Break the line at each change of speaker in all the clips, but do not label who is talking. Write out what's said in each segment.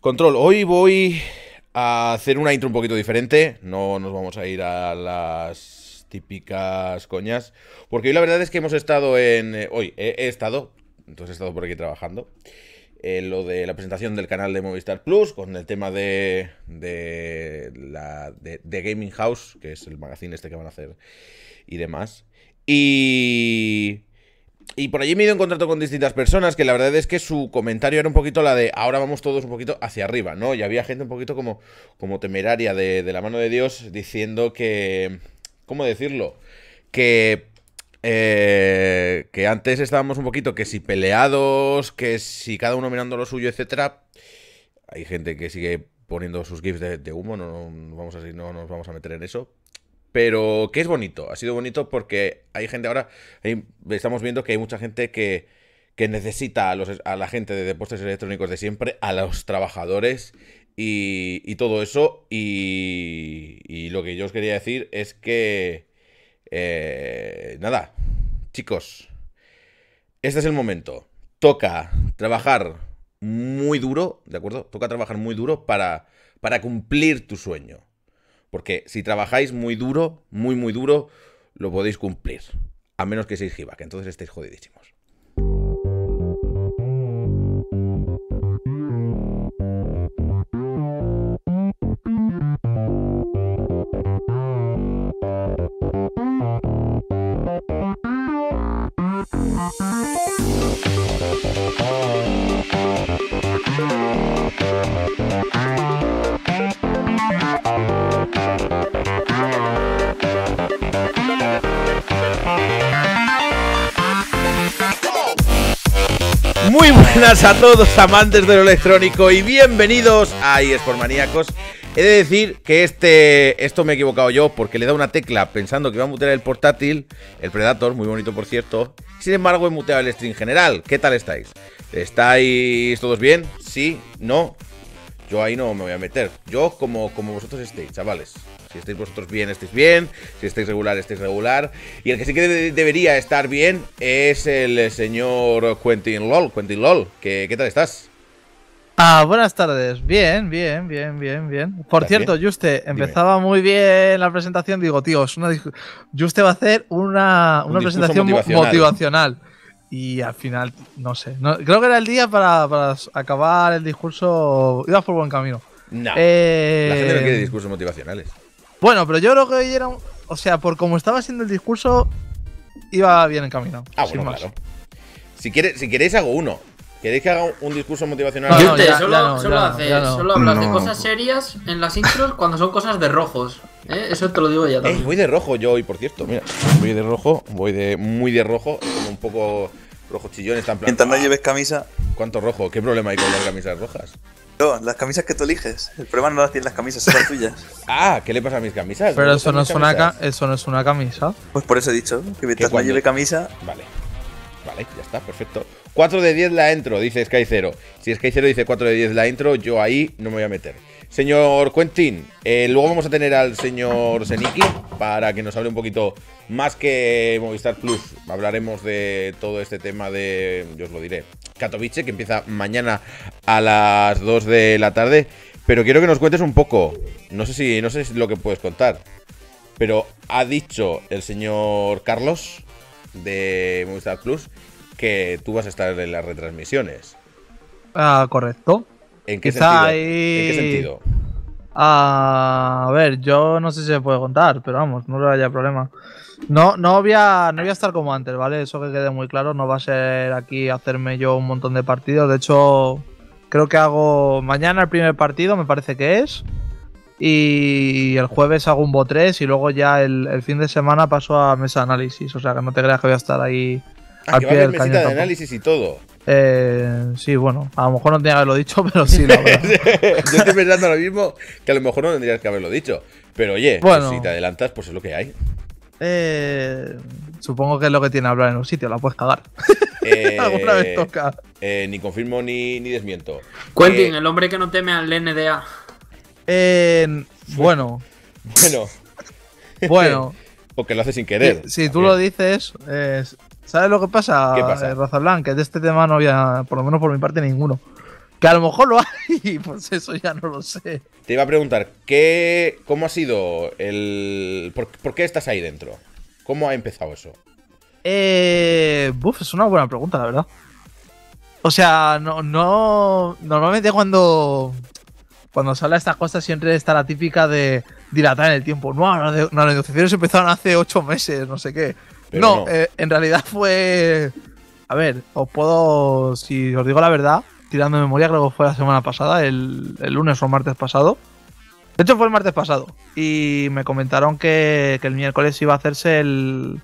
Control, hoy voy a hacer una intro un poquito diferente. No nos vamos a ir a las típicas coñas. Porque hoy la verdad es que hemos estado en... Eh, hoy he, estado, entonces he estado por aquí trabajando. En lo de la presentación del canal de Movistar Plus con el tema de, de, la, de, de Gaming House, que es el magazine este que van a hacer y demás. Y y por allí me he ido en contrato con distintas personas que la verdad es que su comentario era un poquito la de ahora vamos todos un poquito hacia arriba, ¿no? Y había gente un poquito como, como temeraria de, la mano de Dios diciendo que... ¿Cómo decirlo? Que eh, que antes estábamos un poquito que si peleados, que si cada uno mirando lo suyo, etcétera. Hay gente que sigue poniendo sus gifs de, humo, no, vamos a, no nos vamos a meter en eso. Pero que es bonito, ha sido bonito porque hay gente ahora, estamos viendo que hay mucha gente que, necesita a, los, a, la gente de depósitos electrónicos de siempre, a los trabajadores y, todo eso. Y, lo que yo os quería decir es que, eh, nada, chicos, este es el momento. Toca trabajar muy duro, ¿de acuerdo? Toca trabajar muy duro para, para cumplir tu sueño. Porque si trabajáis muy duro, muy, muy duro, lo podéis cumplir. A menos que seáis que entonces estéis jodidísimos. Muy buenas a todos amantes de lo electrónico y bienvenidos a por Maníacos. He de decir que este, esto me he equivocado yo porque le da una tecla pensando que va a mutear el portátil, el Predator, muy bonito por cierto. Sin embargo, he muteado el stream general. ¿Qué tal estáis? ¿Estáis todos bien? ¿Sí? ¿No? Yo ahí no me voy a meter. Yo como, como vosotros estéis, chavales. Si estáis vosotros bien, estáis bien. Si estáis regular, estáis regular. Y el que sí que debería estar bien es el señor Quentin LOL. Quentin LOL, ¿qué, tal estás?
Ah, buenas tardes. Bien, bien, bien, bien, bien. Por cierto, Juste, empezaba muy bien la presentación. Digo, tío, es una Juste va a hacer una, presentación motivacional. Y al final, no sé. creo que era el día para, acabar el discurso. Iba por buen camino. No. Eh, la gente no quiere
discursos motivacionales. Bueno, pero yo creo que hoy era.
O sea, por como estaba siendo el discurso,
iba bien encaminado.
Ah, bueno, claro. Si, si queréis, hago uno. ¿Queréis que haga un discurso
motivacional? No, no, solo, hablas de cosas pues. serias en las intros cuando son cosas de rojos. ¿eh?
Eso te lo digo ya eh, también. voy de rojo yo hoy, por cierto. Mira, voy de rojo, voy de muy de rojo, un poco rojo chillón, está Mientras no ah, lleves camisa. ¿Cuánto rojo? ¿Qué problema hay con las camisas rojas? No, las camisas que tú eliges. El problema no las tienen las camisas, son las tuyas. ah, ¿qué le pasa a mis camisas? Pero eso, no es una
eso no es una camisa.
Pues por eso he dicho, que mientras no lleve camisa. Vale. Vale, ya está, perfecto. 4 de 10 la entro, dice Sky Zero. Si Sky Zero dice 4 de 10 la entro, yo ahí no me voy a meter. Señor Quentin, eh, luego vamos a tener al señor Zeniki para que nos hable un poquito más que Movistar Plus. Hablaremos de todo este tema de, yo os lo diré, Katowice, que empieza mañana a las 2 de la tarde. Pero quiero que nos cuentes un poco, no sé si, no sé lo que puedes contar, pero ha dicho el señor Carlos de Movistar Plus que tú vas a estar en las retransmisiones.
Ah, correcto. ¿En qué, sentido? A ver, yo no sé si se puede contar, pero vamos, no haya problema. No, no voy a, no voy a estar como antes, ¿vale? Eso que quede muy claro. No va a ser aquí hacerme yo un montón de partidos. De hecho, creo que hago mañana el primer partido, me parece que es. Y el jueves hago un BO3 y luego ya el, fin de semana paso a mesa análisis. O sea que no te creas que voy a estar ahí ah, va a haber de análisis y todo. Eh, sí, bueno, a lo mejor no tenía que haberlo dicho, pero sí, lo Yo
estoy pensando ahora mismo que a lo mejor no tendrías que haberlo dicho. Pero oye, pues si te adelantas, pues es lo que hay.
Eh, supongo que es lo que tiene hablar en un sitio, la puedes cagar.
Eh, Alguna vez toca. Eh, ni confirmo ni,
desmiento. Quentin, eh, el hombre que no teme al NDA. bueno. Bueno. bueno. Porque lo hace sin querer. Si,
si tú lo dices, ¿Sabes lo que pasa? ¿Qué pasa? Eh, Raza de este tema no había, por lo menos por mi parte, ninguno.
Que a lo mejor lo hay, y pues eso ya no lo sé. Te iba a preguntar, ¿qué, ¿cómo ha sido el. Por, qué estás ahí dentro? ¿Cómo ha empezado eso?
Eh. Buf, es una buena pregunta, la verdad. O sea, no. no normalmente cuando. Cuando se habla de estas cosas siempre está la típica de dilatar en el tiempo. No, las negociaciones empezaron hace ocho meses, no sé qué. No, eh, en realidad fue. A ver, os puedo. Si os digo la verdad, tirando memoria, creo que fue la semana pasada, el, lunes o martes pasado. De hecho, fue el martes pasado. Y me comentaron que el miércoles iba a hacerse el,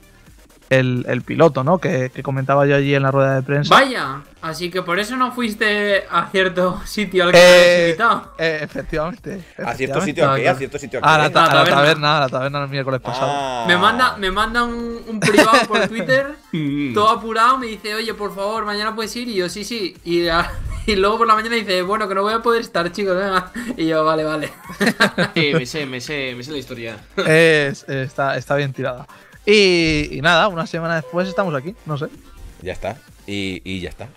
el, piloto, ¿no? Que, comentaba yo allí en la rueda de prensa. Vaya,
así que por eso no fuiste a cierto sitio al que eh, invitado. Eh, efectivamente, ¿A cierto sitio aquí? ¿A cierto sitio aquí? A la, taberna,
la taberna el miércoles ah. pasado. Me manda,
me manda un, privado por Twitter, mm. todo apurado, me dice, oye, por favor, mañana puedes ir. Y yo, sí, sí. Y luego por la mañana dice, bueno, que no voy a poder estar, chicos, Y yo, vale, vale. Sí, me
sé, me sé, me sé la historia.
está, está bien tirada. Y, nada, una semana después estamos aquí, no sé.
Ya está, y, ya está.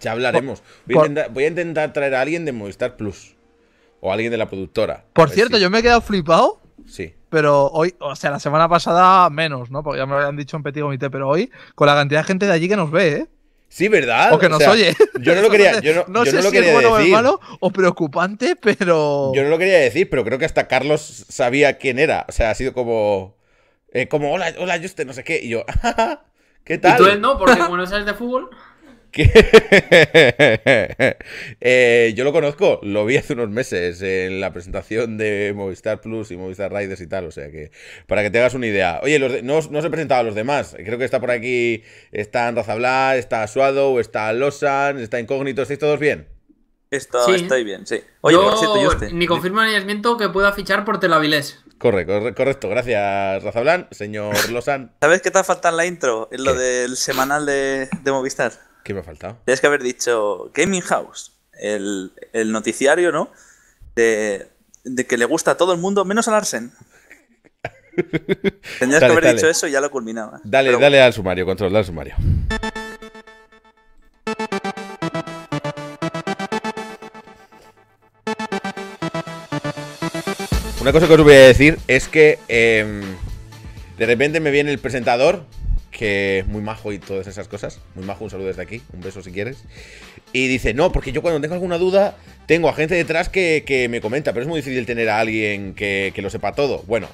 Ya hablaremos. Voy, a intentar, traer a alguien de Movistar Plus. O alguien de la productora.
Por cierto, yo me he quedado flipado. Sí. Pero hoy, o sea, la semana pasada menos, ¿no? Porque ya me lo habían dicho en Petit Comité, pero hoy, con la cantidad de gente de allí que nos ve, ¿eh?
Sí, ¿verdad? O que nos oye. Yo no lo quería, yo no, sé si es bueno o o malo
o preocupante, pero. Yo
no lo quería decir, pero creo que hasta Carlos sabía quién era. O sea, ha sido como. Eh, como, hola, hola, este no sé qué. Y yo,
¿qué tal? Y tú eh, no, porque como no sabes de fútbol.
Eh, yo lo conozco, lo vi hace unos meses en la presentación de Movistar Plus y Movistar Riders y tal, o sea que para que te hagas una idea. Oye, no, os he presentado a los demás, creo que está por aquí, está Raza está Suado, está Losan, está Incógnito, ¿estáis todos bien?
Está, sí. Estoy bien, sí. Oye, ni
confirmo ni desmiento que pueda
fichar por Telavilés correcto. Gracias, Razablan, señor Losan.
¿Sabes qué te ha faltado en la intro? En lo del semanal de, Movistar. ¿Qué me ha faltado? Tienes que haber dicho Gaming House, el, noticiario, ¿no? De, que le gusta a todo el mundo, menos al Arsen. Tendrías que haber dicho eso y ya lo culminaba. Dale, dale
al sumario, controla el sumario. Una cosa que os voy a decir es que em, de repente me viene el presentador, que es muy majo y todas esas cosas. Muy majo, un saludo desde aquí, un beso si quieres. Y dice, no, porque yo cuando tengo alguna duda, tengo a gente detrás que, me comenta, pero es muy difícil tener a alguien que lo sepa todo. Bueno,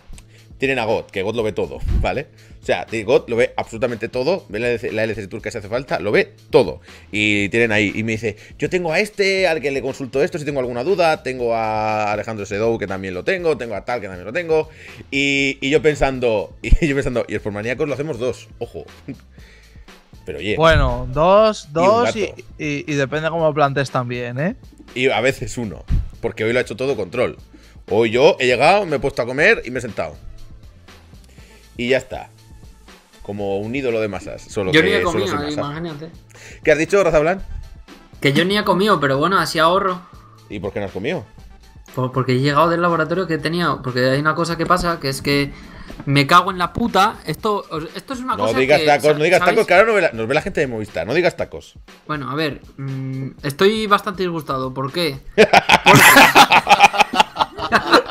tienen a God, que God lo ve todo, ¿vale? O sea, God lo ve absolutamente todo, ve la LC, que se hace falta, lo ve todo. Y tienen ahí, y me dice, yo tengo a este, al que le consulto esto si tengo alguna duda, tengo a Alejandro Sedou, que también lo tengo, tengo a tal, que también lo tengo. Y, yo pensando, y yo pensando, y por maníacos lo hacemos dos, ojo. Pero oye. Bueno,
dos, dos y,
y, depende
cómo lo plantes también, ¿eh?
Y a veces uno, porque hoy lo ha hecho todo control. Hoy yo he llegado, me he puesto a comer y me he sentado y ya está. Como
un ídolo de masas. Solo yo ni he comido, imagínate. ¿Qué has dicho, Razablan? Que yo ni he comido, pero bueno, así ahorro. ¿Y por qué no has comido? Pues porque he llegado del laboratorio que he tenido. Porque hay una cosa que pasa, que es que me cago en la puta. Esto, esto es una no cosa. Digas que, tacos, no digas tacos,
claro, nos ve la gente de Movistar, no digas tacos.
Bueno, a ver, mm, estoy bastante disgustado. ¿Por qué? Porque...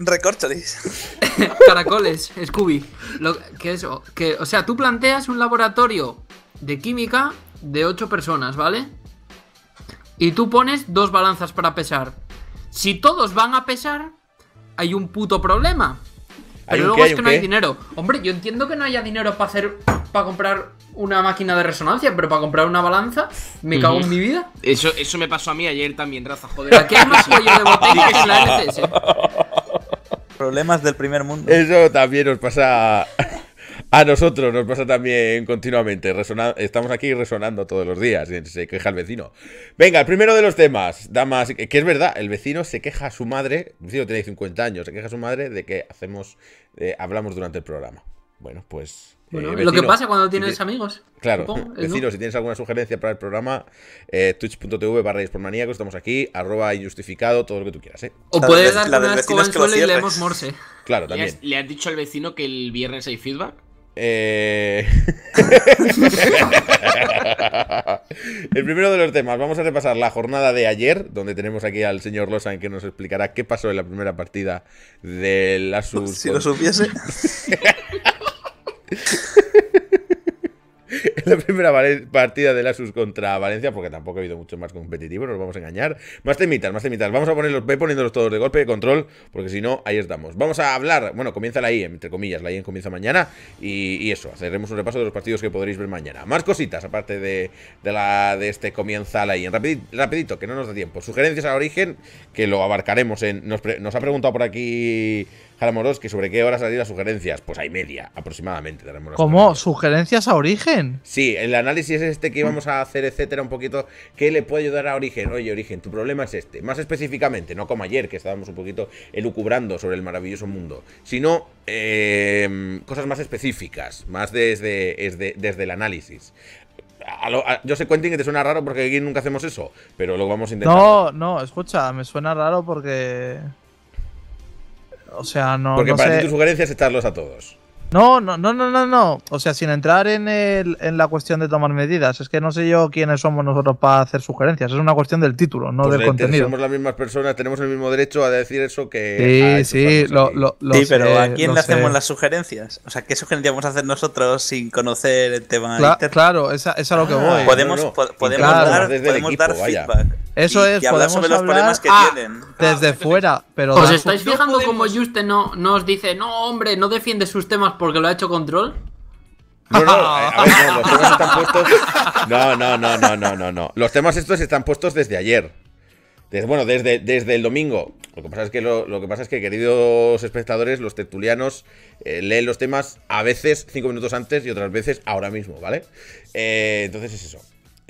Encuentren Caracoles, Scooby. Lo, que que, o sea, tú planteas un laboratorio de química de 8 personas, ¿vale? Y tú pones dos balanzas para pesar. Si todos van a pesar, hay un puto problema. Pero luego es que no hay dinero. Hombre, yo entiendo que no haya dinero para hacer. para comprar una máquina de resonancia, pero para comprar una balanza, me cago en mi vida.
Eso, eso me pasó a mí ayer también, raza, joder. Aquí más de botella que la
Problemas del primer mundo.
Eso también os pasa a nosotros nos pasa también continuamente. estamos aquí resonando todos los días. Se queja el vecino. Venga, el primero de los temas, damas, que es verdad, el vecino se queja a su madre. El vecino tiene 50 años, se queja a su madre de que hacemos, hablamos durante el programa. Bueno, pues. Eh, lo que pasa cuando tienes amigos. Claro, vecino, si tienes alguna sugerencia para el programa, eh, twitch.tv barra maníacos, estamos aquí, arroba injustificado, todo lo que tú quieras, ¿eh? O puedes dar una escoba al suelo y leemos morse. Claro, también.
¿Le han dicho al vecino que el viernes hay feedback? Eh...
el primero de los temas, vamos a repasar la jornada de ayer, donde tenemos aquí al señor Losan que nos explicará qué pasó en la primera partida del Asus. Pues, si lo supiese. en la primera partida del Asus contra Valencia, porque tampoco ha habido mucho más competitivo, nos vamos a engañar. Más temitas, más temitas. Vamos a ponerlos, voy poniéndolos todos de golpe, de control, porque si no, ahí estamos. Vamos a hablar, bueno, comienza la IEM entre comillas, la I comienza mañana, y, eso, haceremos un repaso de los partidos que podréis ver mañana. Más cositas, aparte de, la, de este comienza la IEM. Rapidito, rapidito, que no nos da tiempo. Sugerencias a origen, que lo abarcaremos en... Nos, ha preguntado por aquí... Jaramoros que sobre qué hora salir las sugerencias. Pues hay media aproximadamente.
¿Cómo? ¿Sugerencias a origen?
Sí, el análisis es este que íbamos a hacer, etcétera, un poquito, ¿Qué le puede ayudar a Origen. Oye, Origen, tu problema es este. Más específicamente, no como ayer, que estábamos un poquito elucubrando sobre el maravilloso mundo, sino em, cosas más específicas, más desde, el análisis. yo sé, Quentin, que te suena raro porque aquí nunca hacemos eso, pero lo vamos a intentar. No,
no, escucha, me suena raro porque. O sea, no. Porque para ti tu
sugerencia es echarlos a todos.
No, no, no, no, no, O sea, sin entrar en, la cuestión de tomar medidas. Es que no sé yo quiénes somos nosotros para hacer sugerencias. Es una cuestión del título, no pues del contenido. Somos
las mismas personas, tenemos el mismo derecho a decir eso que. Sí, sí, lo, lo,
Sí, pero ¿a quién le hacemos las
sugerencias? O sea, ¿qué sugerencias vamos a hacer nosotros sin conocer el tema? claro, esa, es a lo que ah, voy. podemos, podemos dar, feedback.
Eso es, y hablar los problemas que tienen. Desde ah, fuera, pero. ¿Os estáis
fijando como Juste no, dice, no, hombre, no defiende sus temas porque lo ha hecho Control? No,
no,
no, los temas están puestos.
No, no, no, no, no, Los temas estos están puestos desde ayer. bueno, desde, desde el domingo. Lo que pasa es que, lo, que, pasa es que queridos espectadores, los tertulianos eh, leen los temas a veces cinco minutos antes y otras veces ahora mismo, ¿vale? Eh, entonces es eso.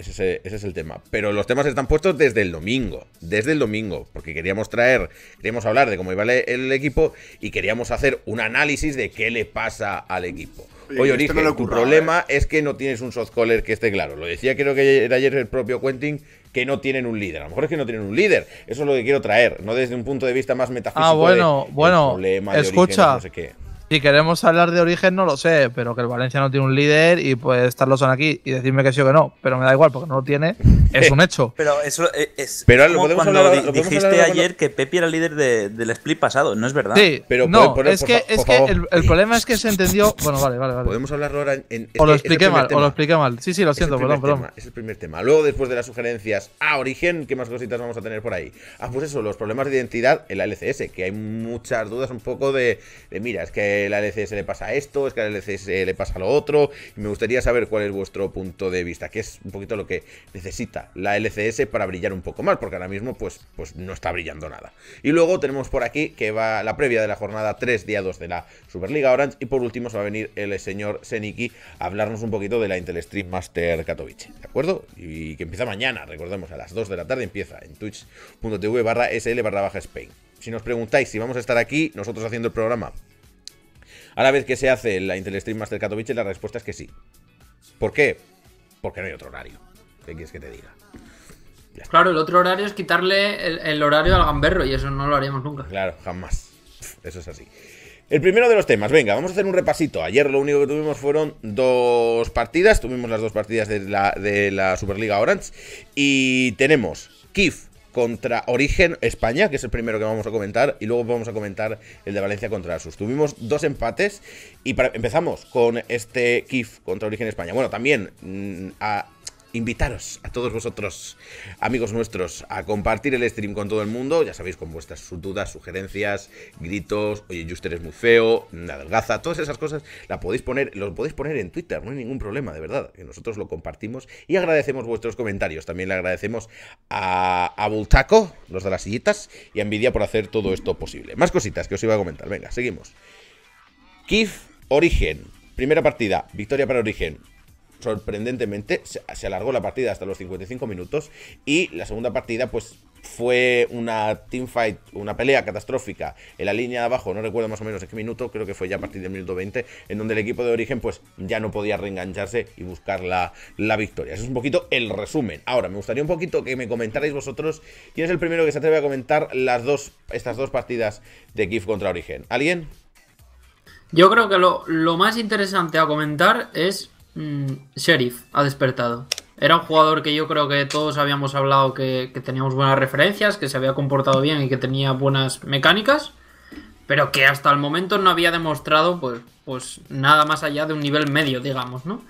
Ese es, el, tema. Pero los temas están puestos desde el domingo. Desde el domingo. Porque queríamos traer, queríamos hablar de cómo iba el, equipo y queríamos hacer un análisis de qué le pasa al equipo. Oye, este Origen, tu problema ¿eh? es que no tienes un soft que esté claro. Lo decía creo que era ayer el propio Quentin, que no tienen un líder. A lo mejor es que no tienen un líder. Eso es lo que quiero traer. No desde un punto de vista más metafísico. Ah, bueno, bueno. escucha. no sé qué.
Si queremos hablar de origen, no lo sé, pero que el Valencia no tiene un líder y puede estarlo son aquí y decirme que sí o que no, pero me da igual porque no lo tiene, es un hecho. pero eso
es. pero cuando dijiste ayer que Pepi era líder de, del split pasado, no es verdad. Sí, pero no, es que, es que el,
problema
es que se entendió. Bueno, vale, vale, Podemos hablarlo ahora en. o lo expliqué mal, o lo expliqué mal. Sí, sí, lo siento, perdón, perdón. es el primer tema. Luego, después de las sugerencias a origen, ¿qué más cositas vamos a tener por ahí? Ah, pues eso, los problemas de identidad en la LCS, que hay muchas dudas un poco de, de mira, es que la LCS le pasa esto, es que la LCS le pasa lo otro. Y me gustaría saber cuál es vuestro punto de vista, que es un poquito lo que necesita la LCS para brillar un poco más, porque ahora mismo pues, pues no está brillando nada. Y luego tenemos por aquí que va la previa de la jornada 3, día 2 de la Superliga Orange. Y por último se va a venir el señor Seniki a hablarnos un poquito de la Intel Street Master Katowice, ¿de acuerdo? Y que empieza mañana, recordemos, a las 2 de la tarde empieza en twitch.tv barra sl barra baja Spain. Si nos preguntáis si vamos a estar aquí, nosotros haciendo el programa, a la vez que se hace la Intel Stream Master Katowice, la respuesta es que sí.
¿Por qué? Porque no hay otro horario. ¿Qué quieres que te diga? Claro, el otro horario es quitarle el, horario al gamberro y eso no lo haríamos nunca. Claro, jamás. Eso es así.
El primero de los temas, venga, vamos a hacer un repasito. Ayer lo único que tuvimos fueron dos partidas. Tuvimos las dos partidas de la, de la Superliga Orange. Y tenemos Kif contra Origen España, que es el primero que vamos a comentar, y luego vamos a comentar el de Valencia contra Asus. Tuvimos dos empates y empezamos con este KIF contra Origen España. Bueno, también mm, a, invitaros a todos vosotros, amigos nuestros, a compartir el stream con todo el mundo, ya sabéis, con vuestras dudas, sugerencias, gritos, oye, Juster es muy feo, adelgaza, todas esas cosas, la podéis poner, podéis poner en Twitter, no hay ningún problema, de verdad, nosotros lo compartimos y agradecemos vuestros comentarios, también le agradecemos a, a Bultaco, los de las sillitas, y a Nvidia por hacer todo esto posible. Más cositas que os iba a comentar, venga, seguimos. Kif Origen, primera partida, victoria para Origen, sorprendentemente se, alargó la partida hasta los 55 minutos y la segunda partida pues fue una teamfight, una pelea catastrófica en la línea de abajo, no recuerdo más o menos en qué minuto, creo que fue ya a partir del minuto 20, en donde el equipo de origen pues ya no podía reengancharse y buscar la, victoria. Eso es un poquito el resumen. Ahora, me gustaría un poquito que me comentarais vosotros quién es el primero que se atreve a comentar las dos, estas dos partidas de GIF contra origen.
¿Alguien? Yo creo que lo, lo más interesante a comentar es Mm, Sheriff ha despertado. Era un jugador que yo creo que todos habíamos hablado que, teníamos buenas referencias, que se había comportado bien y que tenía buenas mecánicas, pero que hasta el momento no había demostrado pues, pues nada más allá de un nivel medio, digamos, ¿no?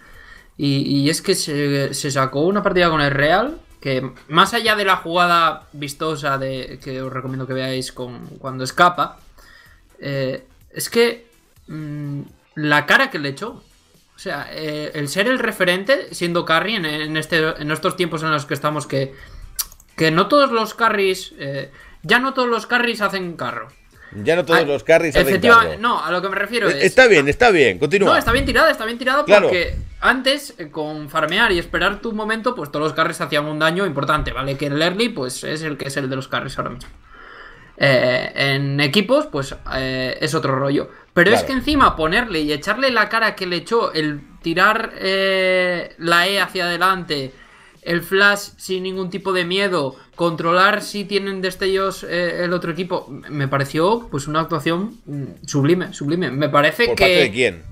Y, es que se, sacó una partida con el Real, que más allá de la jugada vistosa de, que os recomiendo que veáis con, cuando escapa, eh, es que mm, la cara que le echó o sea, eh, el ser el referente siendo carry en, este, en estos tiempos en los que estamos que, que no todos los carries, eh, ya no todos los carries hacen carro. Ya no todos ah, los carries hacen carro. No, a lo que me refiero e-, es... Está bien, está bien, continúa. No, está bien tirada, está bien tirada porque antes eh, con farmear y esperar tu momento, pues todos los carries hacían un daño importante, ¿vale? Que el early pues es el que es el de los carries ahora mismo. Eh, en equipos, pues eh, es otro rollo. Pero es que encima ponerle y echarle la cara que le echó, el tirar eh, la E hacia adelante, el flash sin ningún tipo de miedo, controlar si tienen destellos el otro equipo, me pareció pues una actuación mm, sublime, sublime. Me parece que. de quién?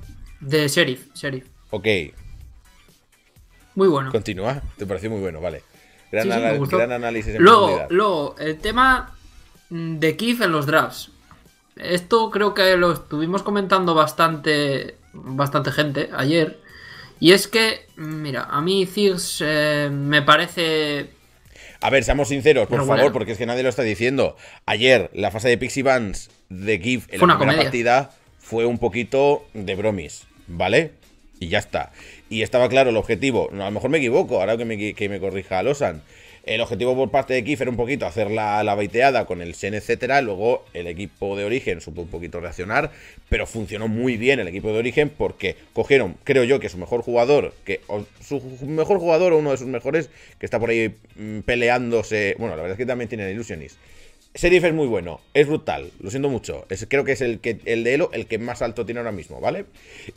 De Sheriff, Sheriff.
Ok. Muy bueno. Continúa, te pareció muy bueno, vale. Gran, análisis. luego,
el tema Mm, de Keith en los drafts. Esto creo que lo estuvimos comentando bastante, bastante gente ayer. Y es que, mira, a mí Ziggs eh, me parece a ver,
seamos sinceros, por favor, porque es que nadie lo está diciendo. Ayer, la fase de Pixie Vans de GIF en la primera partida fue un poquito de bromis, ¿vale? Y ya está. Y estaba claro el objetivo. No, a lo mejor me equivoco, ahora que me, corrija Losan. El objetivo por parte de era un poquito hacer la, la baiteada con el Sen, etcétera. Luego el equipo de origen supo un poquito reaccionar, pero funcionó muy bien el equipo de origen porque cogieron, creo yo, que su mejor jugador, que o su mejor jugador o uno de sus mejores, que está por ahí mm, peleándose. Bueno, la verdad es que también tiene el Illusionist Serif es muy bueno, es brutal, lo siento mucho. Es, creo que es el, que, el de Elo el que más alto tiene ahora mismo, ¿vale?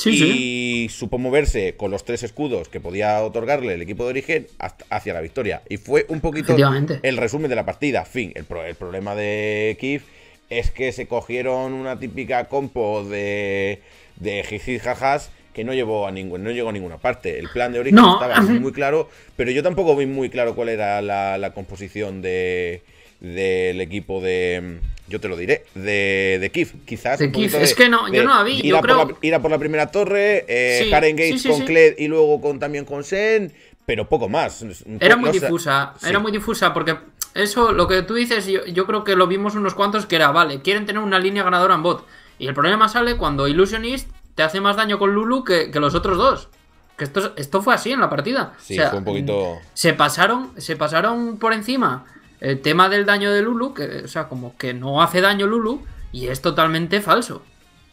y
supo moverse con los tres escudos que podía otorgarle el equipo de origen hacia la victoria. Y fue un poquito el resumen de la partida. Fin, el, problema de Kif es que se cogieron una típica compo de, de que no llevó a ningún, no llegó a ninguna parte. El plan de origen estaba muy claro, pero yo tampoco vi muy claro cuál era la composición de del equipo de. Yo te lo diré, de, de quizás. De es que no, yo no la vi. por la, primera torre, Karen eh, Gates con Kled y luego con, también con Sen, pero poco más. Era muy difusa, era muy
difusa porque eso, lo que tú dices, yo, creo que lo vimos unos cuantos que era, vale, quieren tener una línea ganadora en bot. Y el problema sale cuando Illusionist te hace más daño con Lulu que, los otros dos. Que esto, esto fue así en la partida. Sí, fue un poquito. Se pasaron, se pasaron por encima el tema del daño de Lulu, que, o sea, como que no hace daño Lulu, y es totalmente falso.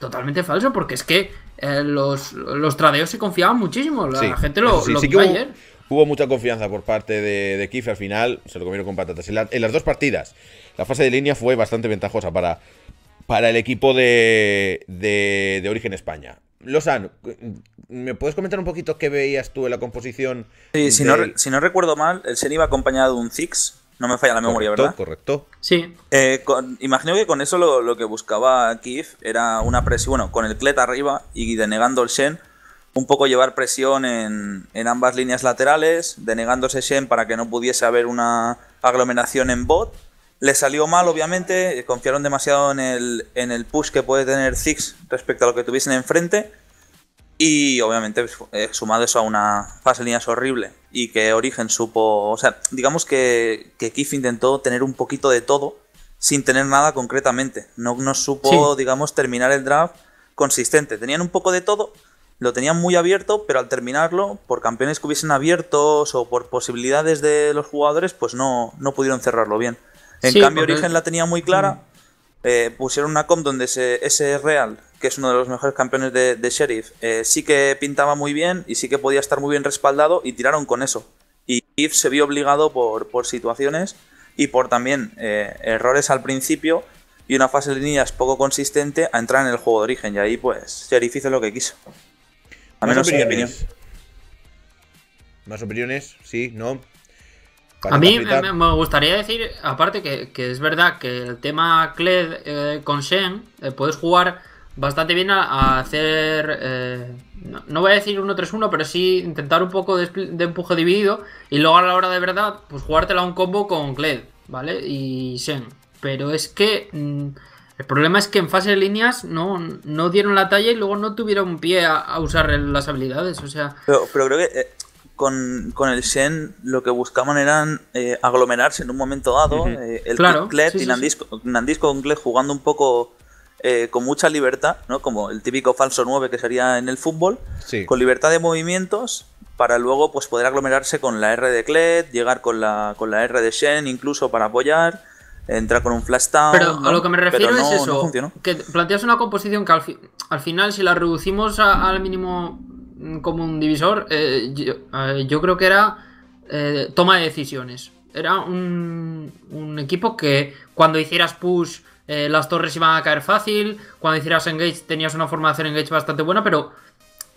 Totalmente falso, porque es que eh, los, tradeos se confiaban muchísimo. La, gente lo, sí,
hubo, mucha confianza por parte de, de Kif al final, se lo comieron con patatas. En, las dos partidas, la fase de línea fue bastante ventajosa para, para el equipo de, de, Origen España.
Lozano, ¿me puedes comentar un poquito qué veías tú en la composición? Sí, si, no, si, no, recuerdo mal, el Sen iba acompañado de un Ziggs… No me falla la memoria, ¿verdad? Correcto. Sí. Eh, imagino que con eso lo, lo que buscaba Kif era una presión, bueno, con el Clet arriba y denegando el Shen, un poco llevar presión en, ambas líneas laterales, denegándose Shen para que no pudiese haber una aglomeración en bot. Le salió mal, obviamente, confiaron demasiado en el, en el push que puede tener Ziggs respecto a lo que tuviesen enfrente y obviamente, pues, eh, sumado eso a una fase de líneas horrible y que Origen supo. O sea, digamos que, que Keith intentó tener un poquito de todo sin tener nada concretamente. No, no supo, digamos, terminar el draft consistente. Tenían un poco de todo, lo tenían muy abierto, pero al terminarlo, por campeones que hubiesen abiertos o por posibilidades de los jugadores, pues no, no pudieron cerrarlo bien. En cambio, Origen la tenía muy clara. Eh, pusieron una comp donde ese, Real, que es uno de los mejores campeones de, Sheriff, eh, sí que pintaba muy bien y sí que podía estar muy bien respaldado y tiraron con eso. Y If se vio obligado por, por situaciones y por también eh, errores al principio y una fase de líneas poco consistente a entrar en el juego de origen. Y ahí pues Sheriff hizo lo que quiso.
A menos opiniones?
Más opiniones, sí, no. A mí
me, gustaría decir, aparte que, es verdad que el tema Kled eh, con Shen, eh, puedes jugar bastante bien a, hacer, eh, no, voy a decir 1-3-1, pero sí intentar un poco de, empuje dividido y luego a la hora de verdad, pues jugártela un combo con Kled, ¿vale? Y Shen. Pero es que mm, el problema es que en fase de líneas no, no dieron la talla y luego no tuvieron pie a, usar las habilidades, o sea...
pero creo que con, el Shen lo que buscaban eran eh, aglomerarse en un momento dado. Eh, el claro, y Nandisco, con Kled jugando un poco eh, con mucha libertad, ¿no? como el típico falso 9 que sería en el fútbol, con libertad de movimientos para luego pues, poder aglomerarse con la R de Kled, llegar con la, con la R de Shen incluso para apoyar. Entrar con un flash down. Pero a lo que me refiero es eso:
que planteas una composición que al, final, si la reducimos al mínimo Mm, como un divisor, eh, yo, creo que era eh, toma de decisiones. Era un, equipo que cuando hicieras push eh, las torres iban a caer fácil, cuando hicieras engage tenías una formación engage bastante buena, pero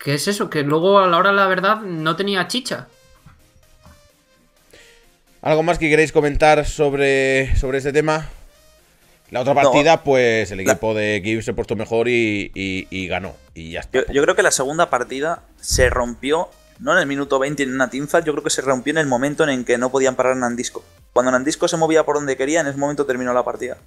¿qué es eso? Que luego a la hora la verdad no tenía chicha.
¿Algo más que queréis comentar sobre, sobre este tema? La otra partida, pues el equipo de Gibbs se puesto mejor y, ganó. Y Yo,
creo que la segunda partida se rompió, no en el minuto 20 en una tinza, yo creo que se rompió en el momento en el que no podían parar Nandisco. Cuando Nandisco se movía por donde quería, en ese momento terminó la partida.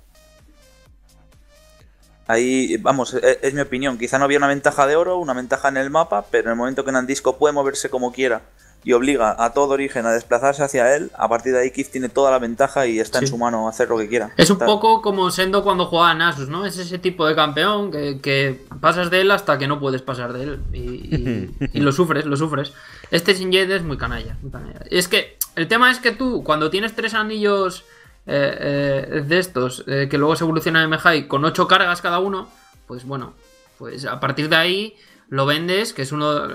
Ahí, vamos, es, es mi opinión. Quizá no había una ventaja de oro, una ventaja en el mapa, pero en el momento que Nandisco puede moverse como quiera y obliga a todo origen a desplazarse hacia él, a partir de ahí Keith tiene toda la ventaja y está en su mano hacer lo que quiera. Es un poco
como Sendo cuando jugaba a Asus, ¿no? Es ese tipo de campeón que, pasas de él hasta que no puedes pasar de él
y, lo sufres, lo sufres.
Este Sinjed es muy canalla, Es que el tema es que tú, cuando tienes tres anillos eh, eh, de estos, eh, que luego se evolucionan en Mejai con ocho cargas cada uno, pues bueno, pues a partir de ahí lo vendes, que es uno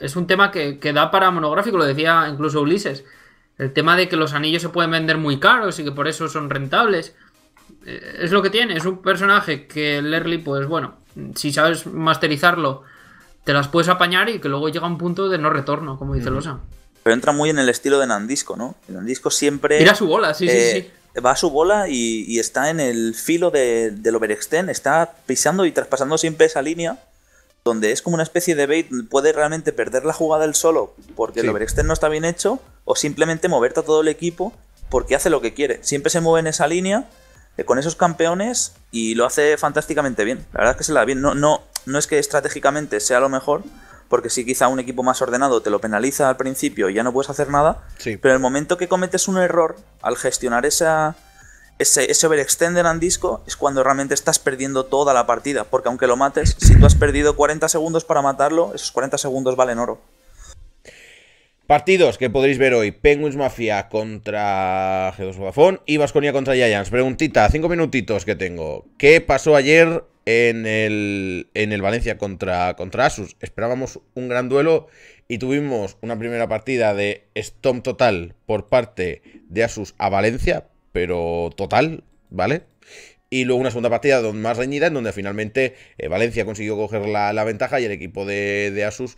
es un tema que, da para monográfico, lo decía incluso Ulises. El tema de que los anillos se pueden vender muy caros y que por eso son rentables. Eh, es lo que tiene, es un personaje que el pues bueno, si sabes masterizarlo, te las puedes apañar y que luego llega a un punto de no retorno, como dice Losa.
Pero entra muy en el estilo de Nandisco, ¿no? Nandisco siempre. Mira su bola, sí, sí, eh, sí va a su bola y, está en el filo de, del overextend, está pisando y traspasando siempre esa línea donde es como una especie de bait, puede realmente perder la jugada el solo porque el overextend no está bien hecho, o simplemente moverte a todo el equipo porque hace lo que quiere. Siempre se mueve en esa línea eh, con esos campeones y lo hace fantásticamente bien. La verdad es que se la da bien. No, no, no es que estratégicamente sea lo mejor, porque si quizá un equipo más ordenado te lo penaliza al principio y ya no puedes hacer nada, pero el momento que cometes un error al gestionar esa, ese, ese overextender and disco es cuando realmente estás perdiendo toda la partida, porque aunque lo mates, si tú has perdido 40 segundos para matarlo, esos 40 segundos valen oro. Partidos que podréis ver hoy: Penguins Mafia contra
G2 Vodafone y Vasconia contra Giants. Preguntita, cinco minutitos que tengo. ¿Qué pasó ayer en el, en el Valencia contra, contra Asus? Esperábamos un gran duelo y tuvimos una primera partida de Stomp total por parte de Asus a Valencia, pero total, ¿vale? Y luego una segunda partida más reñida, en donde finalmente eh, Valencia consiguió coger la, ventaja y el equipo de, Asus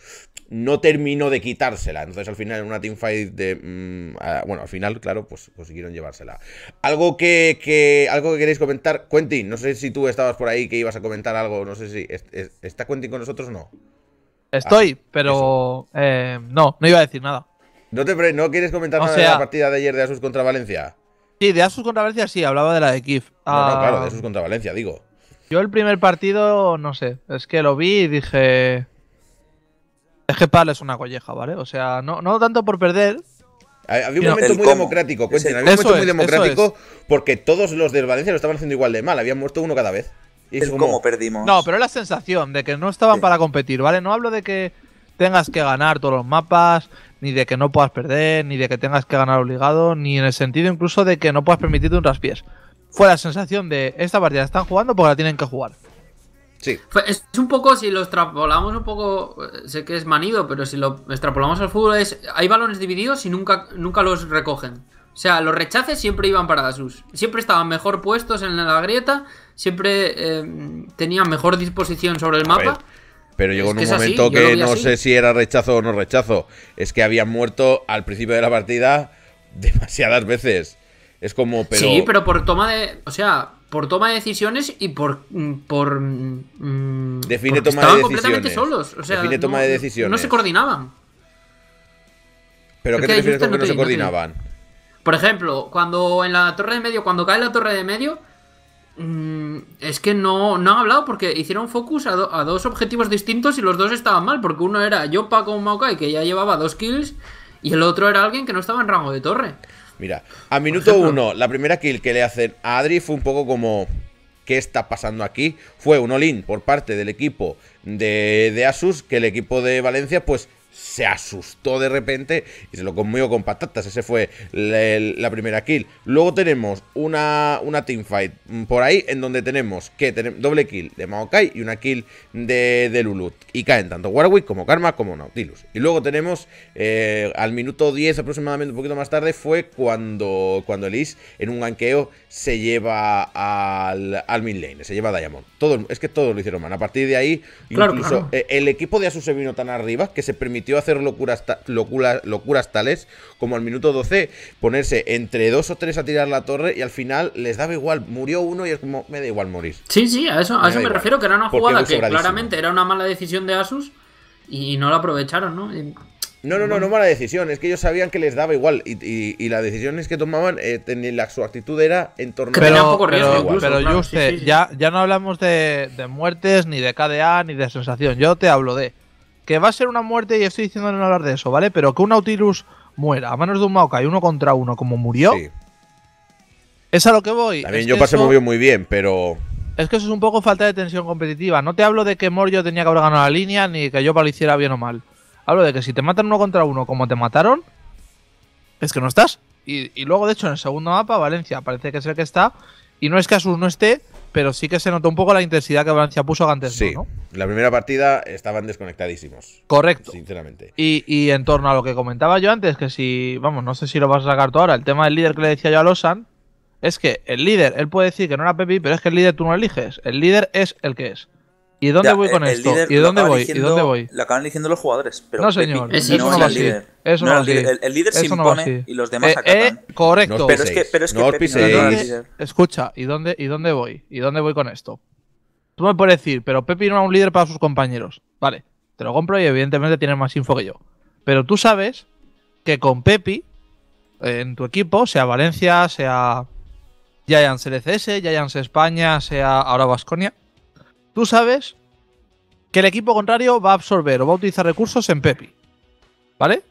no terminó de quitársela. Entonces, al final, en una teamfight de. Mm, bueno, al final, claro, pues consiguieron llevársela. Algo que, algo que queréis comentar, Quentin, no sé si tú estabas por ahí que ibas a comentar algo, no sé si. ¿Está Quentin con nosotros o no?
Estoy, ah, pero. Eh, no, no iba a decir nada.
¿No, te, no quieres comentar nada de la partida de ayer de Asus contra Valencia?
Sí, de Asus contra Valencia sí, hablaba de la de Kif. no, claro, de ah. Asus
contra Valencia, digo.
Yo el primer partido, no sé, es que lo vi y dije... Es que es una colleja,
¿vale? O sea,
no, no tanto por perder, había un momento muy democrático, Había un momento muy democrático
porque todos los del Valencia lo estaban haciendo igual de mal. Habían muerto uno cada vez. Y es como...
perdimos. No,
pero la sensación de que no estaban para competir, ¿vale? No hablo de que tengas que ganar todos los mapas, ni de que no puedas perder, ni de que tengas que ganar obligado, ni en el sentido incluso de que no puedas permitirte un raspies Fue la sensación de esta partida están jugando porque la tienen que jugar.
Sí. Es un poco, si lo extrapolamos un poco, sé que es manido, pero si lo extrapolamos al fútbol es, hay balones divididos y nunca, nunca los recogen. O sea, los rechaces siempre iban para Sus, Siempre estaban mejor puestos en la grieta, siempre eh, tenían mejor disposición sobre el mapa
pero llegó en un momento que no sé si era rechazo o no rechazo. Es que habían muerto al principio de la partida demasiadas veces. Es como, pero... Sí, pero
por toma de... O sea, por toma de decisiones y por... Mm, por mm,
estaban de completamente solos. O sea, Define toma de decisiones. No se
coordinaban.
¿Pero qué te refieres con que no, se coordinaban?
Por ejemplo, cuando en la torre de medio, cuando cae la torre de medio,
Mm,
es que no, no han hablado porque hicieron focus a, dos objetivos distintos y los dos estaban mal. Porque uno era Yopa con Maokai, que ya llevaba dos kills, y el otro era alguien que no estaba en rango de torre.
Mira, a minuto uno, la primera kill que le hacen a Adri fue un poco como. ¿Qué está pasando aquí? Fue un all-in por parte del equipo de Asus, que el equipo de Valencia, pues se asustó de repente y se lo comió con patatas. Ese fue la, primera kill. Luego tenemos una, una teamfight por ahí en donde tenemos que tener doble kill de Maokai y una kill de, de Lulut. Y caen tanto Warwick como Karma como Nautilus. Y luego tenemos eh, al minuto 10 aproximadamente, un poquito más tarde, fue cuando, cuando Elise en un ganqueo se lleva al, al mid lane, se lleva a Diamond es que todos lo hicieron mal. A partir de ahí, incluso eh, el equipo de Asus se vino tan arriba que se permitió hacer locuras, locuras tales como al minuto 12 ponerse entre dos o tres a tirar la torre y al final les daba igual. Murió uno y es como, me da igual morir. Sí, sí, a eso me, refiero, que era una jugada que claramente
era una mala decisión de Asus y no la aprovecharon, ¿no?
No, no, no, no mala decisión. Es que ellos sabían que les daba igual. Y, y, y las decisiones que tomaban, eh, la, su actitud era en torno a. Poco pero,
Ya, ya no hablamos de, muertes, ni de KDA, ni de sensación. Yo te hablo de que va a ser una muerte y estoy diciendo no hablar de eso, ¿vale? Pero que un Nautilus muera a manos de un Maokai uno contra uno, como murió. Sí.
Es a lo que voy. También yo pasé movió muy bien, pero.
Es que eso es un poco falta de tensión competitiva. No te hablo de que Morio tenía que haber ganado la línea, ni que yo lo hiciera bien o mal. Hablo de que si te matan uno contra uno como te mataron, es que no estás. Y, luego, de hecho, en el segundo mapa, Valencia parece que es el que está. Y no es que Asus no esté, pero sí que se notó un poco la intensidad que Valencia puso antes. Sí,
la primera partida estaban desconectadísimos. Correcto. Sinceramente.
Y, y, en torno a lo que comentaba yo antes, que si, vamos, no sé si lo vas a sacar tú ahora, el tema del líder que le decía yo a Losan, es que el líder, él puede decir que no era Pepi, pero es que el líder tú no eliges. El líder es el que es. ¿Y dónde voy con esto? ¿Y dónde voy? ¿Y dónde voy?
Lo acaban diciendo los jugadores. Pero no, señor. eso no, es el líder. no, es el, líder. el líder se impone y los demás eh, eh, correcto. pero, es que,
Escucha, ¿y dónde, voy? ¿Y dónde voy con esto? Tú me puedes decir, pero Pepi no es un líder para sus compañeros. Vale, te lo compro y evidentemente tienes más info que yo. Pero tú sabes que con Pepi, eh, en tu equipo, sea Valencia, sea Giants LCS, Giants España, sea ahora Vasconia Tú sabes que el equipo contrario va a absorber o va a utilizar recursos en Pepi. ¿Vale?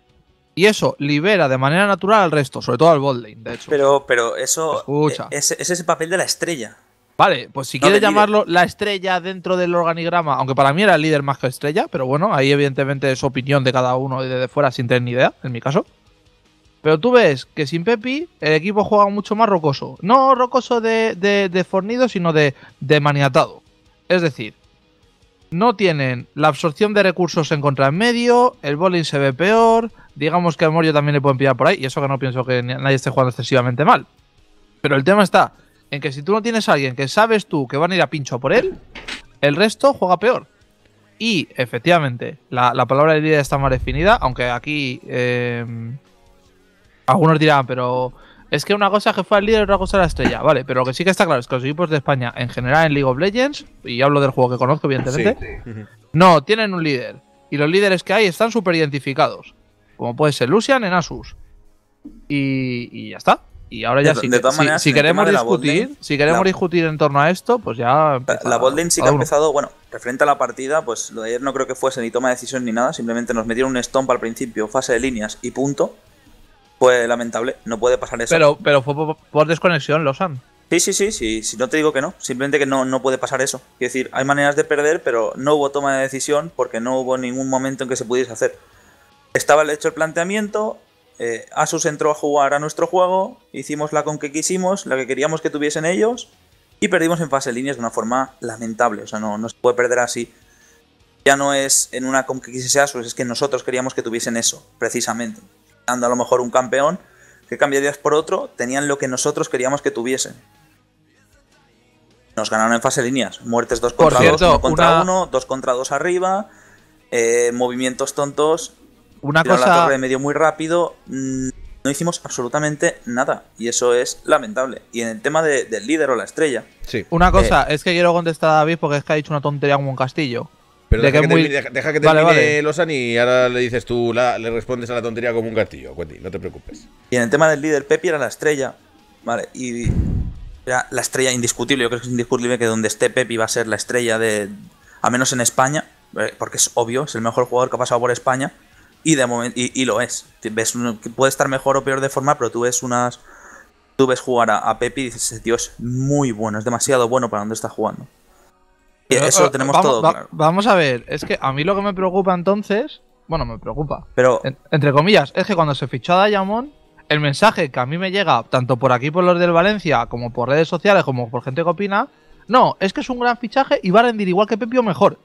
Y eso libera de manera natural al resto, sobre todo al botlane,
de hecho. Pero, pero eso e, Es, es papel de la estrella. Vale, pues si quieres llamarlo la estrella
dentro del organigrama, aunque para mí era el líder más que estrella, pero bueno, ahí evidentemente es opinión de cada uno y desde fuera sin tener ni idea, en mi caso. Pero tú ves que sin Pepi el equipo juega mucho más rocoso. No rocoso de, fornido, sino de, de maniatado. Es decir, no tienen la absorción de recursos en contra en medio, el bowling se ve peor, digamos que a Morio también le pueden pillar por ahí, y eso que no pienso que nadie esté jugando excesivamente mal. Pero el tema está en que si tú no tienes a alguien que sabes tú que van a ir a pincho por él, el resto juega peor. Y efectivamente, la, palabra de líder está mal definida, aunque aquí eh, algunos dirán, pero es que una cosa que fue el líder y otra cosa la estrella, vale, pero lo que sí que está claro es que los equipos de España, en general en League of Legends, y hablo del juego que conozco, evidentemente, no, tienen un líder. Y los líderes que hay están súper identificados. Como puede ser Lucian en Asus. Y, ya está. Y ahora ya sí. si, queremos discutir, si queremos discutir en torno a esto, pues ya. La botlane sí que ha empezado,
bueno, referente a la partida, pues lo de ayer no creo que fuese ni toma de decisión ni nada, simplemente nos metieron un stomp al principio, fase de líneas y punto. Pues lamentable, no puede pasar eso. Pero,
pero fue por, desconexión, lo Sí,
sí, sí, sí, sí, no te digo que no, simplemente que no, no puede pasar eso. Es decir, hay maneras de perder, pero no hubo toma de decisión porque no hubo ningún momento en que se pudiese hacer. Estaba hecho el planteamiento, eh, Asus entró a jugar a nuestro juego, hicimos la con que quisimos, la que queríamos que tuviesen ellos, y perdimos en fase de líneas de una forma lamentable. O sea, no, no se puede perder así ya no es en una con que quisiese Asus, es que nosotros queríamos que tuviesen eso, precisamente a lo mejor un campeón, que cambiarías por otro, tenían lo que nosotros queríamos que tuviesen. Nos ganaron en fase líneas, muertes 2 contra 2, 1 contra uno 2 contra 2 arriba, eh, movimientos tontos, una cosa... la torre de medio muy rápido, mm, no hicimos absolutamente nada. Y eso es lamentable. Y en el tema del líder o la estrella.
Sí. Una cosa, eh, es que quiero contestar a David porque es que ha dicho una tontería como un castillo deja, que te termine,
y ahora le dices tú, le
respondes a la tontería como un gatillo, Wendy, no te preocupes. Y en el tema del líder, Pepi era la estrella, ¿vale? Y era la estrella indiscutible, yo creo que es indiscutible que donde esté Pepi va a ser la estrella de, a menos en España, eh, porque es obvio, es el mejor jugador que ha pasado por España y de momento y, lo es. Ves, puede estar mejor o peor de forma, pero tú ves unas... Tú ves jugar a, Pepi y dices, tío, muy bueno, es demasiado bueno para donde está jugando. Eh, eso lo eh, tenemos todo. claro.
Vamos a ver, es que a mí lo que me preocupa entonces, bueno, me preocupa, pero entre comillas, es que cuando se fichó a Diamond, el mensaje que a mí me llega, tanto por aquí por los del Valencia, como por redes sociales, como por gente que opina, no, es que es un gran fichaje y va a rendir igual que Pepio mejor.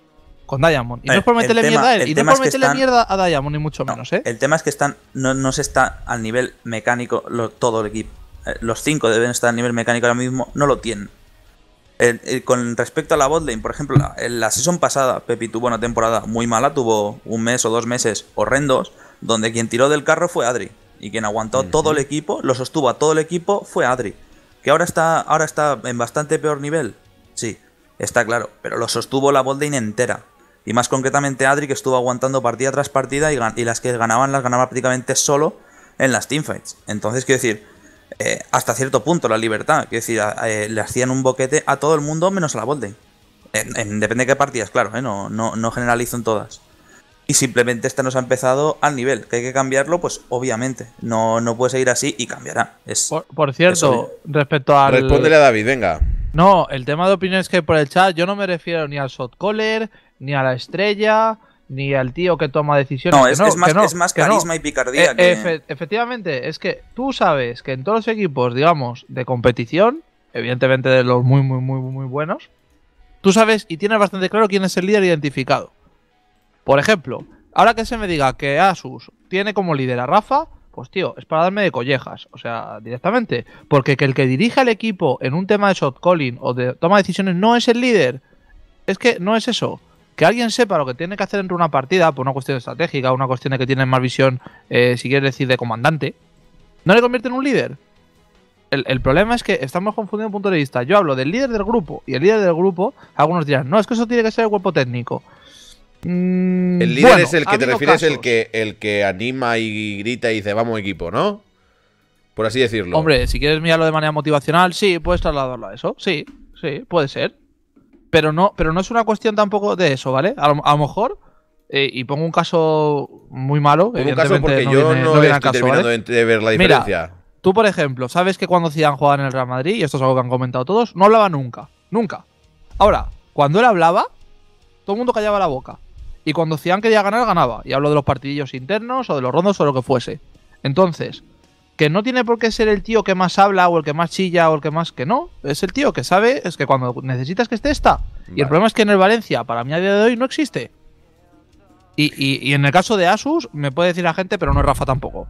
Con Diamond. Y no es por meterle mierda a él. Y no es por meterle mierda
a Diamond, ni mucho menos, ¿eh? El tema es que están, no, no se está al nivel mecánico todo el equipo. Eh, los cinco deben estar al nivel mecánico ahora mismo. No lo tienen. Eh, con respecto a la botlane, por ejemplo, la, la pasada Pepi tuvo una temporada muy mala, tuvo un mes o dos meses horrendos, donde quien tiró del carro fue Adri. Y quien aguantó todo el equipo, lo sostuvo a todo el equipo, fue Adri. Que ahora está, ahora está en bastante peor nivel. Sí, está claro. Pero lo sostuvo la botlane entera. Y más concretamente Adri, que estuvo aguantando partida tras partida y, y las que ganaban las ganaba prácticamente solo en las teamfights. Entonces, quiero decir, eh, hasta cierto punto la libertad. Quiero decir, eh, le hacían un boquete a todo el mundo menos a la Bolden. depende de qué partidas, claro, eh, no, no, generalizo en todas. Y simplemente esta nos ha empezado al nivel. Que hay que cambiarlo, pues obviamente. No, no puede seguir así y cambiará. Es, por, cierto,
respecto a. Respóndele a David, venga. No, el tema de es que por el chat, yo no me refiero ni al shot ni a la estrella ni al tío que toma decisiones. No, es, más, que es más carisma y picardía. Eh, efectivamente, es que tú sabes que en todos los equipos, digamos, de competición, evidentemente de los muy, muy, muy, muy buenos, tú sabes y tienes bastante claro quién es el líder identificado. Por ejemplo, ahora que se me diga que Asus tiene como líder a Rafa, pues tío, es para darme de collejas, o sea, directamente. Porque que el que dirige el equipo en un tema de shot calling o de toma de decisiones no es el líder. Es que no es eso que alguien sepa lo que tiene que hacer dentro de una partida, por una cuestión estratégica, una cuestión de que tiene más visión, eh, si quieres decir, de comandante, no le convierte en un líder. El, problema es que estamos confundiendo punto de vista. Yo hablo del líder del grupo y el líder del grupo, algunos dirán, no, es que eso tiene que ser el cuerpo técnico.
Mm, el líder es el que te refieres, el que, el que anima y grita y dice, vamos equipo, ¿no? Por así decirlo.
Hombre, si quieres mirarlo de manera motivacional, sí, puedes trasladarlo a eso, sí, sí, puede ser pero no, pero no es una cuestión tampoco de eso, ¿vale? A lo, mejor, eh, y pongo un caso muy malo. caso porque yo no, he estoy de ver la diferencia. tú, por ejemplo, sabes que cuando Zidane jugaba en el Real Madrid, y esto es algo que han comentado todos, no hablaba nunca, nunca. Ahora, cuando él hablaba, todo el mundo callaba la boca. Y cuando Zidane quería ganar, ganaba. Y hablo de los partidillos internos o de los rondos o lo que fuese. Entonces, que no tiene por qué ser el tío que más habla o el que más chilla o el que más que no. Es el tío que sabe, es que cuando necesitas que esté, está. Y el problema es que en el Valencia, para mí a día de hoy, no existe. Y, en el caso de Asus, me puede decir la gente, pero no es Rafa tampoco.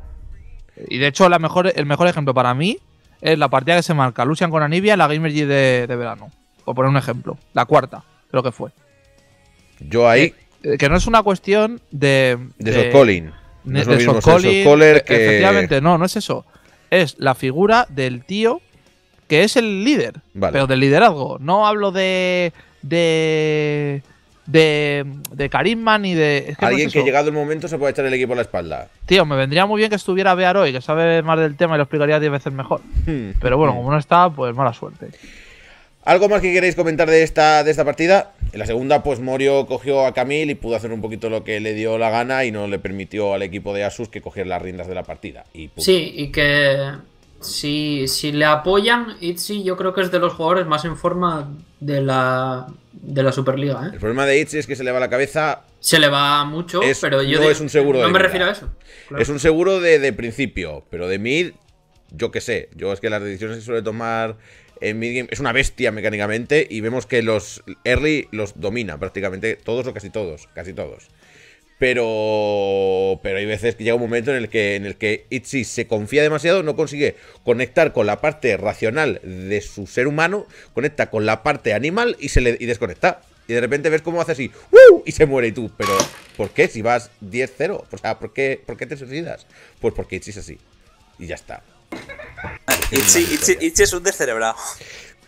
Y de hecho, la mejor, el mejor ejemplo para mí es la partida que se marca Lucian con Anivia en la Gamer G de, de, verano. Por poner un ejemplo. La cuarta, creo que fue. Yo ahí. Eh, eh, que, no es una cuestión de.
De, de es de e- que... Efectivamente,
no, no es eso. Es la figura del tío que es el líder, pero del liderazgo. No hablo de. de. de, de carisma ni de. que Alguien que
llegado el momento se puede echar el equipo a la espalda.
Tío, me vendría muy bien que estuviera hoy, que sabe más del tema y lo explicaría 10 veces mejor. Hmm. pero bueno, como no está, pues mala suerte.
¿Algo más que queréis comentar de esta, de esta partida? En la segunda, pues Morio cogió a Camille y pudo hacer un poquito lo que le dio la gana y no le permitió al equipo de Asus que cogiera las riendas de la partida.
sí, y que si, si le apoyan, Itzy yo creo que es de los jugadores más en forma de la, de la Superliga. ¿eh? El
problema de Itzy es que se le va la cabeza. Se le va mucho, pero yo. No es un seguro me refiero a eso. Es un seguro de, principio, pero de mid yo qué sé, yo es que las decisiones se suele tomar es una bestia mecánicamente y vemos que los early los domina prácticamente todos o casi todos, casi todos. Pero, pero hay veces que llega un momento en el que, en el que Itzy se confía demasiado, no consigue conectar con la parte racional de su ser humano, conecta con la parte animal y se le desconecta. Y de repente ves cómo hace así, ¡uh! Y se muere y tú, pero ¿por qué si vas 10-0? O sea, ¿por qué, ¿por qué te suicidas? Pues porque Itzy es así. Y ya está
y es un descerebrado.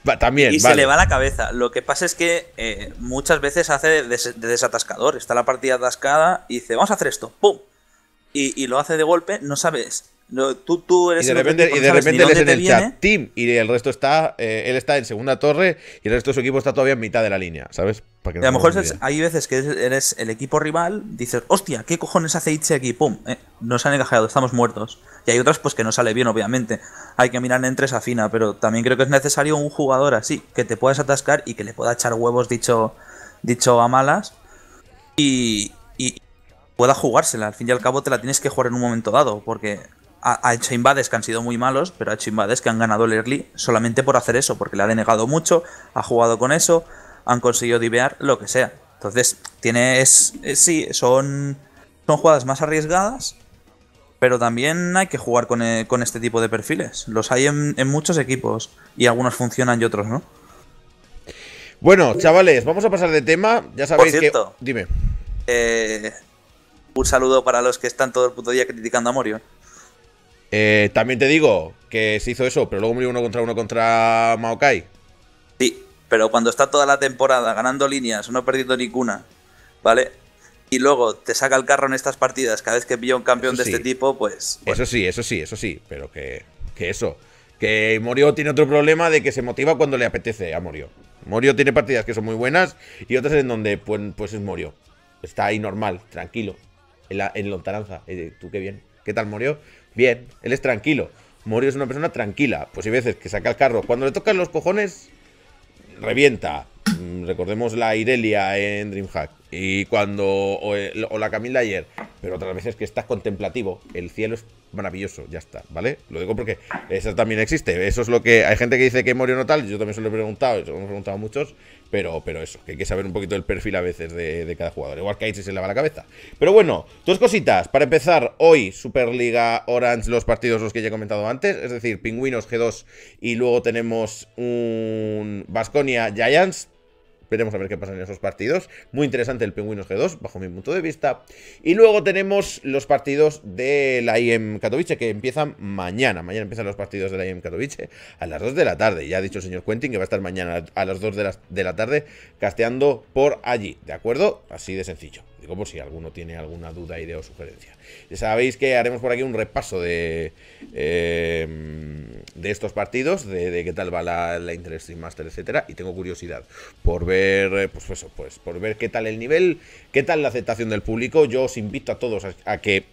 Va, también, y se le va
la cabeza. Lo que pasa es que eh, muchas veces hace de, desatascador. Está la partida atascada y dice, vamos a hacer esto. ¡Pum! Y, y, lo hace de golpe, no sabes tú, eres y de repente, y de repente él es en el chat
team y el resto está, eh, él está en segunda torre y el resto de su equipo está todavía en mitad de la línea, ¿sabes?
Para a lo mejor hay veces que eres el equipo rival, dices, hostia, ¿qué cojones hace Itche aquí? ¡Pum! Eh, nos han encajado, estamos muertos. Y hay otras pues que no sale bien, obviamente. Hay que mirar entre esa fina, pero también creo que es necesario un jugador así, que te puedas atascar y que le pueda echar huevos dicho, dicho a malas. Y, y pueda jugársela, al fin y al cabo te la tienes que jugar en un momento dado, porque ha hecho invades que han sido muy malos, pero hecho invades que han ganado el early solamente por hacer eso, porque le ha denegado mucho, ha jugado con eso, han conseguido divear, lo que sea. Entonces, tiene. Es, sí, son, son jugadas más arriesgadas, pero también hay que jugar con, eh, este tipo de perfiles. Los hay en, muchos equipos y algunos funcionan y otros no. Bueno, chavales, vamos a pasar de tema. Ya sabéis que. Dime. Eh, un saludo para los que están todo el puto día criticando a Morion.
Eh, también te digo que se hizo eso, pero luego murió uno contra uno
contra Maokai. Sí, pero cuando está toda la temporada ganando líneas, no perdiendo ninguna, ¿vale? Y luego te saca el carro en estas partidas cada vez que pilla un campeón de este tipo, pues.
Eso sí, eso sí, eso sí, pero que, eso. Que Morio tiene otro problema de que se motiva cuando le apetece a Morio. Morio tiene partidas que son muy buenas y otras en donde pues, pues es Morio. Está ahí normal, tranquilo, en, la, en lontananza. Eh, tú qué bien. ¿Qué tal, Morio? Bien, él es tranquilo. Morio es una persona tranquila. Pues hay veces que saca el carro. Cuando le tocan los cojones, revienta. Mm, recordemos la Irelia en Dreamhack. Y cuando. O, eh, la Camila ayer. Pero otras veces que estás contemplativo. El cielo es maravilloso. Ya está, ¿vale? Lo digo porque eso también existe. Eso es lo que. Hay gente que dice que Morio no tal. Yo también se lo he preguntado. Se lo hemos preguntado a muchos. Pero, pero eso, que hay que saber un poquito el perfil a veces de, cada jugador. Igual que ahí se le va la cabeza. Pero bueno, dos cositas. Para empezar, hoy Superliga Orange, los partidos los que ya he comentado antes. Es decir, Pingüinos G2 y luego tenemos un Basconia Giants. Veremos a ver qué pasa en esos partidos. Muy interesante el Pingüinos G2, bajo mi punto de vista. Y luego tenemos los partidos de la IM Katowice, que empiezan mañana. Mañana empiezan los partidos de la IM Katowice a las 2 de la tarde. Ya ha dicho el señor Quentin que va a estar mañana a las 2 de la, de la tarde casteando por allí. ¿De acuerdo? Así de sencillo. Como si alguno tiene alguna duda, idea o sugerencia. Ya sabéis que haremos por aquí un repaso de, em, de estos partidos, de, qué tal va la, la Interesting Master, etcétera. Y tengo curiosidad por ver, eh, pues pues por ver qué tal el nivel, qué tal la aceptación del público. Yo os invito a todos a que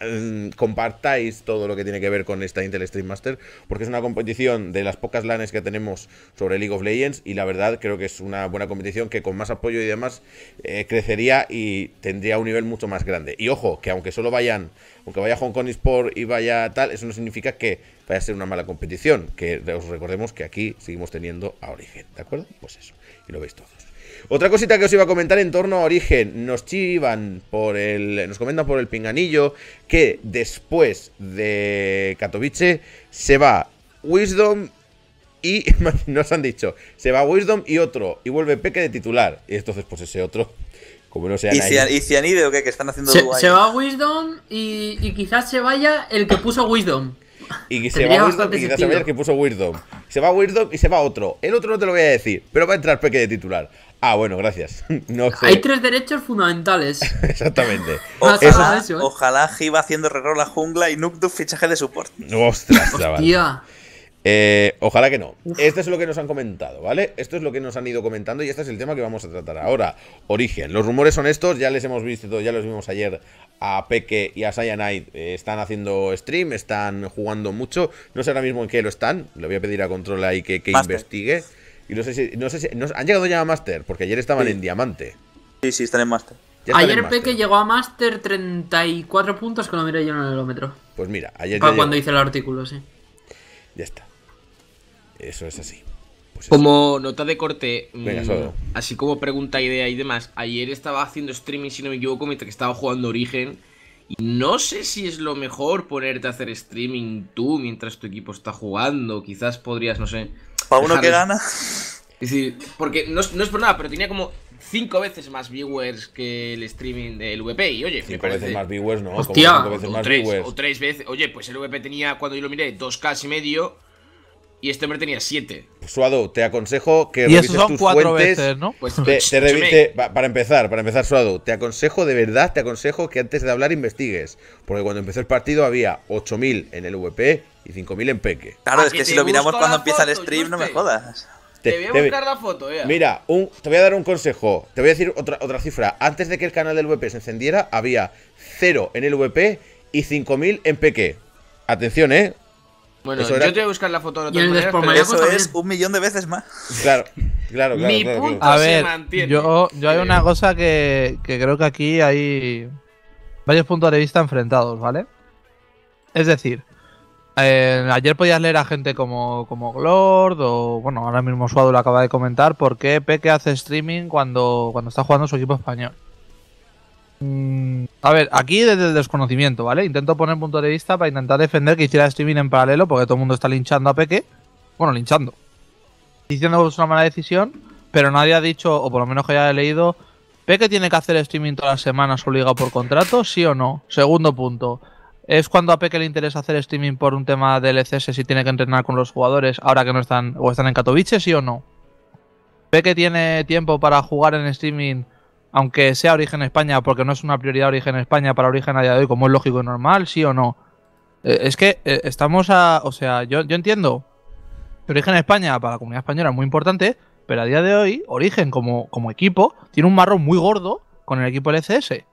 Mm, compartáis todo lo que tiene que ver con esta Intel Stream Master, porque es una competición de las pocas lanes que tenemos sobre League of Legends y la verdad creo que es una buena competición que con más apoyo y demás eh, crecería y tendría un nivel mucho más grande. Y ojo, que aunque solo vayan, aunque vaya Hong Kong Sport y vaya tal, eso no significa que vaya a ser una mala competición, que os recordemos que aquí seguimos teniendo a Origen, ¿de acuerdo? Pues eso, y lo veis todos. Otra cosita que os iba a comentar en torno a Origen. Nos chivan por el. Nos comentan por el pinganillo que después de Katowice se va Wisdom y. Nos han dicho, se va Wisdom y otro. Y vuelve Peque de titular. Y entonces, pues ese otro. Como no se ¿Y, si ¿Y Cianide o qué? Que están haciendo. Se, va
Wisdom y, quizás se vaya el que puso Wisdom.
Y se va Wisdom y quizás se vaya el que puso Wisdom. Se va Wisdom y se va otro. El otro no te lo voy a decir, pero va a entrar Peque de titular. Ah, bueno, gracias. No Hay
tres derechos fundamentales.
Exactamente. ¿eh? Ojalá,
Eso.
haciendo reroll la jungla y Nukdu fichaje de support. Ostras, chaval. Eh, ojalá que no.
Esto es lo que nos han comentado, ¿vale? Esto es lo que nos han ido comentando y este es el tema que vamos a tratar ahora. Origen. Los rumores son estos, ya les hemos visto, ya los vimos ayer a Peque y a Cyanide. Eh, están haciendo stream, están jugando mucho. No sé ahora mismo en qué lo están. Le voy a pedir a Control ahí que, que investigue. Y no sé si. No ¿Han llegado ya a Master? Porque ayer estaban en Diamante. Sí, sí, están en Master. ayer Peque
llegó a Master 34 puntos Cuando lo miré yo en el helómetro. Pues mira, ayer. cuando hice el artículo, sí. Ya está. Eso es así. Pues como nota de corte, mm, así como pregunta, idea y demás, ayer estaba haciendo streaming, si no me equivoco, mientras que estaba jugando Origen no sé
si es lo mejor ponerte a hacer streaming tú mientras tu equipo está jugando. Quizás podrías,
no sé. ¿Para uno que gana?
porque no, es por nada, pero tenía como cinco
veces más viewers que el streaming del VP. Y oye, cinco veces más viewers, ¿no? Hostia, veces más tres, viewers. o tres veces. Oye, pues el VP tenía, cuando yo lo miré, dos casi medio y este hombre tenía 7.
Suado, te aconsejo que y revises tus cuatro Veces, ¿no? Pues, te, te reviste, para empezar, para empezar, Suado, te aconsejo, de verdad, te aconsejo que antes de hablar investigues. Porque cuando empezó el partido había 8.000 en el VP y 5.000 en Peque. Claro, ah, es que, si lo miramos cuando
empieza el stream,
no me jodas. Te, voy a buscar
la foto, Mira,
te voy a dar un consejo. Te voy a decir otra, otra cifra. Antes de que el canal del VP se encendiera, había 0 en el VP y 5.000 en Peque. Atención, ¿eh? Bueno, yo te voy
a buscar la foto de otra
manera, eso es un millón de veces más. Claro, claro, claro. Mi punto A ver,
Yo,
hay una cosa que, creo que aquí hay varios puntos de vista enfrentados, ¿vale? Es decir, eh, ayer podías leer a gente como, como Glord o, bueno, ahora mismo Suado lo acaba de comentar, ¿por qué Peque hace streaming cuando, cuando está jugando su equipo español? A ver, aquí desde el desconocimiento, ¿vale? Intento poner punto de vista para intentar defender que hiciera streaming en paralelo porque todo el mundo está linchando a Peque. Bueno, linchando. Diciendo que es una mala decisión, pero nadie ha dicho, o por lo menos que haya leído, Peque tiene que hacer streaming todas las semanas obligado por contrato, sí o no. Segundo punto. ¿Es cuando a Peque le interesa hacer streaming por un tema de LCS si tiene que entrenar con los jugadores ahora que no están o están en Katowice, sí o no? Peque tiene tiempo para jugar en streaming aunque sea origen España, porque no es una prioridad origen España para origen a día de hoy, como es lógico y normal, sí o no. Eh, es que eh, estamos a. O sea, yo, entiendo que origen España para la comunidad española es muy importante, pero a día de hoy, origen como, como equipo tiene un marrón muy gordo con el equipo LCS. E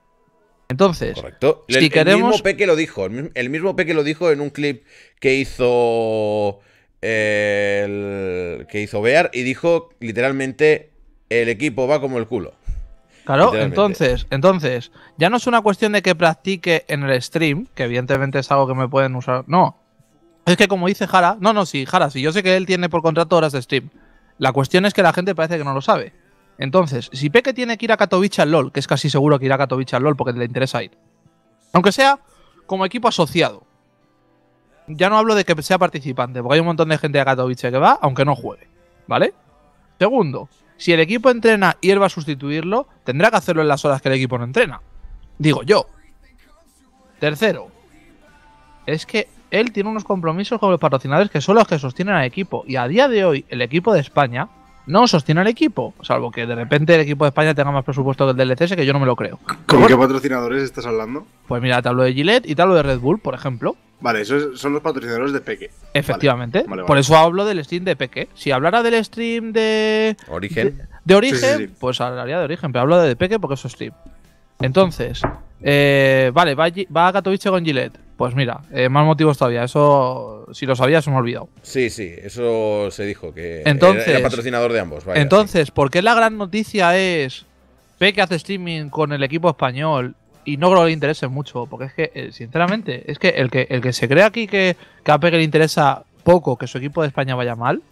Entonces, Correcto. el, mismo Peque
lo dijo, el mismo Peque lo dijo en un clip que hizo. que hizo Bear y dijo literalmente: el equipo va como el culo. Claro,
entonces, entonces, ya no es una cuestión de que practique en el stream, que evidentemente es algo que me pueden usar. No. Es que como dice Jara, no, no, sí, Jara, sí, yo sé que él tiene por contrato horas de stream. La cuestión es que la gente parece que no lo sabe. Entonces, si Peque tiene que ir a Katowice al LOL, que es casi seguro que irá a Katowice al LOL porque le interesa ir. Aunque sea como equipo asociado. Ya no hablo de que sea participante, porque hay un montón de gente de Katowice que va, aunque no juegue. ¿Vale? Segundo, si el equipo entrena y él va a sustituirlo, tendrá que hacerlo en las horas que el equipo no entrena. Digo yo. Tercero, es que él tiene unos compromisos con los patrocinadores que son los que sostienen al equipo. Y a día de hoy, el equipo de España no sostiene al equipo. Salvo que de repente el equipo de España tenga más presupuesto que el del ECS, que yo no me lo creo.
¿Con qué patrocinadores estás hablando?
Pues mira, te hablo de Gillette y te hablo de Red Bull, por ejemplo.
Vale, esos son los patrocinadores de Peque.
Efectivamente. Por eso hablo del stream de Peque. Si hablara del stream de. Origen. De, origen, pues hablaría de origen, pero hablo de Peque porque es su stream. Entonces, eh, vale, va, va a Katowice con Gillette. Pues mira, eh, más motivos todavía. Eso, si lo sabías, se me ha olvidado.
Sí, sí, eso se dijo, que entonces, era, patrocinador de ambos.
entonces, ¿por qué la gran noticia es Peque hace streaming con el equipo español y no creo que le interese mucho, porque es que, eh, sinceramente, es que el que, el que se cree aquí que, que a Peque le interesa poco que su equipo de España vaya mal,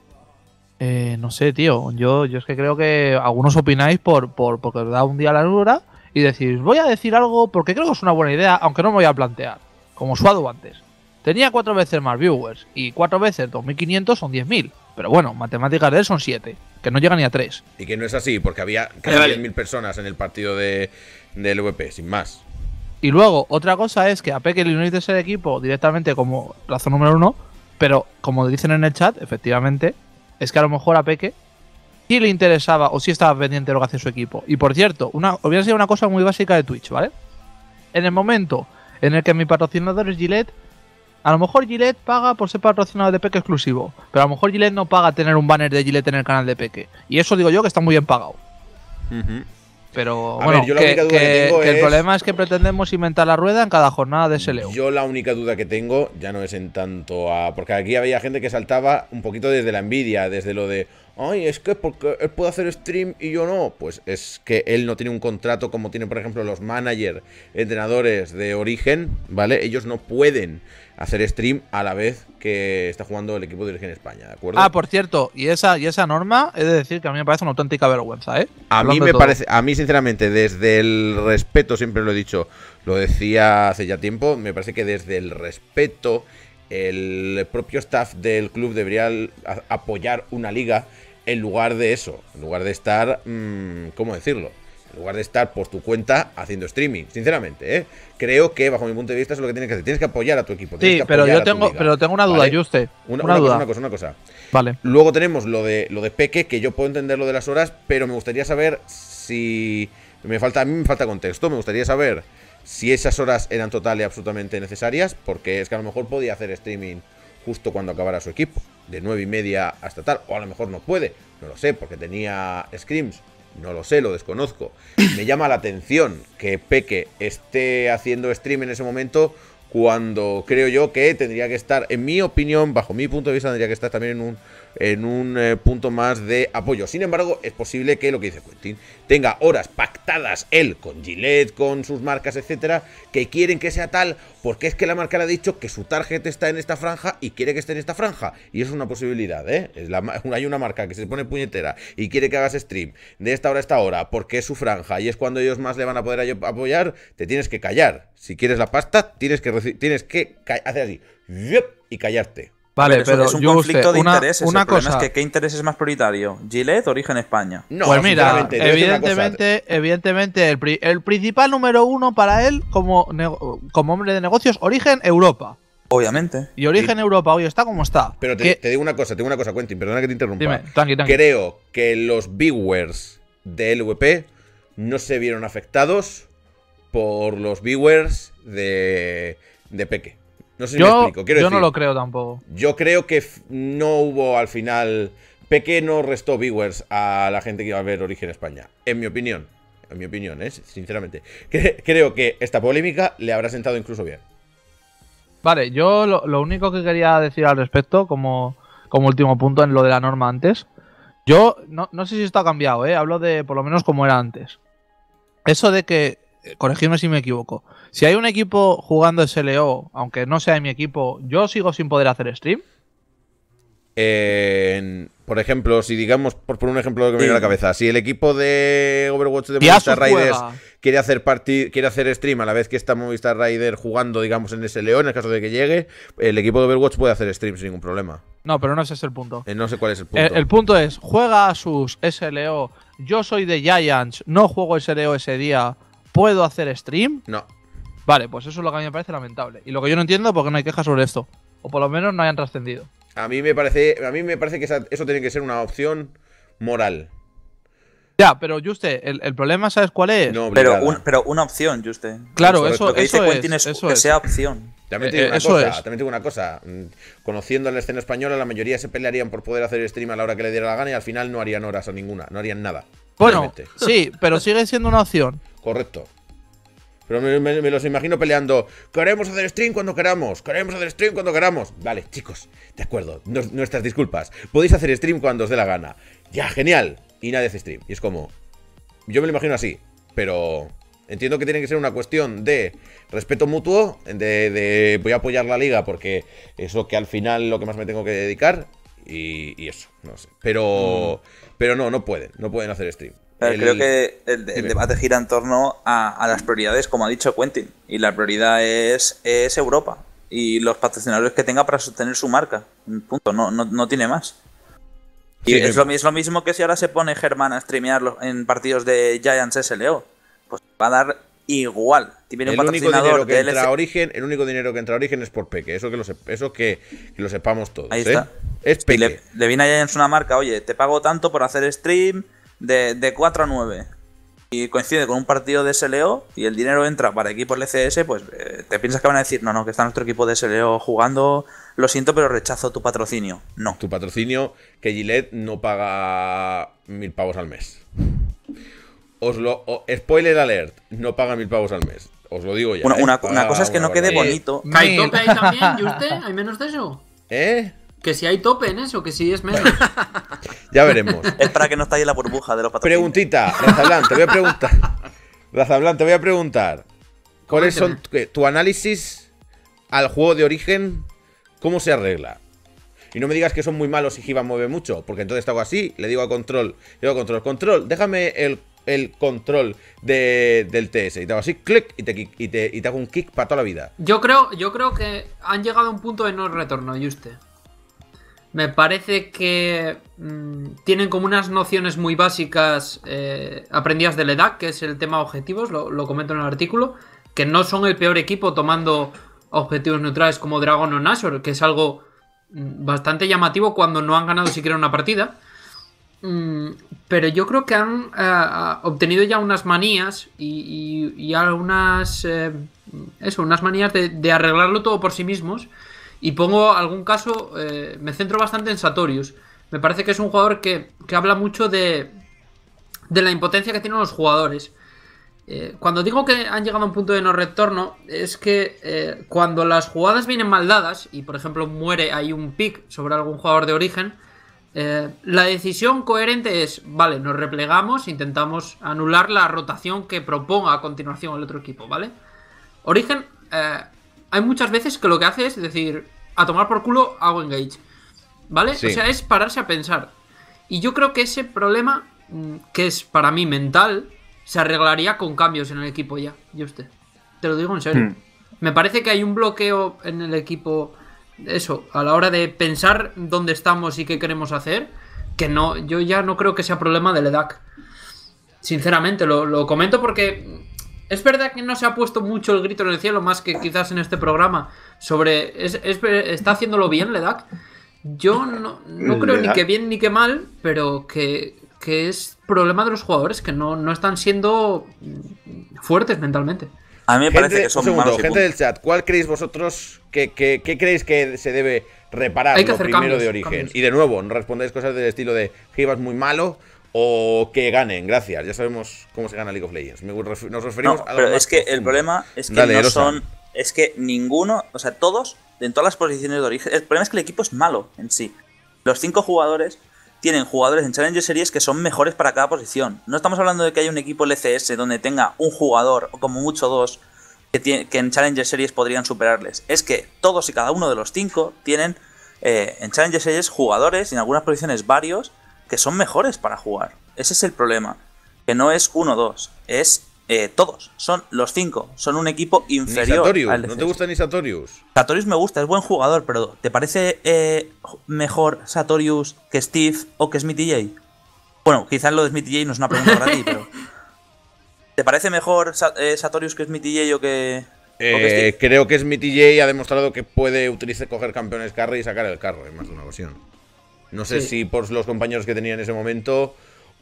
eh, no sé, tío. Yo, yo es que creo que algunos opináis por, por porque os da un día la lura y decís, voy a decir algo porque creo que es una buena idea, aunque no me voy a plantear. Como Suado antes. Tenía cuatro veces más viewers y cuatro veces 2.500 son 10.000. Pero bueno, matemáticas de él son 7, que no llegan ni a 3.
Y que no es así, porque había casi eh, 10.000 personas en el partido de, del VP, sin más. Y luego, otra cosa es que a Peque le
unites ser equipo directamente como plazo número uno, pero como dicen en el chat, efectivamente, es que a lo mejor a Peque sí le interesaba o sí estaba pendiente de lo que hace su equipo. Y por cierto, una, hubiera sido una cosa muy básica de Twitch, ¿vale? En el momento en el que mi patrocinador es Gillette, a lo mejor Gillette paga por ser patrocinado de Peque exclusivo, pero a lo mejor Gillette no paga tener un banner de Gillette en el canal de Peque. Y eso digo yo que está muy bien pagado.
Pero bueno, yo la que, única duda que, tengo el problema
es que pretendemos inventar la rueda en cada jornada de Leo.
Yo la única duda que tengo ya no es en tanto a. Porque aquí había gente que saltaba un poquito desde la envidia, desde lo de. Ay, es que porque él puede hacer stream y yo no. Pues es que él no tiene un contrato como tienen, por ejemplo, los managers, entrenadores de origen, ¿vale? Ellos no pueden hacer stream a la vez que está jugando el equipo de origen España, ¿de acuerdo? Ah,
por cierto, y esa, y esa norma, es de decir que a mí me parece una auténtica vergüenza, ¿eh? A mí me parece,
a mí sinceramente, desde el respeto, siempre lo he dicho, lo decía hace ya tiempo, me parece que desde el respeto, el propio staff del club debería apoyar una liga en lugar de eso, en lugar de estar, mm, ¿cómo decirlo? En lugar de estar por tu cuenta haciendo streaming, sinceramente, ¿eh? Creo que, bajo mi punto de vista, es lo que tienes que hacer. Tienes que apoyar a tu equipo. Sí, pero yo tengo, pero tengo una duda, ¿vale? usted. Una, Cosa, una cosa, una cosa. Vale. Luego tenemos lo de, lo de Peque, que yo puedo entender lo de las horas, pero me gustaría saber si. Me falta, a mí me falta contexto, me gustaría saber si esas horas eran total y absolutamente necesarias, porque es que a lo mejor podía hacer streaming justo cuando acabara su equipo, de 9 y media hasta tal, o a lo mejor no puede, no lo sé, porque tenía Screams no lo sé, lo desconozco. Me llama la atención que Peque esté haciendo stream en ese momento cuando creo yo que tendría que estar, en mi opinión, bajo mi punto de vista, tendría que estar también en un en un eh, punto más de apoyo. Sin embargo, es posible que lo que dice Quentin tenga horas pactadas él con Gillette, con sus marcas, etcétera, que quieren que sea tal porque es que la marca le ha dicho que su target está en esta franja y quiere que esté en esta franja. Y es una posibilidad, ¿eh? hay una marca que se pone puñetera y quiere que hagas stream de esta hora a esta hora porque es su franja y es cuando ellos más le van a poder apoyar, te tienes que callar. Si quieres la pasta, tienes que,
tienes que hacer así y callarte. Vale, pero, es un conflicto de intereses. Una cosa. que ¿qué interés es más prioritario? ¿Gilet, origen España? pues mira, evidentemente,
evidentemente el, el, principal número uno para él como, como hombre de negocios, origen Europa.
Obviamente.
Y origen
Europa hoy está como está.
Pero te, digo una cosa, te digo una cosa, Quentin, perdona que te interrumpa. Creo que los viewers de LVP no se vieron afectados por los viewers de, de Peque. No sé si yo, explico. yo no lo creo tampoco. Yo creo que no hubo al final. Peque no restó viewers a la gente que iba a ver Origen España. En mi opinión. En mi opinión, ¿eh? sinceramente. creo que esta polémica le habrá sentado incluso bien.
Vale, yo lo, único que quería decir al respecto, como, como último punto en lo de la norma antes. Yo no, no sé si esto ha cambiado, ¿eh? hablo de por lo menos como era antes. Eso de que, eh, corregidme si me equivoco, si hay un equipo jugando SLO, aunque no sea de mi equipo, ¿yo sigo sin poder hacer stream?
Eh, por ejemplo, si digamos, por un ejemplo que me viene a la cabeza, si el equipo de Overwatch de Movistar Riders quiere hacer, quiere hacer stream a la vez que está Movistar Raider jugando, digamos, en SLO, en el caso de que llegue, el equipo de Overwatch puede hacer stream sin ningún problema.
No, pero no ese es el punto. Eh, no sé cuál es el punto. El, punto es, juega a sus SLO, yo soy de Giants, no juego SLO ese día, ¿puedo hacer stream? No. Vale,
pues eso es lo que a mí me parece lamentable.
Y lo que yo no entiendo, porque no hay quejas sobre esto. O por lo menos no hayan trascendido.
A mí me parece, a mí me parece que eso tiene que ser una opción moral.
Ya, pero Juste, el, el problema, ¿sabes cuál es? No, pero,
pero una opción,
Juste. Claro, eso, eso es, eso que sea opción. También me eh, eh, una cosa, también mm, tengo una cosa. Conociendo la escena española, la mayoría se pelearían por poder hacer el stream a la hora que le diera la gana y al final no harían horas a ninguna, no harían nada.
Bueno, sí, pero sigue siendo una opción.
Correcto. Pero me, los imagino peleando. Queremos hacer stream cuando queramos. Queremos hacer stream cuando queramos. Vale, chicos, de acuerdo. nuestras disculpas. Podéis hacer stream cuando os dé la gana. Ya, genial. Y nadie hace stream. Y es como... Yo me lo imagino así. Pero... Entiendo que tiene que ser una cuestión de respeto mutuo, de, voy a apoyar la liga porque eso que al final lo que más me tengo que dedicar y, y eso, no sé. Pero, mm. pero no, no pueden, no pueden hacer stream. Pero creo que el, debate
gira en torno a, las prioridades, como ha dicho Quentin. Y la prioridad es, es Europa y los patrocinadores que tenga para sostener su marca. Punto, no, no, tiene más. Y es, eh, lo, es, lo, mismo que si ahora se pone Germán a streamear en partidos de Giants SLO. Pues va a dar igual. Tiene el un único dinero que entra a
origen, el único dinero que
entra origen es por Peque. Eso que lo, eso que,
lo sepamos todos. Ahí
¿eh? le, le viene a Giants una marca, oye, te pago tanto por hacer stream de, 4 a 9 y coincide con un partido de SLO y el dinero entra para equipos LCS, pues eh, te piensas que van a decir, no, no, que está nuestro equipo de SLO jugando, lo siento, pero rechazo tu patrocinio. No. Tu patrocinio que Gillette no paga mil pavos al mes. Os lo,
spoiler alert, no paga mil pavos al mes. Os lo digo ya. Una, ¿eh? cosa es que no quede bonito.
¿Hay ¿y usted?
¿Hay menos de eso?
¿Eh? Que si hay tope en eso, que si es menos. ya veremos. Es para que no estáis en la burbuja de los patrocinios. Preguntita, Razablan, te voy a preguntar.
Razablan, te voy a preguntar. ¿Cuáles son eh, tu análisis al juego de origen? ¿Cómo se arregla? Y no me digas que son muy malos y Giva mueve mucho, porque entonces te hago así, le digo a control, le digo a control, control, déjame el, control del TS. Y te hago así, clic, y te, y y te hago un kick para toda la vida.
Yo creo, yo creo que han llegado a un punto de no retorno, y usted me parece que mm, tienen como unas nociones muy básicas eh, aprendidas de la edad, que es el tema objetivos, lo, comento en el artículo, que no son el peor equipo tomando objetivos neutrales como Dragon o Nashor, que es algo mm, bastante llamativo cuando no han ganado siquiera una partida. Mm, pero yo creo que han eh, obtenido ya unas manías y, algunas. Eh, eso, unas manías de arreglarlo todo por sí mismos y pongo algún caso, eh, me centro bastante en Satorius. Me parece que es un jugador que, habla mucho de, de la impotencia que tienen los jugadores. Eh, cuando digo que han llegado a un punto de no retorno, es que eh, cuando las jugadas vienen mal dadas, y por ejemplo muere ahí un pick sobre algún jugador de origen, la decisión coherente es, vale, nos replegamos, intentamos anular la rotación que proponga a continuación el otro equipo, ¿vale? Origen hay muchas veces que lo que hace es decir, a tomar por culo, hago engage. ¿Vale? O sea, es pararse a pensar. Y yo creo que ese problema, mm, que es para mí mental, se arreglaría con cambios en el equipo ya. Y usted. Te lo digo en serio. Hmm. Me parece que hay un bloqueo en el equipo. Eso, a la hora de pensar dónde estamos y qué queremos hacer, que no, yo ya no creo que sea problema del EDAC. Sinceramente, lo, lo comento porque es verdad que no se ha puesto mucho el grito en el cielo, más que quizás en este programa, sobre... Es, ¿Está haciéndolo bien Ledak? Yo no, creo ni que bien ni que mal, pero que, es problema de los jugadores, que no, están siendo fuertes mentalmente.
A mí me parece gente, Gente del chat, ¿cuál creéis
vosotros
que, creéis que se debe reparar que lo primero de origen? Y de nuevo, respondéis cosas del estilo de Gibas muy malo o que ganen, gracias. Ya sabemos cómo se gana League of Legends. Nos referimos no, Pero es que el problema es que no son.
Es que ninguno, o sea, todos, en todas las posiciones de origen. El problema es que el equipo es malo en sí. Los cinco jugadores tienen jugadores en Challenger Series que son mejores para cada posición. No estamos hablando de que haya un equipo LCS donde tenga un jugador, o como mucho dos, que, en Challenger Series podrían superarles. Es que todos y cada uno de los cinco tienen eh, en Challenger Series jugadores, en algunas posiciones varios, que son mejores para jugar. Ese es el problema. Que no es uno o dos, es eh, todos. Son los cinco. Son un equipo inferior. ¿No te gusta ni Satorius? Satorius me gusta, es buen jugador, pero ¿te parece eh, mejor Satorius que Steve o que y J? Bueno, quizás lo de smith J no es una pregunta para ti, pero. ¿Te parece mejor eh, Satorius que smith J o que.? que creo que Smithy J ha
demostrado que puede utilizar, coger campeones carry y sacar el carro en más de una ocasión. No sé si por los compañeros que tenía en ese momento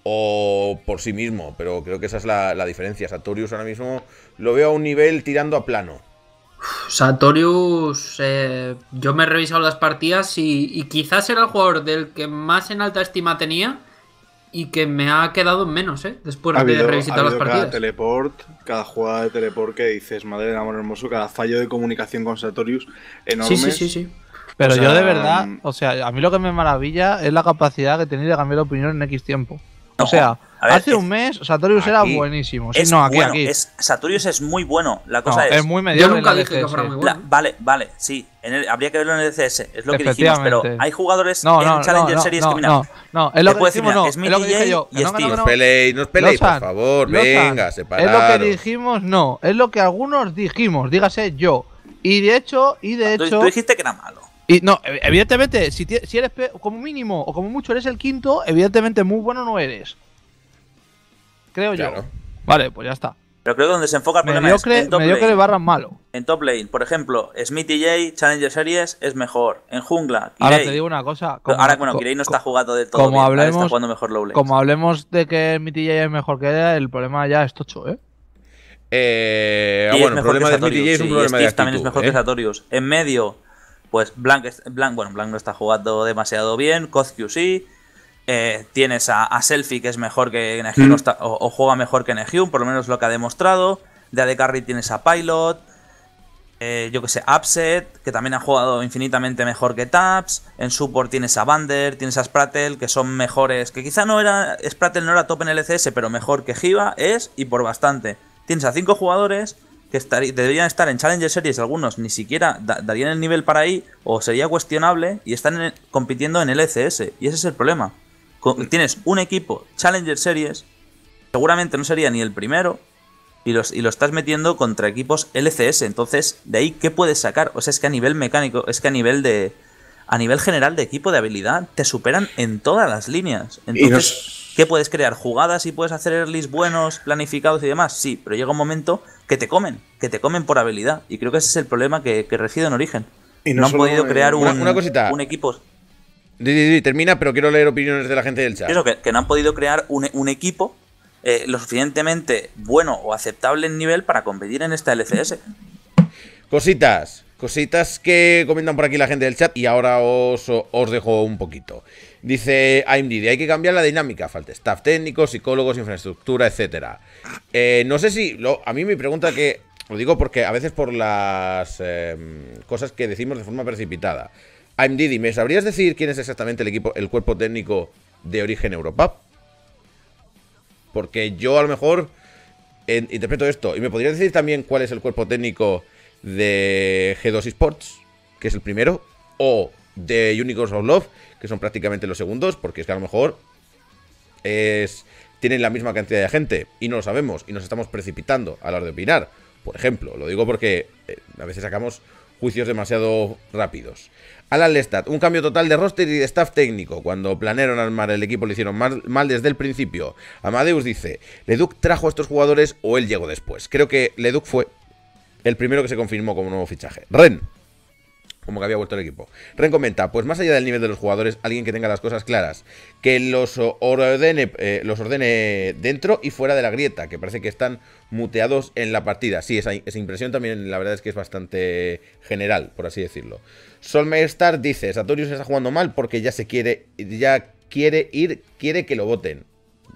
o por sí mismo, pero creo que esa es la, diferencia. Satorius ahora mismo lo veo a un nivel tirando a plano.
Satorius, eh, yo me he revisado las partidas y, quizás era el jugador del que más en alta estima tenía y que me ha quedado menos, ¿eh? Después de revisitar las partidas. Cada
teleport, cada jugada de teleport que dices, madre de amor hermoso, cada fallo de comunicación con Satorius enorme. sí, sí, sí. Pero yo de verdad, mm,
o sea, a mí lo que me maravilla es la capacidad que tenéis de cambiar de opinión en X tiempo. o sea, hace un mes Satorius era buenísimo. no, aquí, aquí.
Es, Satorius es muy bueno. La cosa es, muy Yo nunca dije que fuera muy bueno. vale, vale, sí. habría que verlo en el DCS. Es lo que dijimos. Pero hay jugadores no, en Challenger Series que mira. No,
no, es lo que decimos. no, es, lo que dije yo. Y no, no, peleéis, no peleéis, por favor. venga, Es lo que dijimos, no. Es lo que algunos dijimos. Dígase yo. Y de hecho, y de hecho. Tú dijiste que era malo. Y no, e, evidentemente, si, eres como mínimo o como mucho eres el quinto, evidentemente muy bueno no eres.
Creo yo. Vale, pues ya está. Pero creo que donde se enfoca el problema es en top que le barra malo. En top lane, por ejemplo, Smithy y Jay, Challenger Series es mejor. En jungla, Kirei, Ahora te digo una cosa. ahora, bueno, Kirei no está jugando de todo. Como bien, hablemos, está jugando mejor low lane. Como
hablemos de que Smithy y Jay es mejor que ella, el problema ya es tocho,
¿eh?
Eh, ah, bueno, el problema de Smith y Jay es un problema de actitud, también es mejor que ¿eh? Satorius. En medio, pues Blank, no está jugando demasiado bien, Kozkyu sí. Eh, tienes a, Selfie que es mejor que mm. o, juega mejor que Nehyun, por lo menos lo que ha demostrado. De AD Carry tienes a Pilot, eh, yo que sé, Upset, que también ha jugado infinitamente mejor que Taps. En Support tienes a Bander, tienes a Spratel, que son mejores. Que quizá no era. Spratel no era top en LCS, e pero mejor que Jiva. es y por bastante. Tienes a 5 jugadores que deberían estar en Challenger Series algunos ni siquiera darían el nivel para ahí o sería cuestionable y están compitiendo en LCS e Y ese es el problema. tienes un equipo Challenger Series, seguramente no sería ni el primero, y, los, y lo estás metiendo contra equipos LCS. Entonces, ¿de ahí qué puedes sacar? O sea, es que a nivel mecánico, es que a nivel de... A nivel general de equipo de habilidad, te superan en todas las líneas. Entonces, que puedes crear jugadas y puedes hacer earlys buenos, planificados y demás. Sí, pero llega un momento que te comen, que te comen por habilidad. Y creo que ese es el problema que, que reside en origen. Y no, han podido crear un, un equipo. termina, pero quiero leer opiniones de la gente del chat. que, que no han podido crear un, equipo eh, lo suficientemente bueno o aceptable en nivel para competir en esta LCS. Cositas, cositas
que comentan por aquí la gente del chat y ahora os, os dejo un poquito. Dice IMDb, hay que cambiar la dinámica, falta staff técnico, psicólogos, infraestructura, etc. Eh, no sé si, a mí me pregunta que, lo digo porque a veces por las em, cosas que decimos de forma precipitada. IMDb, ¿me sabrías decir quién es exactamente el equipo, el cuerpo técnico de origen Europa? Porque yo a lo mejor interpreto esto. ¿Y me podrías decir también cuál es el cuerpo técnico de G2 Sports, que es el primero? ¿O de Unicorns of Love, que son prácticamente los segundos, porque es que a lo mejor es, tienen la misma cantidad de gente y no lo sabemos y nos estamos precipitando a la hora de opinar. Por ejemplo, lo digo porque eh, a veces sacamos juicios demasiado rápidos. Alan Lestat, un cambio total de roster y de staff técnico. Cuando planearon armar el equipo lo hicieron mal, mal, desde el principio. Amadeus dice, Leduc trajo a estos jugadores o él llegó después. Creo que Leduc fue el primero que se confirmó como nuevo fichaje. Ren, como que había vuelto el equipo. Ren comenta, pues más allá del nivel de los jugadores, alguien que tenga las cosas claras, que los ordene, eh, los ordene dentro y fuera de la grieta, que parece que están muteados en la partida. Sí, esa, impresión también la verdad es que es bastante general, por así decirlo. Solmeister dice, Satorius está jugando mal porque ya se quiere, ya quiere ir, quiere que lo voten.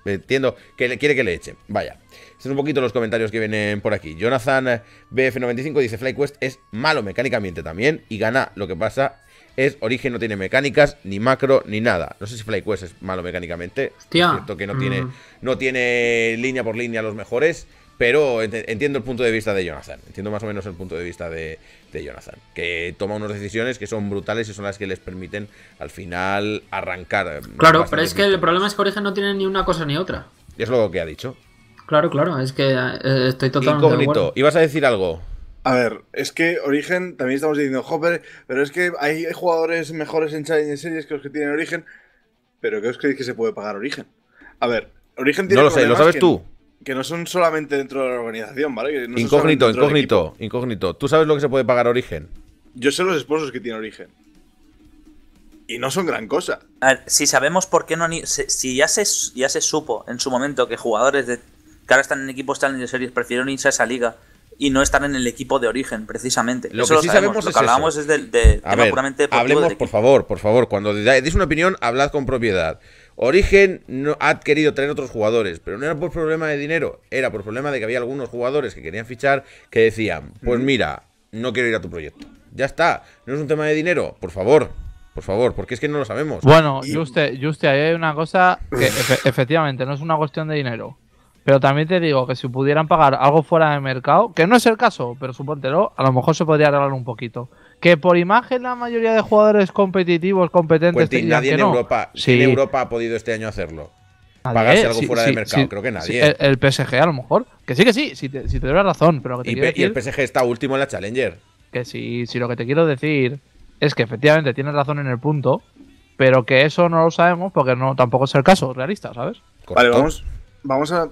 Entiendo, que le, quiere que le echen. Vaya son un poquito los comentarios que vienen por aquí. Jonathan eh, BF95 dice, FlyQuest es malo mecánicamente también y gana. Lo que pasa es Origen no tiene mecánicas, ni macro, ni nada. No sé si FlyQuest es malo mecánicamente. Es cierto que no, tiene, mm. no tiene línea por línea los mejores, pero entiendo el punto de vista de Jonathan. Entiendo más o menos el punto de vista de, de, Jonathan. Que toma unas decisiones que son brutales y son las que les permiten al final arrancar. Eh, claro, pero es que el
problema es que Origen no tiene ni una cosa ni otra.
Es lo que ha dicho.
Claro, claro, es que eh, estoy totalmente. Incógnito,
ibas a decir algo. A ver, es que Origen, también estamos diciendo Hopper, pero es que hay jugadores mejores en Challenge Series que los que tienen Origen. ¿Pero qué os creéis que se puede pagar Origen? A ver, Origen tiene. No lo sé, lo sabes tú. Que no son solamente dentro de la organización, ¿vale? incógnito, incógnito,
incógnito. ¿Tú sabes lo que se puede pagar Origen?
Yo sé los esposos que tiene Origen. Y no son gran cosa. A ver, si sabemos por
qué no Si ya ya se supo en su momento que jugadores de que ahora están en equipos de Series, prefieren irse a esa liga y no están en el equipo de origen, precisamente. Lo que sí sabemos, lo que hablábamos es de, Hablemos,
por favor, por favor, cuando des una opinión, hablad con propiedad. Origen no, ha querido tener otros jugadores, pero no era por problema de dinero, era por problema de que había algunos jugadores que querían fichar que decían, pues mira, no quiero ir a tu proyecto. Ya está, no es un tema de dinero, por favor, por favor, porque es que no lo sabemos. Bueno, y...
Juste, ahí hay una cosa que efectivamente no es una cuestión de dinero. Pero también te digo que si pudieran pagar algo fuera de mercado, que no es el caso, pero supóntelo, a lo mejor se podría arreglar un poquito. Que por imagen la mayoría de jugadores competitivos, competentes, pues, nadie en Europa, en Europa
ha podido este año hacerlo. pagarse algo fuera de mercado, creo que nadie.
El, PSG a lo mejor. Que sí, que sí, si te, si razón, pero y, el
PSG está último en la Challenger. Que sí, si lo que te quiero
decir es que efectivamente tienes razón en el punto, pero que eso no lo sabemos porque no tampoco es el caso realista, ¿sabes?
Vale, vamos vamos a.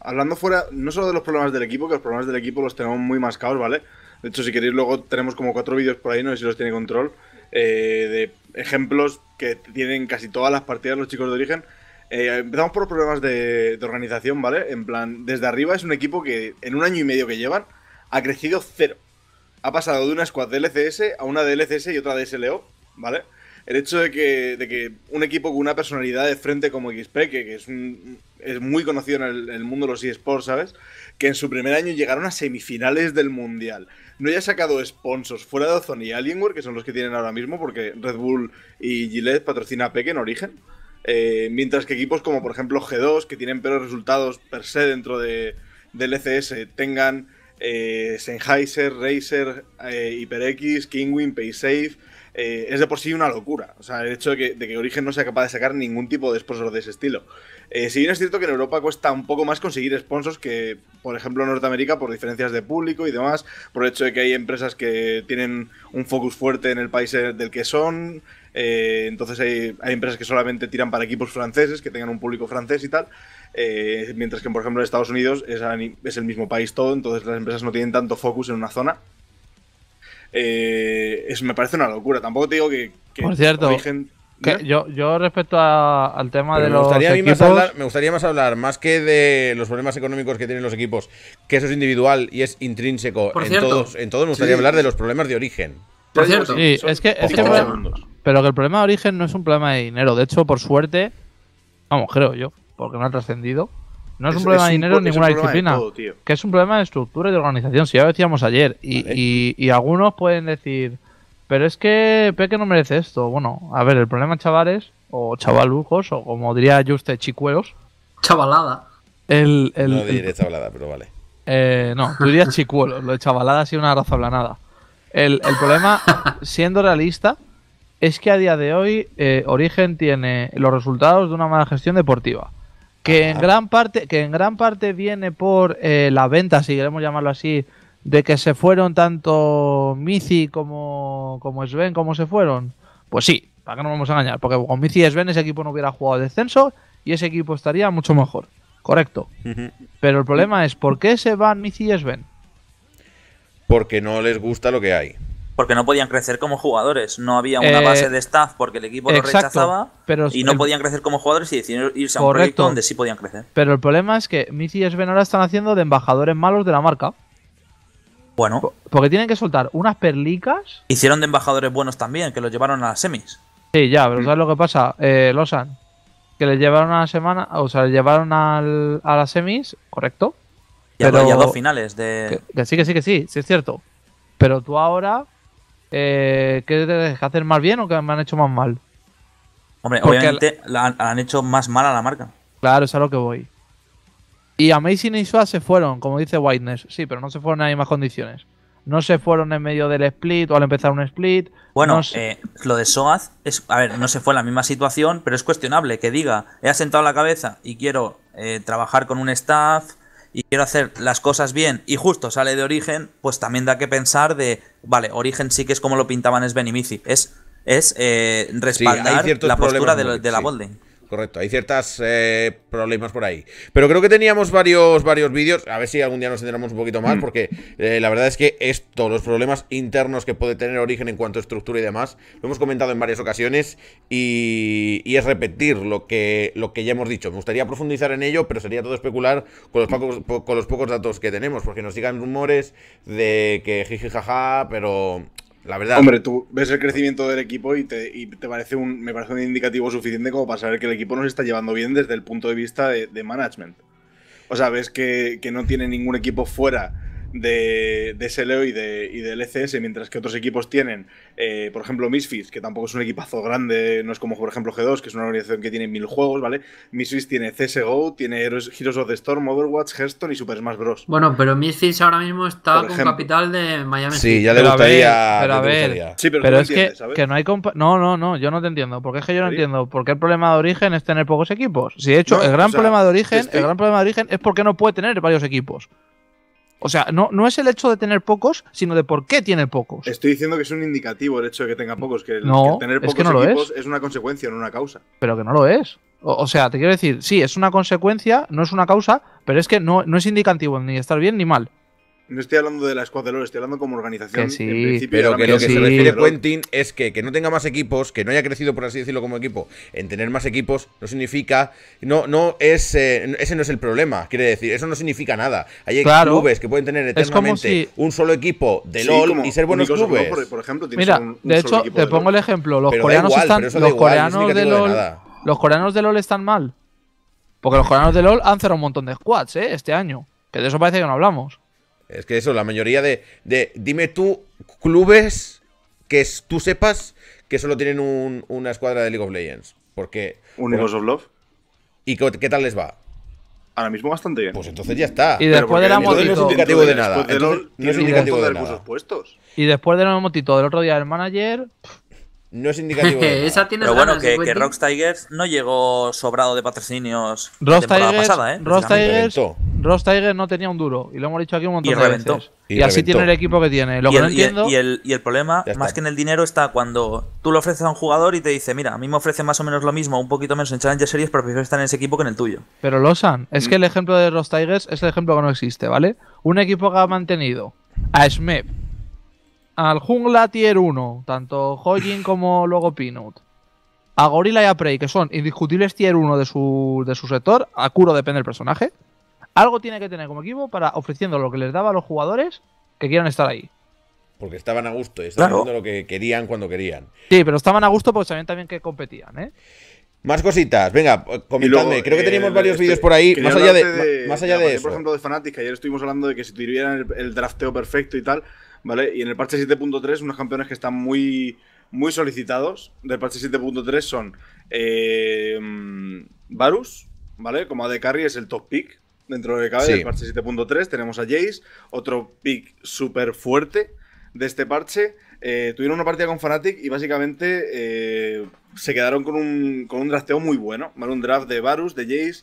hablando fuera, no solo de los problemas del equipo, que los problemas del equipo los tenemos muy mascados, ¿vale? De hecho, si queréis, luego tenemos como cuatro vídeos por ahí, no sé si los tiene control, eh, de ejemplos que tienen casi todas las partidas los chicos de origen. Eh, empezamos por los problemas de, organización, ¿vale? En plan, desde arriba es un equipo que en un año y medio que llevan ha crecido cero. Ha pasado de una squad de LCS a una de LCS y otra de SLO, ¿vale? El hecho de que, que un equipo con una personalidad de frente como XP, que es un, es muy conocido en el, mundo de los eSports, ¿sabes? Que en su primer año llegaron a semifinales del Mundial. No haya sacado sponsors fuera de Ozone y Alienware, que son los que tienen ahora mismo, porque Red Bull y Gillette patrocina a en origen. Eh, mientras que equipos como, por ejemplo, G2, que tienen peores resultados per se dentro de, del ECS, tengan eh, Sennheiser, Razer, eh, HyperX, Kingwin, PaySafe. Eh, es de por sí una locura. O sea, el hecho de que, de que, Origen no sea capaz de sacar ningún tipo de sponsor de ese estilo. Eh, si bien es cierto que en Europa cuesta un poco más conseguir sponsors que, por ejemplo, en Norteamérica por diferencias de público y demás, por el hecho de que hay empresas que tienen un focus fuerte en el país del que son, eh, entonces hay, empresas que solamente tiran para equipos franceses, que tengan un público francés y tal, eh, mientras que, por ejemplo, en Estados Unidos es, el mismo país todo, entonces las empresas no tienen tanto focus en una zona. eso me parece una locura. Tampoco te digo que. que por cierto,
yo, respecto al tema de los equipos...
me gustaría más hablar, más que de los problemas económicos que tienen los equipos, que eso es individual y es intrínseco en todos, en todos me gustaría hablar de los problemas de origen.
es que,
pero que el problema de origen no es un problema de dinero. De hecho, por suerte, vamos, creo yo, porque no ha trascendido. No es, un problema de dinero en ninguna disciplina. que es un problema de estructura y de organización. Si ya lo decíamos ayer. Y, y, algunos pueden decir, pero es que Peque no merece esto. Bueno, a ver, el problema, chavales, o chavalujos, o como diría usted, chicuelos.
Chavalada.
El, no diré
chavalada, pero vale.
Eh, no, tú dirías chicuelos. Lo de chavalada ha sido una raza blanada. El, el problema, siendo realista, es que a día de hoy eh, Origen tiene los resultados de una mala gestión deportiva. Que en, ah. gran parte, que en gran parte viene por eh, la venta, si queremos llamarlo así, de que se fueron tanto Mici como, como Sven, como se fueron? Pues sí, para que no vamos a engañar, porque con Mici y Sven ese equipo no hubiera jugado descenso y ese equipo estaría mucho mejor. Correcto. Pero el problema es, ¿por qué se van Mici y Sven?
Porque no les gusta lo que hay. Porque no podían crecer como jugadores. No había una eh, base de staff porque el equipo lo rechazaba pero y no podían crecer como jugadores y decidieron irse correcto, a un proyecto donde sí podían crecer.
Pero el problema es que Mici y Sven ahora están haciendo de embajadores malos de la marca. Bueno. Porque tienen que soltar unas perlicas.
Hicieron de embajadores buenos también, que los llevaron a las semis.
Sí, ya, pero mm. ¿sabes lo que pasa? Eh, Losan, que les llevaron a la semana, o sea, les llevaron a las semis, correcto.
Y, pero, ya dos finales de.
Que, sí, que sí, que sí, sí es cierto. Pero tú ahora, eh, ¿qué te hacer más bien o que me han hecho más mal?
Hombre, obviamente la, han hecho más mal a la marca.
Claro, es a lo que voy. Y Amazing y Swat se fueron, como dice Whiteness, sí, pero no se fueron en las mismas condiciones. No se fueron en medio del split o al empezar un split.
Bueno, eh, lo de Soaz es, a ver, no se fue en la misma situación, pero es cuestionable que diga, he asentado la cabeza y quiero eh, trabajar con un staff y quiero hacer las cosas bien y justo sale de origen, pues también da que pensar de, vale, origen sí que es como lo pintaban Sven y Mici, es, es eh, respaldar la postura de, la sí
correcto. Hay ciertos eh, problemas por ahí. Pero creo que teníamos varios, varios vídeos. A ver si algún día nos enteramos un poquito más, mm. porque eh, la verdad es que esto, los problemas internos que puede tener origen en cuanto a estructura y demás, lo hemos comentado en varias ocasiones y, es repetir lo que, lo que ya hemos dicho. Me gustaría profundizar en ello, pero sería todo especular con los pocos, con los pocos datos que tenemos, porque nos llegan rumores de que jiji jaja, pero la verdad. Hombre, tú ves el crecimiento
del equipo y te, parece un, me parece un indicativo suficiente como para saber que el equipo nos está llevando bien desde el punto de vista de, management. O sea, ves que, que no tiene ningún equipo fuera de, de SLO y, de, y del ECS, mientras que otros equipos tienen, eh, por ejemplo, Misfits, que tampoco es un equipazo grande, no es como, por ejemplo, G2, que es una organización que tiene mil juegos, ¿vale? Misfits tiene CSGO, tiene Heroes, of the Storm, Overwatch, Hearthstone y Super Smash Bros.
Bueno, pero Misfits ahora mismo está con capital de Miami. Sí, ya le gustaría. Pero Sí, pero, es que,
que no hay. no, no, no, yo no te entiendo. Porque es que yo no entiendo. ¿Por qué el problema de origen es tener pocos equipos? Si de hecho, el, gran problema de origen, el gran problema de origen es porque no puede tener varios equipos. O sea, no, es el hecho de tener pocos, sino de por qué tiene pocos. Estoy
diciendo que es un indicativo el hecho de que tenga pocos, que, tener pocos no equipos es. una consecuencia, no una causa.
Pero que no lo es. O, sea, te quiero decir, sí, es una consecuencia, no es una causa, pero es que no, no es indicativo ni estar bien ni mal.
No estoy hablando de la Squad de LoL, estoy hablando como organización. pero que lo que, se refiere Quentin
es que, que no tenga más equipos, que no haya crecido, por así decirlo, como equipo. En tener más equipos no significa. No, no es. Eh, ese no es el problema, quiere decir. Eso no significa nada. Hay clubes que pueden tener eternamente un solo equipo de LoL y ser buenos clubes. Por, ejemplo, Mira, un, de hecho,
te pongo el ejemplo. Los coreanos están. Los coreanos de LOL. los coreanos de LoL están mal. Porque los coreanos de LoL han cerrado un montón de squads, eh, Este año. Que de eso parece que no hablamos.
Es que eso, la mayoría de, dime tú, clubes que tú sepas que solo tienen una escuadra de League of Legends. Porque. ¿Un Heroes of Love? ¿Y qué, tal les va? Ahora mismo bastante bien. Pues entonces ya está. Y después la motito… No es indicativo de, nada. no es indicativo de,
Puestos.
Y después de la motito del otro día del manager.
No es indicativo. Pero bueno, que, que Rock Tigers no llegó sobrado de patrocinios Rock la Tigers, pasada, ¿eh?
Tigers, no tenía un duro. Y lo hemos dicho aquí un montón y de veces. Y, así tiene el equipo que tiene. Lo y, el,
y, el, problema, más que en el dinero, está cuando tú le ofreces a un jugador y te dice, mira, a mí me ofrece más o menos lo mismo, un poquito menos en Challenger Series, pero prefiero estar en ese equipo que en el tuyo.
Pero Losan, es que el mm. ejemplo de Rock Tigers es el ejemplo que no existe, ¿vale? Un equipo que ha mantenido a Smith al jungla tier 1, tanto Hojin como luego Peanut, a Gorilla y a Prey, que son indiscutibles tier 1 de su, de su sector, a Kuro depende el personaje, algo tiene que tener como equipo para ofreciendo lo que les daba a los jugadores que quieran estar ahí.
Porque estaban a gusto estaban haciendo lo que querían cuando querían.
Sí, pero estaban a gusto porque
sabían también que competían, ¿eh? Más cositas, venga, comentadme. Creo que teníamos eh, varios este, vídeos por ahí. Más allá de, más allá de, eso. Por ejemplo,
de Fnatic, ayer estuvimos hablando de que si tuvieran el, drafteo perfecto y tal, y en el parche 7.3, unos campeones que están muy, muy solicitados del parche 7.3 son eh, Varus, ¿vale? Como AD Carry es el top pick dentro de cabeza del parche 7.3. Tenemos a Jace, otro pick súper fuerte de este parche. Eh, tuvieron una partida con Fnatic y básicamente eh, se quedaron con un, con drafteo muy bueno. Un draft de Varus, de Jace,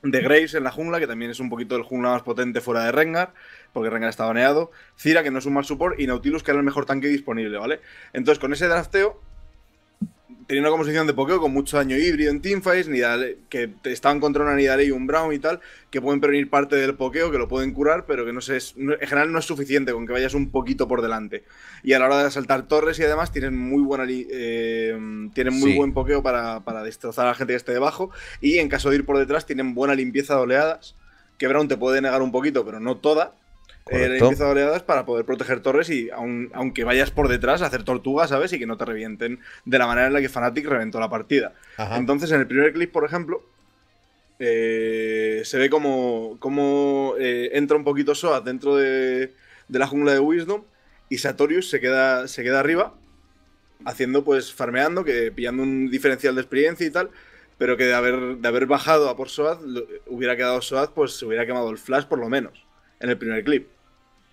de Graves en la jungla, que también es un poquito el jungla más potente fuera de Rengar porque Rengar está baneado, Cira, que no es un mal support, y Nautilus, que era el mejor tanque disponible, ¿vale? Entonces, con ese drafteo, tiene una composición de Pokeo con mucho daño híbrido en teamfights, que estaban contra una Nidalee y un Brown y tal, que pueden prevenir parte del Pokeo, que lo pueden curar, pero que no sé es, en general no es suficiente con que vayas un poquito por delante. Y a la hora de asaltar torres y además tienen muy buena eh, tienen muy buen Pokeo para, para, destrozar a la gente que esté debajo y en caso de ir por detrás tienen buena limpieza de oleadas, que Brown te puede negar un poquito, pero no toda para poder proteger torres y aunque vayas por detrás, a hacer tortuga, ¿sabes? Y que no te revienten de la manera en la que Fnatic reventó la partida. Entonces, en el primer clip, por ejemplo, eh, se ve como, como eh, entra un poquito Soaz dentro de, la jungla de Wisdom y Satorius se queda, se queda arriba, haciendo pues farmeando, que pillando un diferencial de experiencia y tal pero que de haber, de haber bajado a por Soaz, hubiera quedado Soaz, pues se hubiera quemado el flash por lo menos en el primer clip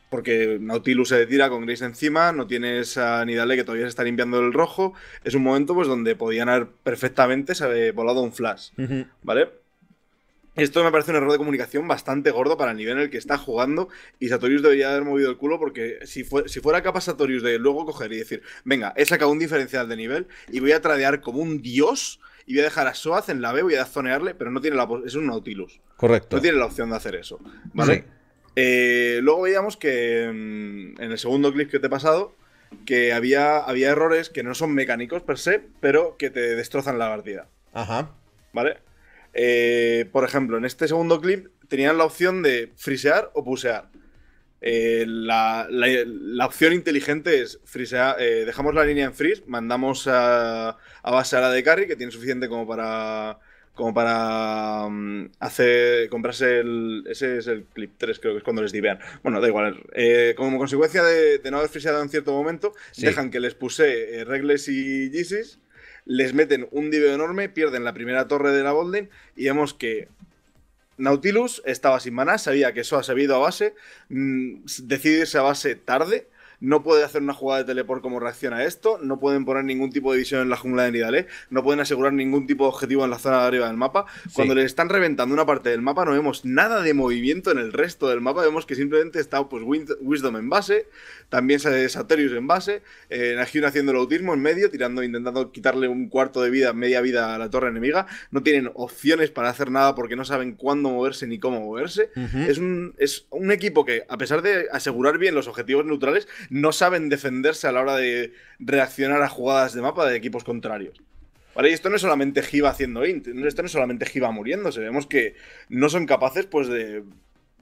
porque Nautilus se tira con Grace encima, no tienes a Nidale que todavía se está limpiando el rojo. Es un momento pues donde podían haber perfectamente se volado un flash, ¿vale? Esto me parece un error de comunicación bastante gordo para el nivel en el que está jugando y Satorius debería haber movido el culo porque si, fue, si fuera capaz Satorius de luego coger y decir, venga, he sacado un diferencial de nivel y voy a tradear como un dios y voy a dejar a Soaz en la B, voy a zonearle, pero no tiene la es un Nautilus. Correcto. No tiene la opción de hacer eso, ¿vale? Eh, luego veíamos que mm, en el segundo clip que te he pasado, que había, había errores que no son mecánicos per se, pero que te destrozan la partida. Ajá. ¿Vale? Eh, por ejemplo, en este segundo clip tenían la opción de frisear o pusear. Eh, la, opción inteligente es frisear, dejamos la línea en freeze, mandamos a, a base a la de carry, que tiene suficiente como para como para mm, hacer comprarse el. Ese es el clip 3, creo que es cuando les divean. Bueno, da igual. Eh, como consecuencia de, no haber friseado en cierto momento, dejan que les puse eh, Regles y Yeezys, les meten un diveo enorme, pierden la primera torre de la bolding y vemos que. Nautilus estaba sin maná, sabía que eso ha sabido a base, mm, decidirse a base tarde, no puede hacer una jugada de teleport como reacciona a esto, no pueden poner ningún tipo de visión en la jungla de Nidale, no pueden asegurar ningún tipo de objetivo en la zona de arriba del mapa. Cuando les están reventando una parte del mapa no vemos nada de movimiento en el resto del mapa, vemos que simplemente está pues Wisdom en base, también Saterius en base, eh, haciendo el autismo en medio, tirando, intentando quitarle un cuarto de vida, media vida a la torre enemiga, no tienen opciones para hacer nada porque no saben cuándo moverse ni cómo moverse. es, es un equipo que, a pesar de asegurar bien los objetivos neutrales, no saben defenderse a la hora de reaccionar a jugadas de mapa de equipos contrarios. Y esto no es solamente giba haciendo int, esto no es solamente Giva muriéndose, vemos que no son capaces pues de...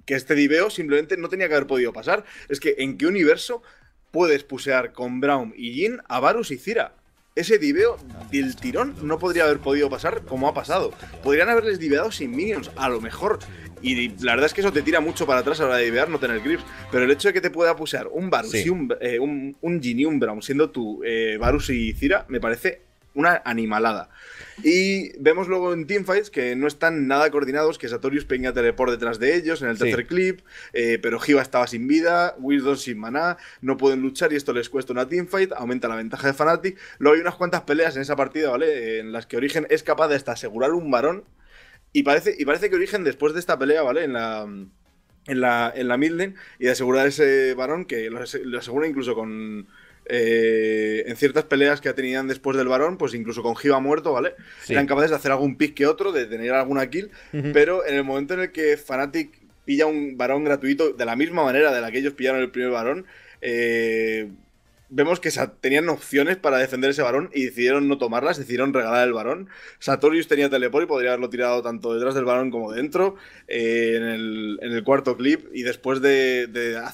que este diveo simplemente no tenía que haber podido pasar. Es que en qué universo puedes pusear con Brown y Jin a Varus y Cira? ese diveo del tirón no podría haber podido pasar como ha pasado. Podrían haberles diveado sin minions, a lo mejor. Y la verdad es que eso te tira mucho para atrás a la hora de divear, no tener grips. Pero el hecho de que te pueda pusear un Varus y un, eh, un, siendo tu Barus eh, Varus y Cira, me parece una animalada. Y vemos luego en teamfights que no están nada coordinados, que Satorius peña teleport detrás de ellos en el tercer clip, eh, pero Giva estaba sin vida, Wisdom sin maná, no pueden luchar y esto les cuesta una teamfight, aumenta la ventaja de Fnatic. Luego hay unas cuantas peleas en esa partida, ¿vale? En las que Origen es capaz de hasta asegurar un varón. Y parece, y parece que Origen, después de esta pelea, ¿vale? En la en la, en la y de asegurar ese varón que lo asegura incluso con, eh, en ciertas peleas que tenían después del varón, pues incluso con giba muerto, ¿vale? Eran capaces de hacer algún pick que otro, de tener alguna kill, pero en el momento en el que Fnatic pilla un varón gratuito de la misma manera de la que ellos pillaron el primer varón, eh, vemos que tenían opciones para defender ese varón y decidieron no tomarlas, decidieron regalar el varón. Satorius tenía teleport y podría haberlo tirado tanto detrás del varón como dentro. Eh, en, el, cuarto clip, y después de,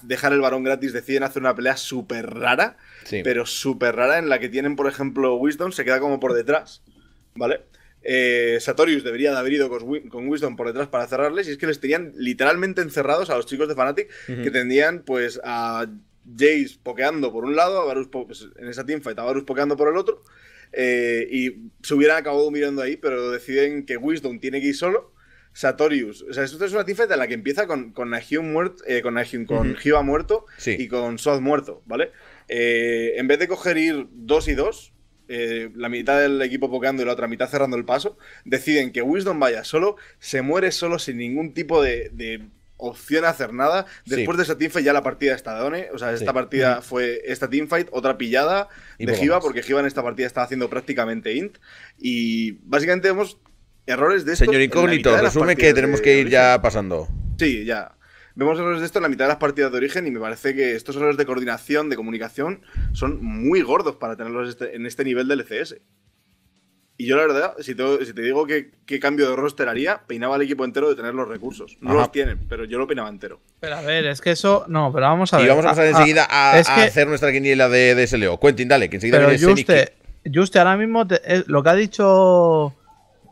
dejar el varón gratis, deciden hacer una pelea súper rara, pero súper rara, en la que tienen, por ejemplo, Wisdom, se queda como por detrás, ¿vale? Eh, Satorius debería haber ido con, Wisdom por detrás para cerrarles y es que les tenían literalmente encerrados a los chicos de Fnatic que tendían pues a Jace pokeando por un lado, pues, en esa teamfight a Varus pokeando por el otro, eh, y se hubieran acabado mirando ahí, pero deciden que Wisdom tiene que ir solo. Satorius. O sea, esto es una teamfight en la que empieza con, con eh, muerto, con, con muerto y con Soth muerto, ¿vale? Eh, en vez de coger ir dos y dos, la mitad del equipo pokeando y la otra mitad cerrando el paso, deciden que Wisdom vaya solo, se muere solo sin ningún tipo de opción a hacer nada. Después de esa teamfight ya la partida está Done. O sea, esta partida mm. fue esta teamfight, otra pillada de Giva, porque Giva en esta partida estaba haciendo prácticamente int. Y básicamente vemos errores de esto. Señor Incógnito, resume que tenemos que ir
ya pasando.
Sí, ya. Vemos errores de esto en la mitad de las partidas de origen y me parece que estos errores de coordinación, de comunicación, son muy gordos para tenerlos este, en este nivel del ECS y yo, la verdad, si te, si te digo que, qué cambio de roster haría, peinaba al equipo entero de tener los recursos. No los tienen, pero yo lo peinaba entero.
Pero a ver, es que eso. No, pero vamos a ver. Y vamos a pasar ah, enseguida ah, a, hacer
nuestra quiniela de, de SLO. Quentin, dale, que enseguida pero Juste,
Juste, ahora mismo lo que ha dicho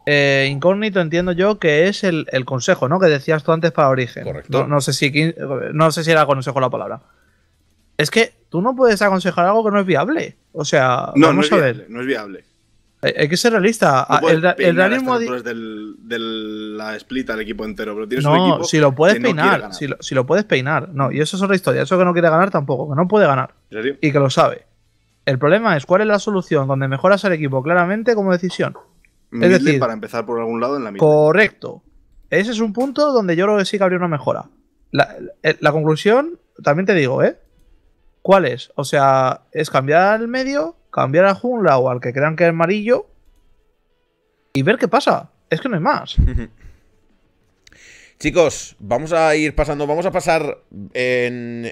eh, Incógnito, entiendo yo, que es el, consejo, ¿no? Que decías tú antes para origen. Correcto. No, sé, si, no sé si era consejo la palabra. Es que tú no puedes aconsejar algo que no es viable. O sea, vamos a ver. no es viable. Eh, hay que ser realista. Ah, el, realismo.
De la split al equipo entero, pero tienes un equipo si lo puedes peinar. si, lo, si,
lo, puedes peinar. No, y eso es otra historia. Eso que no quiere ganar tampoco, que no puede ganar. Y que lo sabe. El problema es cuál es la solución donde mejoras al equipo claramente como decisión. es decir, para
empezar por algún lado en la misma. Correcto.
Ese es un punto donde yo creo que sí que habría una mejora. La, eh, la conclusión, también te digo, ¿eh? ¿Cuál es? O sea, es cambiar el medio cambiar a jungla o al que crean que es amarillo y ver qué pasa. Es que no hay más.
Chicos, vamos a ir pasando, vamos a pasar en,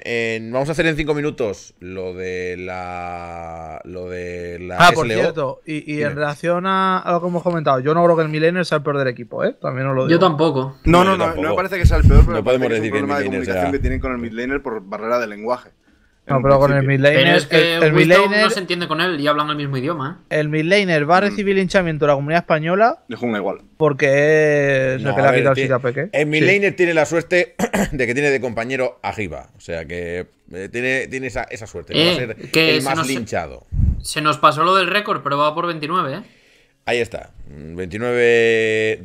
vamos a hacer en cinco minutos lo de la, lo de la. Ah, SLO. por cierto, y, en relación a, lo que
hemos comentado, yo no creo que el Midlaner sea el peor del equipo, ¿eh? También lo digo. Yo tampoco. No, no, no, no, me parece que sea el peor, pero no podemos que es un decir problema que de comunicación que
tienen con el Midlaner por barrera de lenguaje. No, pero con el midlaner. es el, no se entiende con él y hablan el mismo idioma.
¿eh? El midlaner va a mm. recibir linchamiento de la comunidad española. Le igual. Porque no, que le ha quitado el sitio Peque. El midlaner
tiene la suerte
de que tiene de compañero a arriba. O sea que eh, tiene, tiene esa, suerte. va a eh, ser
que el más linchado. Se nos pasó lo del récord, pero va por 29, ¿eh?
Ahí está, 29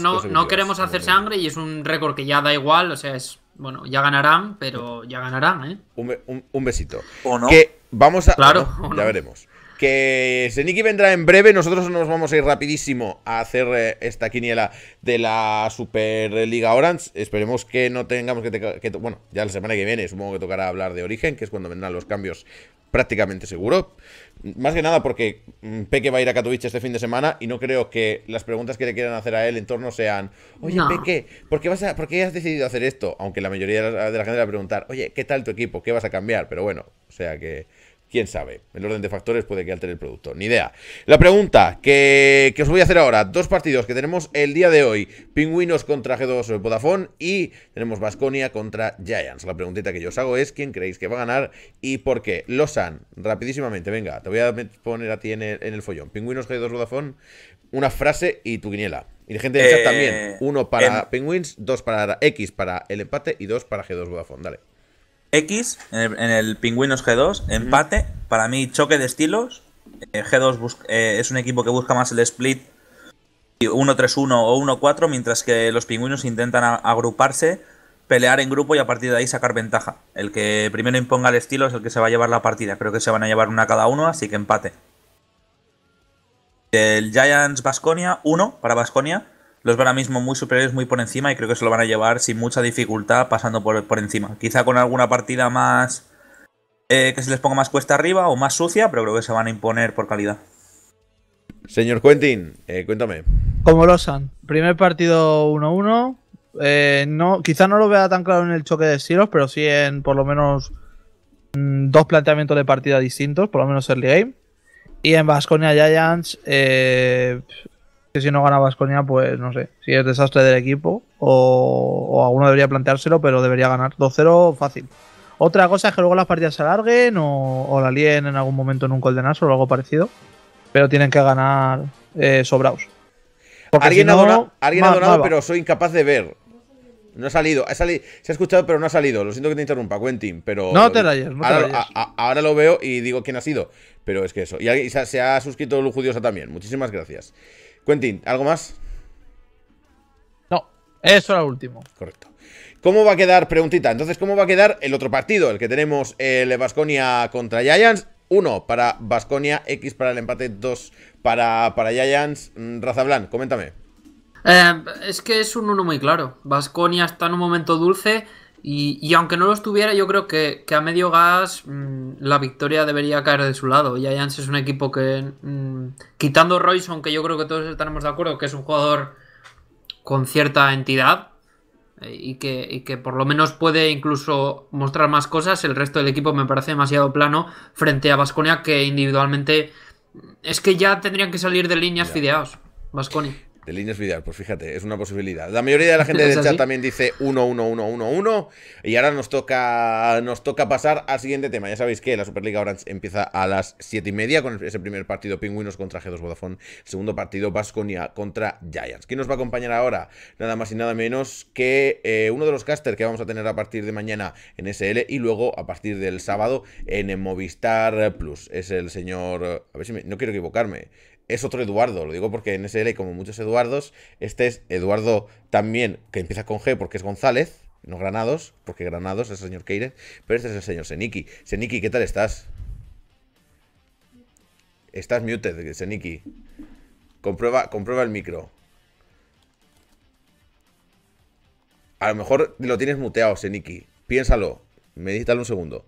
no, no queremos
hacer sangre y es un récord que ya da igual, o sea, es bueno, ya ganarán, pero ya ganarán, ¿eh?
Un, besito. ¿O no? Que vamos a. Claro. ya veremos
que Zeniki vendrá en breve. Nosotros nos vamos a ir
rapidísimo a hacer eh, esta quiniela de la Superliga Orange. Esperemos que no tengamos que, Bueno, ya la semana que viene supongo que tocará hablar de origen, que es cuando vendrán los cambios prácticamente seguro. Más que nada porque mm, Peque va a ir a Katowice este fin de semana y no creo que las preguntas que le quieran hacer a él en torno sean,
oye Peque,
¿por qué, vas a, has decidido hacer esto? Aunque la mayoría de la gente va a preguntar, oye, ¿qué tal tu equipo? ¿Qué vas a cambiar? Pero bueno, o sea que... Quién sabe. El orden de factores puede que altere el producto. Ni idea. La pregunta que, os voy a hacer ahora: dos partidos que tenemos el día de hoy: Pingüinos contra G2 Vodafone y tenemos Vasconia contra Giants. La preguntita que yo os hago es: ¿quién creéis que va a ganar y por qué? Losan, rapidísimamente, venga, te voy a poner a ti en el, follón. Pingüinos G2 Vodafone, una frase y tu guiniela Y la gente chat también: eh, uno para pingüinos Penguins, dos para X para el empate y dos para G2 Vodafone. Dale.
X en el, Pingüinos G2, empate. Para mí, choque de estilos. Eh, G2 eh, es un equipo que busca más el split 1-3-1 o 1-4, mientras que los pingüinos intentan agruparse, pelear en grupo y a partir de ahí sacar ventaja. El que primero imponga el estilo es el que se va a llevar la partida. Creo que se van a llevar una cada uno, así que empate. El Giants Basconia, 1 para Basconia los van ahora mismo muy superiores, muy por encima y creo que se lo van a llevar sin mucha dificultad pasando por, por encima. Quizá con alguna partida más eh, que se les ponga más cuesta arriba o más sucia, pero creo que se van a imponer por calidad. Señor Quentin, eh, cuéntame.
Como lo san, primer partido 1-1. Eh, no, quizá no lo vea tan claro en el choque de estilos, pero sí en por lo menos mm, dos planteamientos de partida distintos, por lo menos early game. Y en Vasconia Giants, eh, que si no gana Vasconia, pues no sé si es desastre del equipo o, alguno debería planteárselo, pero debería ganar 2-0 fácil. Otra cosa es que luego las partidas se alarguen o, la líen en algún momento en un coldenazo o algo parecido, pero tienen que ganar eh, alguien ha donado, alguien ha donado pero
soy incapaz de ver. No ha salido, se ha escuchado, pero no ha salido. Lo siento que te interrumpa, Quentin, pero. No te rayes, no ahora, ahora lo veo y digo quién ha sido. Pero es que eso. Y, se, ha suscrito Lujudiosa también. Muchísimas gracias. Quentin, ¿algo más? No, eso era lo último. Correcto. ¿Cómo va a quedar, preguntita? Entonces, ¿cómo va a quedar el otro partido? El que tenemos el Vasconia contra Giants. Uno para Vasconia, X para el empate, 2 para, para Giants. Mm, Raza coméntame.
Eh, es que es un uno muy claro. Vasconia está en un momento dulce. Y, aunque no lo estuviera, yo creo que, a medio gas mm, la victoria debería caer de su lado. Y Giants es un equipo que, mm, quitando Royce, aunque yo creo que todos estaremos de acuerdo, que es un jugador con cierta entidad eh, y, que, que, por lo menos puede incluso mostrar más cosas, el resto del equipo me parece demasiado plano frente a Vasconia, que individualmente es que ya tendrían que salir de líneas fideados. Vasconia.
De líneas Vidal, pues fíjate, es una posibilidad. La mayoría de la gente del chat también dice 1, 1, 1, 1, 1. Y ahora nos toca, nos toca pasar al siguiente tema. Ya sabéis que la Superliga Orange empieza a las 7 y media con ese primer partido Pingüinos contra G2 Vodafone. Segundo partido Vasconia contra Giants. ¿Quién nos va a acompañar ahora? Nada más y nada menos que eh, uno de los casters que vamos a tener a partir de mañana en SL y luego a partir del sábado en Movistar Plus. Es el señor. A ver si me, no quiero equivocarme es otro Eduardo. Lo digo porque en SL hay como muchos Eduardos. Este es Eduardo también, que empieza con G porque es González, no Granados, porque Granados es el señor Keire, pero este es el señor Seniki. Seniki, ¿qué tal estás? Estás muted, Seniki. Comprueba, comprueba el micro. A lo mejor lo tienes muteado, Seniki. Piénsalo. Medítalo un segundo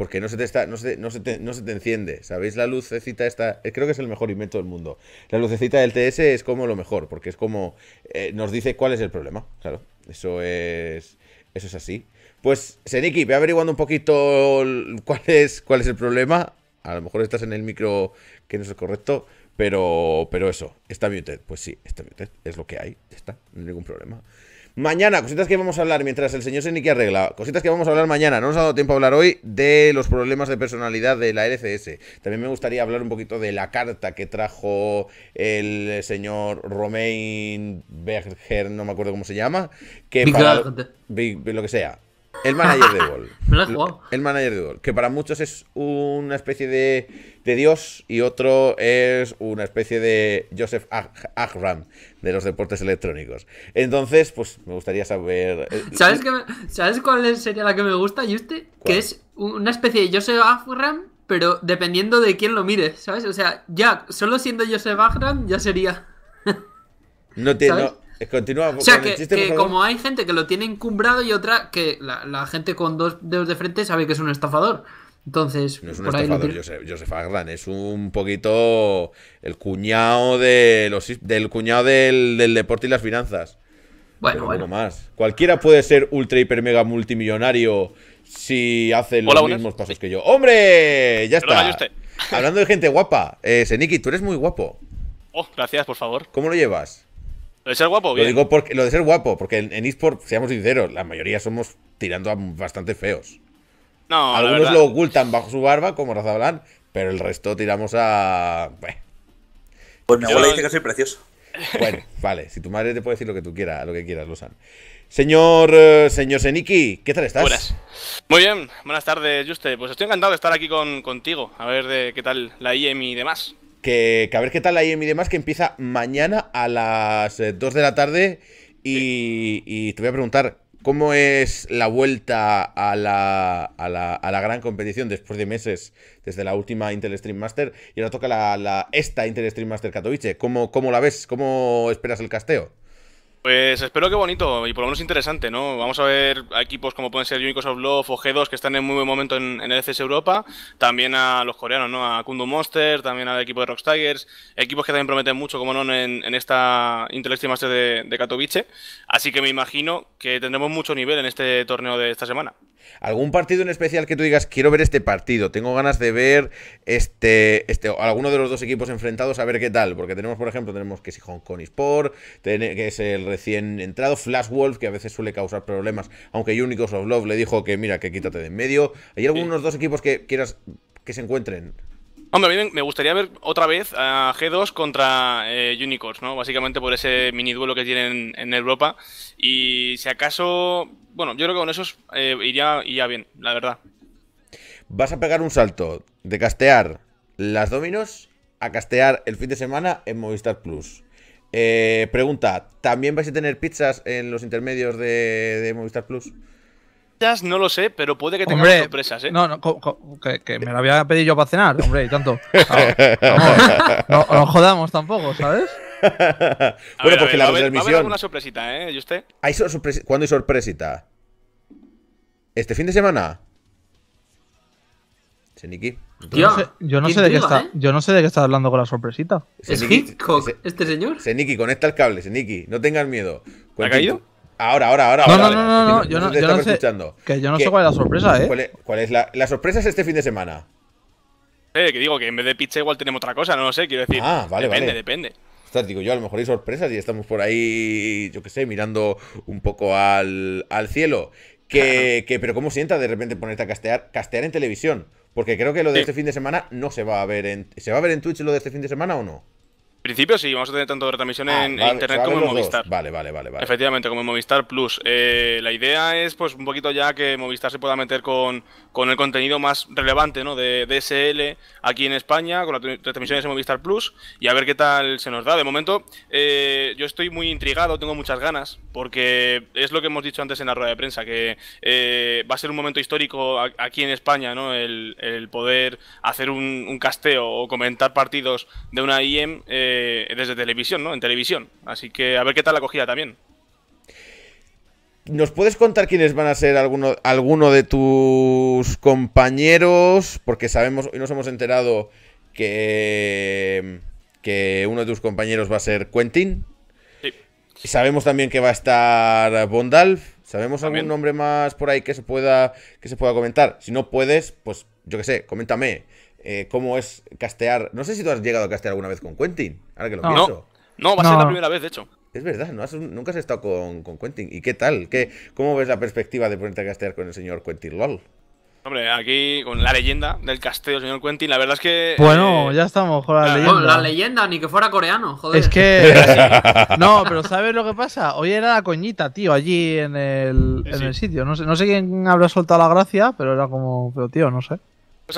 porque no se te está, no se, te, enciende. ¿Sabéis? La lucecita está. Eh, creo que es el mejor invento del mundo. La lucecita del TS es como lo mejor, porque es como. Eh, nos dice cuál es el problema. Claro. Eso es. Eso es así. Pues, Seniki, ve averiguando un poquito cuál es, cuál es el problema. A lo mejor estás en el micro que no es el correcto. Pero, pero eso, está muted. Pues sí, está muted. Es lo que hay. está, no hay ningún problema. Mañana, cositas que vamos a hablar mientras el señor que arregla. Cositas que vamos a hablar mañana. No nos ha dado tiempo a hablar hoy de los problemas de personalidad de la LCS. También me gustaría hablar un poquito de la carta que trajo el señor Romain Berger, no me acuerdo cómo se llama. Que lo que sea el manager de gol. El manager de gol. Que para muchos es una especie de, dios y otro es una especie de Joseph Ahram de los deportes electrónicos. Entonces, pues me gustaría saber. Eh,
eh, ¿Sabes, cuál sería la que me gusta, Juste? Que es una especie de Joseph Ahram, pero dependiendo de quién lo mire, ¿sabes? O sea, ya, solo siendo Joseph Ahram ya sería.
No, te, Continúa, o sea, que, como
hay gente que lo tiene encumbrado y otra que la, gente con dos dedos de frente sabe que es un estafador. Entonces, no es un estafador,
Joseph, es un poquito el cuñado de los, del cuñado del, deporte y las finanzas. Bueno, bueno. más. Cualquiera puede ser ultra, hiper, mega multimillonario si hace los mismos pasos que yo.
¡Hombre! Ya está.
Hablando de gente guapa, eh, Seniki, tú eres muy guapo.
Oh, gracias, por favor.
¿Cómo lo llevas?
Lo de ser guapo, bien. Lo digo
porque, lo de ser guapo, porque en, en eSport, seamos sinceros, la mayoría somos tirando a bastante feos.
No, Algunos lo
ocultan bajo su barba, como Razablan, pero el resto tiramos a.
Pues mi abuela dice que soy precioso.
Bueno, vale, si tu madre te puede decir lo que tú quieras, lo que quieras, Losan. Señor, eh, señor Seniki, ¿qué tal estás?
Muy bien, buenas tardes, Juste. Pues estoy encantado de estar aquí con, contigo, a ver de qué tal la IEM y demás.
Que, que, a ver qué tal ahí mi demás, que empieza mañana a las 2 eh, de la tarde. Y, te voy a preguntar, ¿cómo es la vuelta a la, gran competición después de meses desde la última Intel Stream Master? Y ahora toca la, la esta Intel Stream Master Katowice. ¿Cómo, ¿Cómo la ves? ¿Cómo esperas el casteo?
Pues espero que bonito y por lo menos interesante, ¿no? Vamos a ver a equipos como pueden ser Unicos of Love o G2 que están en muy buen momento en, en el e Europa, también a los coreanos, ¿no? A Kundo Monster, también al equipo de Rocks Tigers, equipos que también prometen mucho, como no, en, esta Intellective Master de Katowice. Así que me imagino que tendremos mucho nivel en este torneo de esta semana.
¿Algún partido en especial que tú digas, quiero ver este partido? Tengo ganas de ver este, este alguno de los dos equipos enfrentados a ver qué tal. Porque tenemos, por ejemplo, tenemos que si Hong Kong que es el recién entrado, Flash Wolf, que a veces suele causar problemas, aunque Unicos of Love le dijo que mira, que quítate de en medio. ¿Hay algunos dos equipos que quieras que se encuentren?
Hombre, me gustaría ver otra vez a G2 contra eh, Unicorns, ¿no? Básicamente por ese mini duelo que tienen en Europa. Y si acaso, bueno, yo creo que con esos eh, iría, bien, la verdad.
Vas a pegar un salto de castear las dominos a castear el fin de semana en Movistar Plus. Eh, pregunta, ¿también vais a tener pizzas en los intermedios de, de Movistar Plus?
no lo sé, pero puede que tenga sorpresas, ¿eh?
No, no,
que, que, me la había pedido yo para cenar, hombre, y tanto. Ah, no, jodamos tampoco, ¿sabes?
bueno, pues porque ver, la transmisión Va a haber alguna
sorpresita, ¿eh? ¿Y usted?
¿Hay ¿Cuándo hay sorpresita? ¿Este fin de semana? Seniki. Yo no sé, yo no sé de qué está, eh?
yo no sé de qué hablando con la sorpresita. ¿Es
Hitchcock, este señor? Seniki, conecta el cable, Seniki, no tengas miedo. ¿Ha caído? Ahora, ahora, ahora. No, ahora, no, no, no, yo no, yo no sé. Escuchando. Que yo no sé cuál es la sorpresa, ¿eh? ¿Cuál es, la, sorpresa? Es este fin de semana.
Eh, que digo que en vez de pizza igual tenemos otra cosa, no lo sé, quiero decir. Ah, vale, depende, vale. depende. sea, digo
yo, a lo mejor hay sorpresas y estamos por ahí, yo qué sé, mirando un poco al, al cielo. Que, que, pero ¿cómo sienta de repente ponerte a castear, castear en televisión? Porque creo que lo de este fin de semana no se va a ver en. ¿Se va a ver en Twitch lo de este fin de semana o no?
principio sí, vamos a tener tanto retransmisión ah, en internet como en Movistar. Vale, vale, vale, Efectivamente, como en Movistar Plus. Eh, la idea es, pues, un poquito ya que Movistar se pueda meter con, el contenido más relevante, ¿no? De DSL aquí en España, con las retransmisiones en Movistar Plus, y a ver qué tal se nos da. De momento, eh, yo estoy muy intrigado, tengo muchas ganas, porque es lo que hemos dicho antes en la rueda de prensa, que eh, va a ser un momento histórico aquí en España, ¿no? El, poder hacer un, casteo o comentar partidos de una IEM. Eh, desde, televisión, ¿no? En televisión. Así que a ver qué tal la cogida también.
¿Nos puedes contar quiénes van a ser alguno, alguno de tus compañeros? Porque sabemos, y nos hemos enterado que, que uno de tus compañeros va a ser Quentin. Sí. Sabemos también que va a estar Bondalf. ¿Sabemos algún nombre más por ahí que se pueda, que se pueda comentar? Si no puedes, pues yo qué sé, coméntame. Eh, cómo es castear. No sé si tú has llegado a castear alguna vez con Quentin, ahora que lo pienso. No, va a ser la primera vez, de hecho. Es verdad, nunca has estado con, con, Quentin. ¿Y qué tal? ¿Qué, ¿Cómo ves la perspectiva de ponerte a castear con el señor Quentin LOL?
Hombre, aquí con la leyenda del casteo, señor Quentin, la verdad es que. Eh, bueno, ya estamos con la
leyenda. Con la leyenda, ni que fuera coreano, joder. Es que.
no, pero ¿sabes lo que pasa? Hoy era la coñita, tío, allí en el, en el sitio. No sé, no sé quién habrá soltado la gracia, pero era como. Pero tío, no sé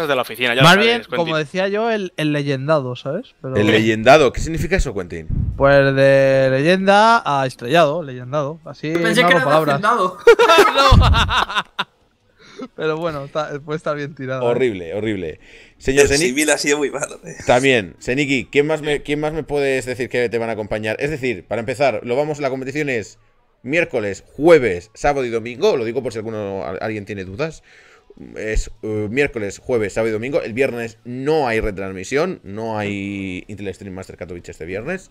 de la oficina, Más bien, como decía yo, el, leyendado, ¿sabes? El
leyendado, ¿qué significa eso, Quentin?
Pues de leyenda a estrellado, leyendado. Así. pensé que Pero bueno, está, puede estar bien tirado. ¿eh? Horrible, horrible.
Señor ha
sido muy malo. Eh.
También,
Seniki, ¿quién más, me, más me puedes decir que te van a acompañar? Es decir, para empezar, lo vamos, la competición es miércoles, jueves, sábado y domingo. Lo digo por si alguno, alguien tiene dudas es eh, miércoles, jueves, sábado y domingo. El viernes no hay retransmisión, no hay Intel Stream Master Katowice este viernes.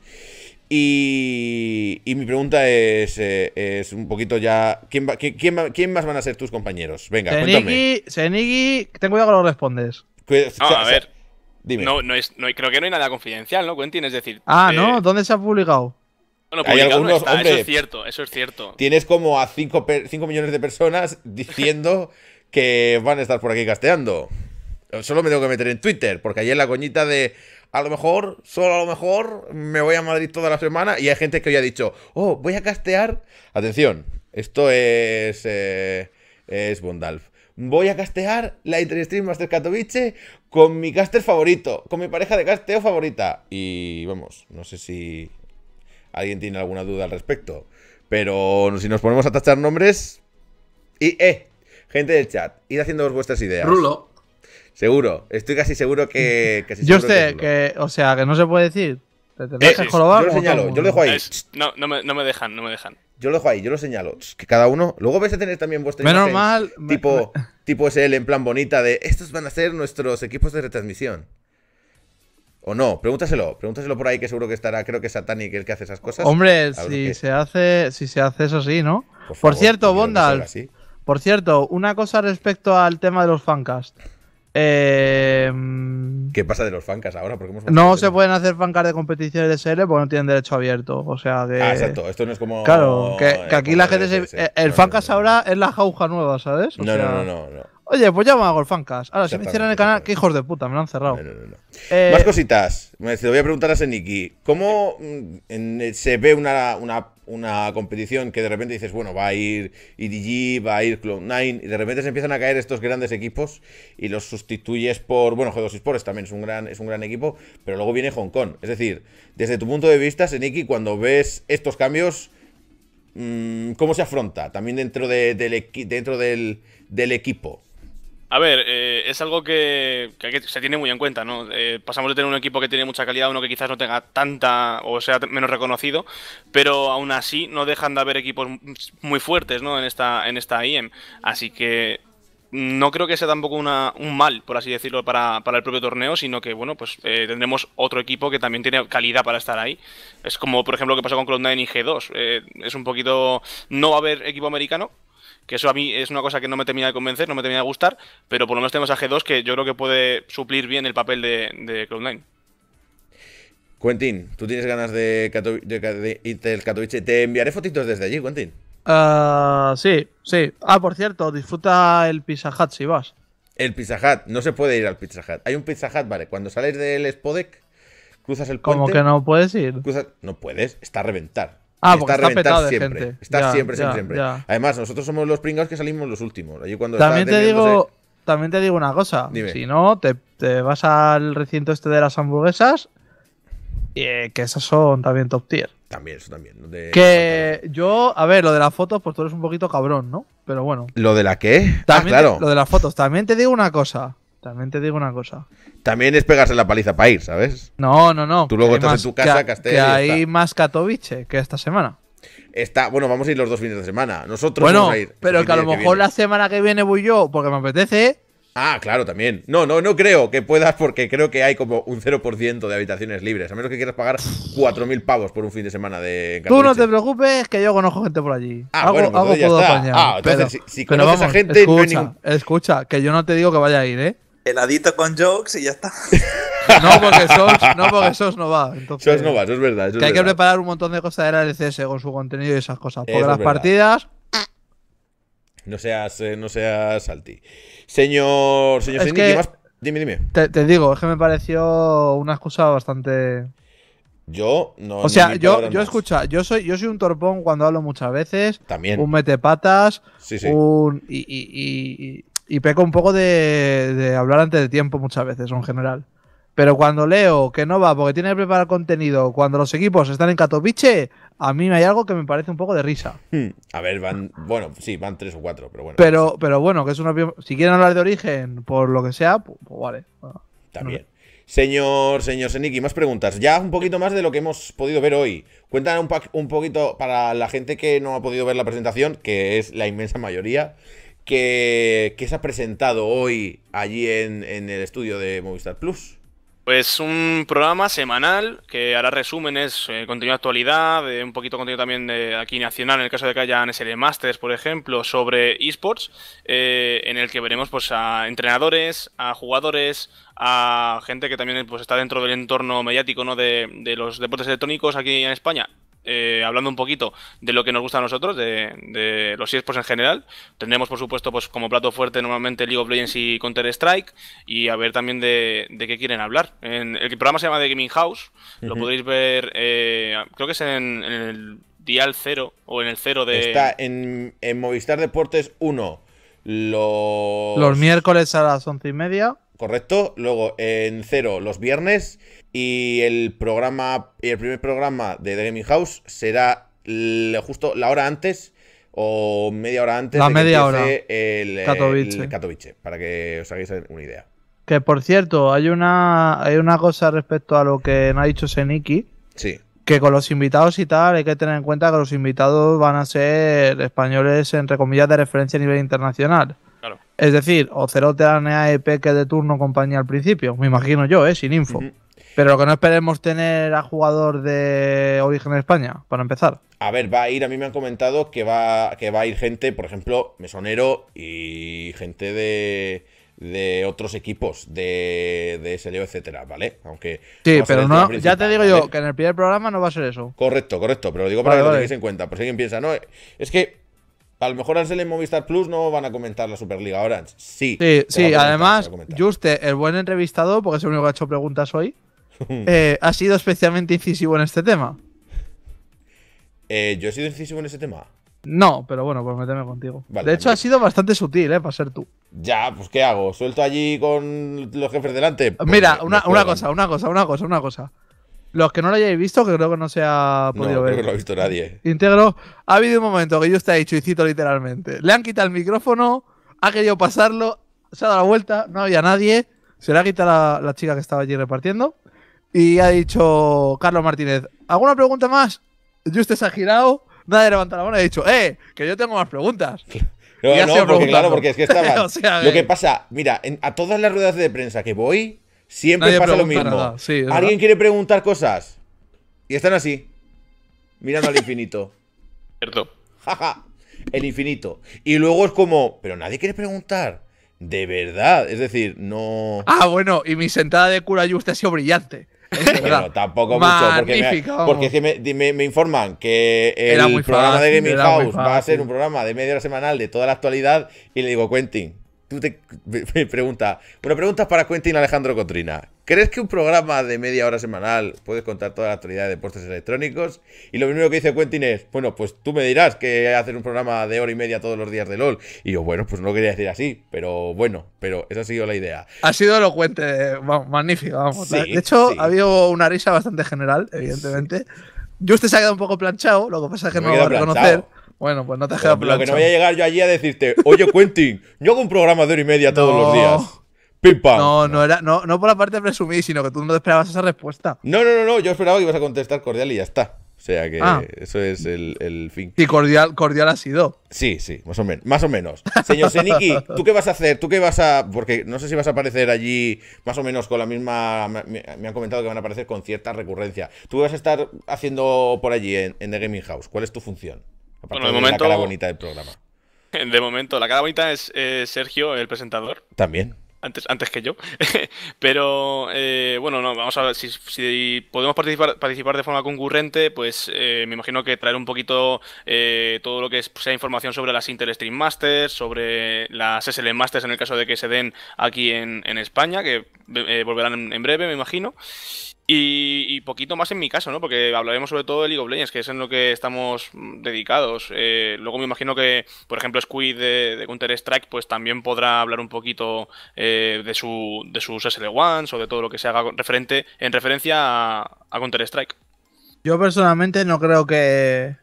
Y, y mi pregunta es, eh, es un poquito ya, ¿quién, más van a ser tus compañeros? Venga,
cuéntame. tengo ten cuidado que lo respondes.
no, ah, a ver. Dime. creo que no hay nada confidencial, ¿no, Quentin? Es decir... Ah, eh, ¿no?
¿Dónde se ha publicado? Bueno, hay algunos, cierto, eso es cierto. Tienes como a 5 millones de personas diciendo que van a estar por aquí casteando. Solo me tengo que meter en Twitter, porque en la coñita de a lo mejor, solo a lo mejor, me voy a Madrid toda la semana y hay gente que hoy ha dicho, oh, voy a castear. Atención, esto es. Eh, es Bondalf. Voy a castear la Interstream Master Katowice con mi caster favorito, con mi pareja de casteo favorita. Y vamos, no sé si alguien tiene alguna duda al respecto. Pero si nos ponemos a tachar nombres. Y, eh, Gente del chat, id haciendo vuestras ideas. Rulo. Seguro, estoy casi seguro que. yo sé
que, O sea, que no se puede decir. ¿Te, eh, yo lo señalo, yo lo dejo ahí.
no, no me, dejan, no me dejan yo lo dejo ahí, yo lo señalo. Que cada uno. Luego vais a tener también vuestra Menos Tipo mal. Tipo, es él en plan bonita de estos van a ser nuestros equipos de retransmisión. O no, pregúntaselo, pregúntaselo por ahí que seguro que estará, creo que es Satanic el que hace esas cosas. Hombre,
si se hace, si se hace eso sí, ¿no? Por, cierto, Bondal, por cierto, una cosa respecto al tema de los fancast. Eh,
¿Qué pasa de los fancasts ahora? no
se pueden hacer fancasts de competiciones de SL porque no tienen derecho abierto. O sea que. Ah, exacto. Esto no es como. Claro, que, eh, aquí la gente. Se, eh, el, fancast ahora es la jauja nueva, ¿sabes? No, no, no, no, Oye, pues ya me hago el fancast. Ahora, si me hicieran el canal, qué hijos de puta, me lo han cerrado.
Eh, Más cositas. Me voy a preguntar a Seniki. ¿Cómo mm, se ve una, una una competición que de repente dices, bueno, va a ir EDG, va a ir Cloud9, y de repente se empiezan a caer estos grandes equipos y los sustituyes por, bueno, G2 Sports también es un gran, es un gran equipo, pero luego viene Hong Kong. Es decir, desde tu punto de vista, Seniki, cuando ves estos cambios, mm, ¿cómo se afronta? También dentro, dentro del, del equipo.
A ver, eh, es algo que, se tiene muy en cuenta, ¿no? Eh, pasamos de tener un equipo que tiene mucha calidad a uno que quizás no tenga tanta o sea menos reconocido, pero aún así no dejan de haber equipos muy fuertes, ¿no? En esta, en esta IEM. Así que no creo que sea tampoco una, un mal, por así decirlo, para, el propio torneo, sino que, bueno, pues eh, tendremos otro equipo que también tiene calidad para estar ahí. Es como, por ejemplo, lo que pasó con Cloud9 y G2. es un poquito... No va a haber equipo americano, que eso a mí es una cosa que no me termina de convencer, no me tenía de gustar, pero por lo menos tenemos a G2 que yo creo que puede suplir bien el papel de, de Cloud9.
Quentin, ¿tú tienes ganas de, irte al Katowice? Te enviaré fotitos desde allí, Quentin. Ah, sí, sí.
Ah, por cierto, disfruta el Pizza Hut si vas.
El Pizza Hut, no se puede ir al Pizza Hut. Hay un Pizza Hut, vale, cuando sales del Spodek, cruzas el puente. ¿Cómo que no puedes ir? No puedes, está a reventar. Ah, porque está, está siempre. Está siempre, siempre, Además, nosotros somos los pringados que salimos los últimos. cuando también te digo,
también te digo una cosa. Si no, te, vas al recinto este de las hamburguesas, eh, que esas son también top tier.
También, eso también. Que
yo, a ver, lo de las fotos, pues tú eres un poquito cabrón, ¿no? Pero bueno.
¿Lo de la qué? Ah, claro. lo
de las fotos. También te digo una cosa. También te digo una cosa.
También es pegarse la paliza para ir, ¿sabes? No, no, no. Tú luego estás en tu casa, que, Y hay
más Katowice que esta semana.
Está, bueno, vamos a ir los dos fines de semana. Nosotros bueno, vamos a ir. Pero que a lo mejor
la semana que viene voy yo, porque me apetece.
Ah, claro, también. No, no, no creo que puedas porque creo que hay como un 0% de habitaciones libres. A menos que quieras pagar 4.000 pavos por un fin de semana de Katowice. Tú no
te preocupes que yo conozco gente por allí. Ah, bueno, entonces si, conoces gente... Escucha, escucha, que yo no te digo que vaya a ir, ¿eh?
heladito con jokes y ya está.
No, porque SOS no, no va. SOS no va, eso es verdad. que hay que preparar un montón de cosas de la LCS con su contenido y esas cosas. Todas las partidas.
No seas, eh, no seas salty. Señor, señor ¿qué Dime, dime. Te,
digo, es que me pareció una excusa bastante.
Yo no. O sea, yo, yo
escucha, yo soy, yo soy un torpón cuando hablo muchas veces. También. Un metepatas. Sí, sí. Un. y y peco un poco de, hablar antes de tiempo muchas veces, en general. Pero cuando leo que no va porque tiene que preparar contenido, cuando los equipos están en Katowice, a mí me hay algo que me parece un poco de risa. Hmm.
A ver, van, bueno, sí, van tres o cuatro, pero bueno. Pero,
pero bueno, que es una. Si quieren hablar de origen por lo que sea, pues,
pues vale. También. Señor, señor Seniki, más preguntas. Ya un poquito más de lo que hemos podido ver hoy. Cuéntanos un, un poquito para la gente que no ha podido ver la presentación, que es la inmensa mayoría que, se ha presentado hoy allí en, el estudio de Movistar
Plus? Pues un programa semanal que hará resúmenes, eh, contenido de actualidad, un poquito contenido también de aquí nacional, en el caso de que haya NSL Masters, por ejemplo, sobre esports, eh, en el que veremos pues a entrenadores, a jugadores, a gente que también pues, está dentro del entorno mediático ¿no? de los deportes electrónicos aquí en España eh, hablando un poquito de lo que nos gusta a nosotros, de, los eSports en general. Tendremos, por supuesto, pues como plato fuerte normalmente League of Legends y Counter-Strike. Y a ver también de, qué quieren hablar. el programa se llama The Gaming House. Lo podéis ver, eh, creo que es en, el Dial 0 o en el 0 de... Está
en, Movistar Deportes 1. Los... los
miércoles a las once y media
correcto. Luego en cero los viernes y el programa, el primer programa de The Gaming House será justo la hora antes o media hora antes de media hora. El, Katowice. para que os hagáis una idea.
Que por cierto, hay una, hay una cosa respecto a lo que me ha dicho Seniki. Sí. Que con los invitados y tal, hay que tener en cuenta que los invitados van a ser españoles, entre comillas, de referencia a nivel internacional. Es decir, o Cerote ANA e de turno compañía al principio, me imagino yo, ¿eh? sin info. Pero lo Pero que no esperemos tener a jugador de origen de España, para empezar.
A ver, va a ir, a mí me han comentado que va, que va a ir gente, por ejemplo, mesonero y gente de, otros equipos de, de SLO, etcétera, ¿vale? Aunque. Sí, pero no, ya te digo yo
que en el primer programa no va a ser eso.
Correcto, correcto, pero lo digo para que lo tengáis en cuenta. Por si alguien piensa, no, es que a lo mejor al ser en Movistar Plus no van a comentar la Superliga Orange. Sí. Sí, sí además,
Juste, el buen entrevistado, porque es el único que ha hecho preguntas hoy, eh, ha sido especialmente incisivo en este tema.
Eh, ¿Yo he sido incisivo en este tema?
No, pero bueno, pues meterme contigo. de hecho, ha sido bastante sutil, ¿eh? Para ser tú.
Ya, pues ¿qué hago? ¿Suelto allí con los jefes delante? Mira, pues, una cosa,
una cosa, una cosa, una cosa. Los que no lo hayáis visto, que creo que no se ha podido no, ver. Creo que no lo ha visto nadie. Íntegro. Ha habido un momento que yo ha dicho, y cito literalmente. Le han quitado el micrófono, ha querido pasarlo, se ha dado la vuelta, no había nadie. Se le ha quitado la, chica que estaba allí repartiendo. Y ha dicho Carlos Martínez, ¿alguna pregunta más? Juste se ha girado, nadie levantado la mano y ha dicho, ¡eh! Que yo tengo más preguntas. No, no, porque claro, porque es que estaba. lo que eh.
pasa, mira, a todas las ruedas de prensa que voy, Siempre pasa lo mismo. Alguien quiere preguntar cosas. Y están así. Mirando al infinito.
Cierto.
Jaja. el infinito. Y luego es como, pero nadie quiere preguntar. De verdad. Es decir, no. Ah, bueno, y mi
sentada de cura y ha sido brillante.
Bueno, tampoco mucho, porque, me, me, informan que el programa de Gaming House va a ser un programa de media hora semanal de toda la actualidad y le digo, Quentin, tú te pregunta, una pregunta para Quentin Alejandro Cotrina. ¿Crees que un programa de media hora semanal puedes contar toda la actualidad de deportes electrónicos? Y lo primero que dice Quentin es, bueno, pues tú me dirás que hacer un programa de hora y media todos los días de LOL. Y yo, bueno, pues no quería decir así, pero bueno, pero esa ha sido la idea. Ha sido elocuente,
magnífico, vamos. de hecho, ha habido una risa bastante general, evidentemente. yo usted se ha quedado un poco planchado, lo que pasa es que no lo va a reconocer. Bueno, pues no te Lo que no voy a llegar
yo allí a decirte, oye Quentin, yo hago un programa de hora y media todos los días. Pim No, no era, no, no por la parte de presumir, sino que tú no esperabas esa respuesta. No, no, no, no, yo esperaba que ibas a contestar cordial y ya está. O sea que ah. eso es el, fin. Y cordial, cordial ha sido. Sí, sí, más o menos. Más o menos. Señor Seniki, ¿tú qué vas a hacer? ¿Tú qué vas a.? Porque no sé si vas a aparecer allí más o menos con la misma. Me, han comentado que van a aparecer con cierta recurrencia. ¿Tú vas a estar haciendo por allí en The Gaming House? ¿Cuál es tu función? bueno, de, momento, la cara bonita del programa.
De momento, la cara bonita es eh, Sergio, el presentador. También antes, antes que yo. Pero eh, bueno, no, vamos a ver si, podemos participar, participar de forma concurrente, pues eh, me imagino que traer un poquito eh, todo lo que pues, sea información sobre las Intel Stream Masters, sobre las SL Masters en el caso de que se den aquí en, España, que volverán en breve, me imagino. Y, poquito más en mi caso, ¿no? Porque hablaremos sobre todo de League of Legends, que es en lo que estamos dedicados. luego me imagino que, por ejemplo, Squid de, de Counter-Strike, pues también podrá hablar un poquito de, sus SL1s o de todo lo que se haga referente, en referencia a, Counter-Strike.
Yo personalmente no creo que,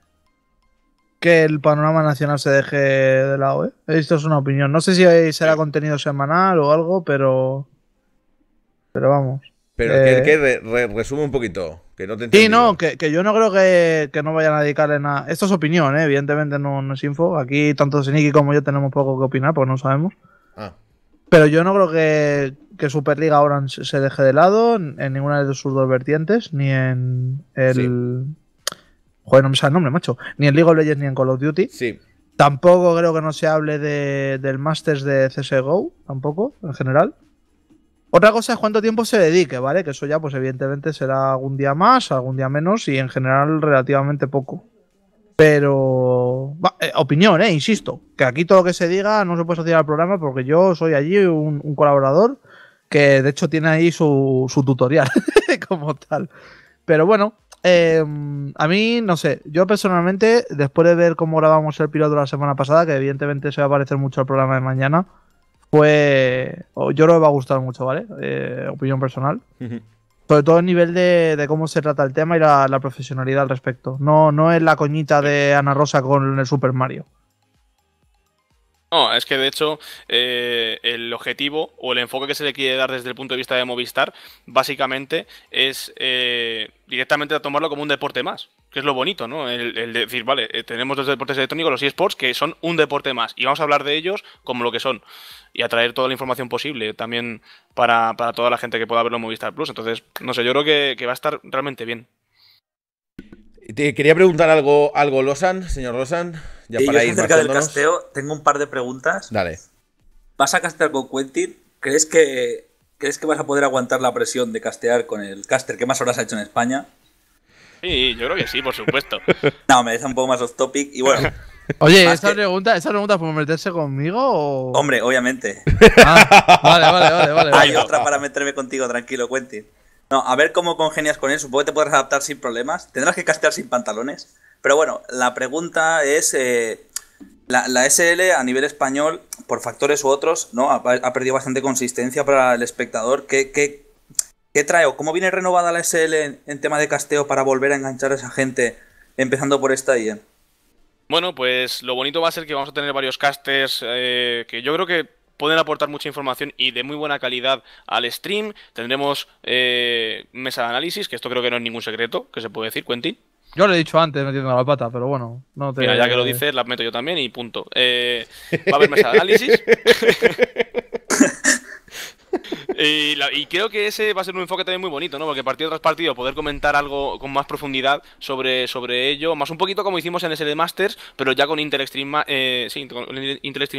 que el panorama nacional se deje de lado. ¿eh? Esto es una opinión. No sé si será contenido semanal o algo, pero. Pero vamos.
Pero eh, resume un poquito. Que no te sí, no,
que, yo no creo que, no vayan a dedicarle nada. Esto es opinión, ¿eh? evidentemente no, es info. Aquí tanto Zeniki como yo tenemos poco que opinar pues no sabemos. Ah. Pero yo no creo que, que Superliga ahora se deje de lado en, ninguna de sus dos vertientes, ni en el. Joder, no me sale el nombre, macho. Ni en League of Legends ni en Call of Duty. Sí. Tampoco creo que no se hable de, del Masters de CSGO, tampoco, en general. Otra cosa es cuánto tiempo se dedique, ¿vale? Que eso ya, pues evidentemente será algún día más, algún día menos y en general relativamente poco. Pero, eh, opinión, eh, insisto, que aquí todo lo que se diga no se puede asociar al programa porque yo soy allí un, colaborador que de hecho tiene ahí su, tutorial como tal. Pero bueno, em, a mí, no sé, yo personalmente, después de ver cómo grabamos el piloto la semana pasada, que evidentemente se va a parecer mucho al programa de mañana, pues yo lo que va a gustar mucho, ¿vale? Eh, opinión personal sobre todo el nivel de, cómo se trata el tema y la, profesionalidad al respecto. No, no es la coñita de Ana Rosa con el Super Mario.
No, es que de hecho eh, el objetivo o el enfoque que se le quiere dar desde el punto de vista de Movistar básicamente es eh, directamente a tomarlo como un deporte más, que es lo bonito, ¿no? El, el decir, vale, eh, tenemos los deportes electrónicos, los eSports, que son un deporte más y vamos a hablar de ellos como lo que son y atraer toda la información posible también para, toda la gente que pueda verlo en Movistar Plus. Entonces, no sé, yo creo que, va a estar realmente bien.
quería preguntar algo, algo Losan, señor Losan. Ya para ir del casteo,
tengo un par de
preguntas. Dale. ¿Vas a castear con Quentin? ¿Crees que, ¿Crees que vas a poder aguantar la presión de castear con el caster que más horas ha hecho en España?
Sí, yo creo que sí, por
supuesto. no, me deja un poco más off topic. Y bueno, Oye, ¿esa,
pregunta, ¿esa es por meterse conmigo o...? Hombre, obviamente. Ah, vale, vale, vale, vale. Hay otra
para meterme contigo, tranquilo, Quentin. No, a ver cómo congenias con él. Supongo que te podrás adaptar sin problemas. Tendrás que castear sin pantalones. Pero bueno, la pregunta es... Eh, la, SL a nivel español, por factores u otros, ¿no? Ha, perdido bastante consistencia para el espectador. ¿Qué, qué, trae o cómo viene renovada la SL en, tema de casteo para volver a enganchar a esa gente, empezando por esta IEM?
Bueno, pues lo bonito va a ser que vamos a tener varios casters eh, que yo creo que pueden aportar mucha información y de muy buena calidad al stream. Tendremos eh, mesa de análisis, que esto creo que no es ningún secreto, que se puede decir, Quentin.
Yo lo he dicho antes metiendo la pata, pero bueno, no te... Mira, ya que lo dices,
la meto yo también y punto. Eh, va a haber mesa de análisis. Y, creo que ese va a ser un enfoque también muy bonito, ¿no? Porque partido tras partido poder comentar algo con más profundidad sobre, sobre ello, más un poquito como hicimos en SL Masters, pero ya con Inter Extreme, eh,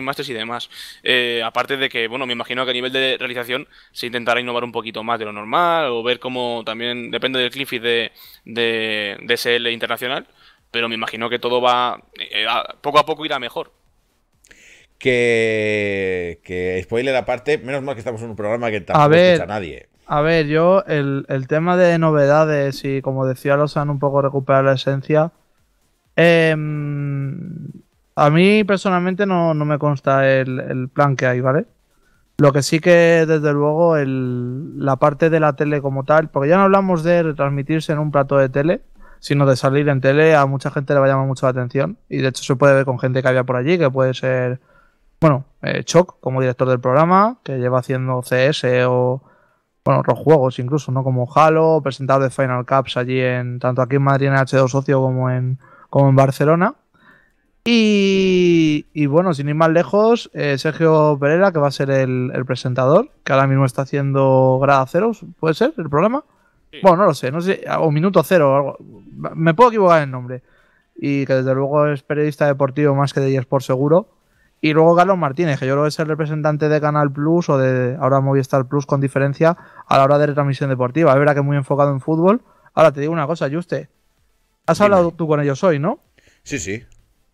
Masters y demás. Eh, aparte de que, bueno, me imagino que a nivel de realización se intentará innovar un poquito más de lo normal o ver cómo también depende del cliff de, de, de SL internacional, pero me imagino que todo va, eh, poco a poco irá mejor
que, que spoiler aparte, menos mal que estamos en un programa que tampoco a escucha a nadie. A
ver, yo el, tema de novedades y como decía han un poco recuperar la esencia. Em, a mí personalmente no, me consta el, plan que hay, ¿vale? Lo que sí que, desde luego, el, la parte de la tele como tal, porque ya no hablamos de retransmitirse en un plato de tele, sino de salir en tele, a mucha gente le va a llamar mucho la atención. Y de hecho se puede ver con gente que había por allí, que puede ser bueno, eh, Choc como director del programa, que lleva haciendo CS o bueno, otros juegos incluso, ¿no? Como Halo, presentado de Final Cups allí en tanto aquí en Madrid en H2 Socio como en como en Barcelona. Y, bueno, sin ir más lejos, eh, Sergio Pereira, que va a ser el, presentador, que ahora mismo está haciendo grada cero, ¿puede ser el programa? Bueno, no lo sé, no sé, o minuto cero, algo, me puedo equivocar el nombre. Y que desde luego es periodista deportivo más que de por seguro y luego Carlos Martínez, que yo creo que es el representante de Canal Plus o de ahora Movistar Plus con diferencia a la hora de retransmisión deportiva. Es verdad que muy enfocado en fútbol. Ahora te digo una cosa, Juste. Has hablado tú con ellos hoy, ¿no? Sí, sí.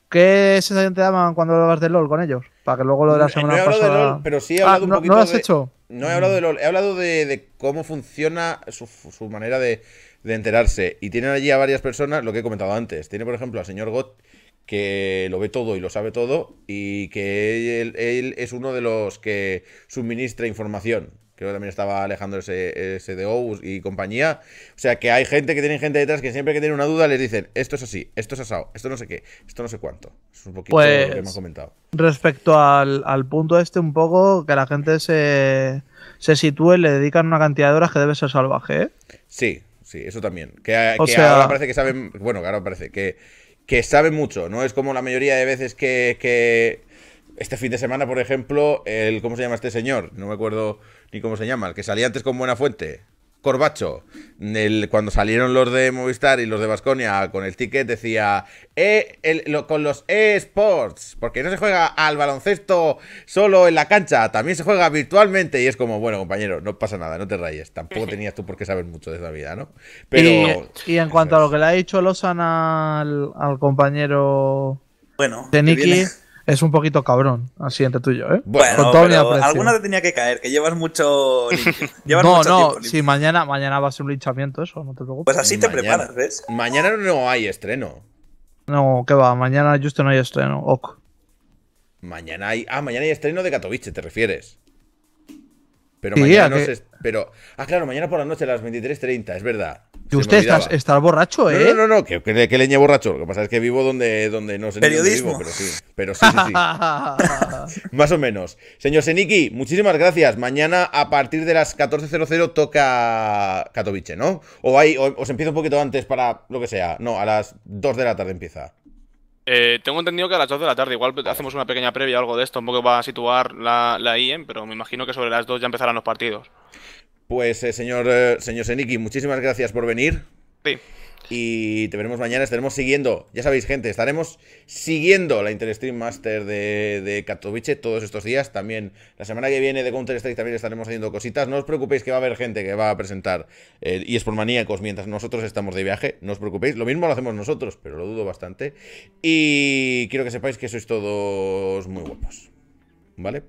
¿Qué sensación te daban cuando hablabas de LOL con ellos? Para que luego lo de la semana no, he pasada... pero sí he ah, hablado un poquito ¿no has hecho? No he hablado
de LOL, he hablado de, cómo funciona su, manera de, de enterarse. Y tienen allí a varias personas, lo que he comentado antes. Tiene, por ejemplo, al señor Gott, que lo ve todo y lo sabe todo y que él, es uno de los que suministra información. Creo que también estaba Alejandro SDO y compañía. O sea que hay gente que tiene gente detrás que siempre que tiene una duda les dicen, esto es así, esto es asado, esto no sé qué, esto no sé cuánto. Es un poquito lo que me pues, comentado.
Respecto al, punto este, un poco, que la gente se, se sitúe, le dedican una cantidad de horas
que debe ser salvaje. ¿eh? Sí, sí, eso también. Que, que ahora parece que saben, bueno, claro, parece que que sabe mucho, no es como la mayoría de veces que, que este fin de semana, por ejemplo, el ¿cómo se llama este señor? No me acuerdo ni cómo se llama, el que salía antes con Buena Fuente. Corbacho. cuando salieron los de Movistar y los de Vasconia con el ticket decía eh, con los eSports, porque no se juega al baloncesto solo en la cancha, también se juega virtualmente y es como, bueno compañero, no pasa nada, no te rayes, tampoco tenías tú por qué saber mucho de esa vida, ¿no? Pero...
Y, en cuanto a lo que le ha dicho Lozan al, compañero bueno, de Nicky es un poquito cabrón, así entre tuyo, ¿eh? Bueno, alguna te
tenía que caer, que llevas mucho. no, no,
si mañana, mañana va a ser un linchamiento, eso, no te preocupes. Pues así te
preparas, ¿ves? Mañana no hay estreno.
No, ¿qué va, mañana justo no hay estreno, ok.
Mañana hay. Ah, mañana hay estreno de Katowice, ¿te refieres? Pero mañana no Pero. Ah, claro, mañana por la noche a las 23.30, es verdad usted
está borracho, ¿eh? No, no, no,
que, que, leña borracho. Lo que pasa es que vivo donde, donde no sé Periodismo. pero sí. sí,
sí,
Más o menos. Señor Seniki, muchísimas gracias. Mañana a partir de las 14.00 toca Katowice, ¿no? O, hay, os empieza un poquito antes para lo que sea. No, a las 2 de la tarde empieza.
Eh, tengo entendido que a las 2 de la tarde, igual hacemos una pequeña previa o algo de esto, un poco va a situar la, la IEM, pero me imagino que sobre las 2 ya empezarán los partidos.
Pues, eh, señor, eh, señor Seniki, muchísimas gracias por venir. Sí. Y te veremos mañana, estaremos siguiendo, ya sabéis gente, estaremos siguiendo la Interstream Master de, Katowice todos estos días, también la semana que viene de Counter Strike también estaremos haciendo cositas, no os preocupéis que va a haber gente que va a presentar eh, y es por maníacos mientras nosotros estamos de viaje, no os preocupéis, lo mismo lo hacemos nosotros, pero lo dudo bastante y quiero que sepáis que sois todos muy guapos, ¿vale?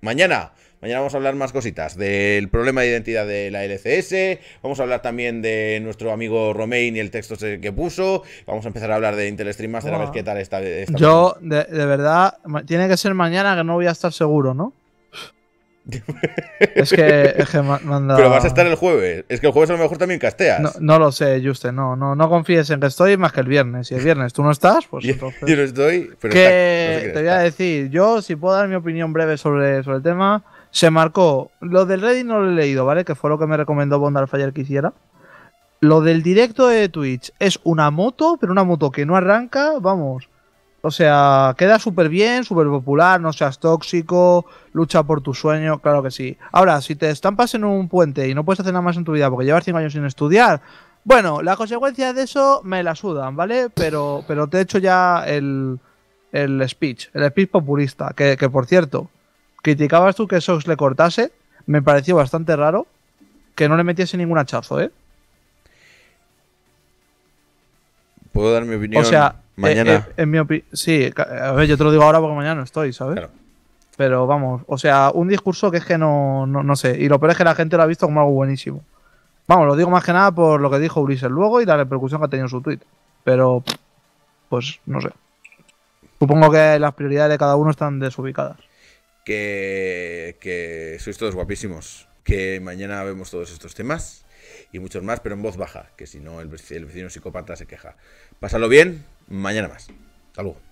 Mañana Mañana vamos a hablar más cositas del problema de identidad de la LCS. Vamos a hablar también de nuestro amigo Romain y el texto que puso. Vamos a empezar a hablar de Intel Stream Master a ver qué tal está. Yo,
de, verdad, tiene que ser mañana que no voy a estar seguro, ¿no? es que, es que Pero vas a estar
el jueves. Es que el jueves a lo mejor también casteas.
No, lo sé, Juste. No, no, no confíes en que estoy más que el viernes. Si el viernes tú no
estás, pues. entonces... yo no estoy, pero. te
voy
a decir, yo, si puedo dar
mi opinión breve sobre, sobre el tema se marcó. Lo del Reddit no lo he leído, ¿vale? Que fue lo que me recomendó Bondalfayer que hiciera. Lo del directo de Twitch es una moto, pero una moto que no arranca, vamos. O sea, queda súper bien, súper popular, no seas tóxico, lucha por tu sueño, claro que sí. Ahora, si te estampas en un puente y no puedes hacer nada más en tu vida porque llevas 5 años sin estudiar, bueno, las consecuencias de eso me la sudan, ¿vale? Pero, pero te he hecho ya el, el speech, el speech populista, que, que por cierto, criticabas tú que Sox le cortase, me pareció bastante raro que no le metiese ningún hachazo, ¿eh?
Puedo dar mi opinión. O sea, mañana. Eh,
eh, en mi sí, a ver, yo te lo digo ahora porque mañana no estoy, ¿sabes? Pero vamos, o sea, un discurso que es que no, no, sé. Y lo peor es que la gente lo ha visto como algo buenísimo. Vamos, lo digo más que nada por lo que dijo Ulises luego y la repercusión que ha tenido en su tweet. Pero, pues, no sé. Supongo que las prioridades de cada uno están desubicadas
que, sois todos guapísimos, que mañana vemos todos estos temas y muchos más, pero en voz baja, que si no el, vecino psicópata se queja. Pásalo bien, mañana más. Hasta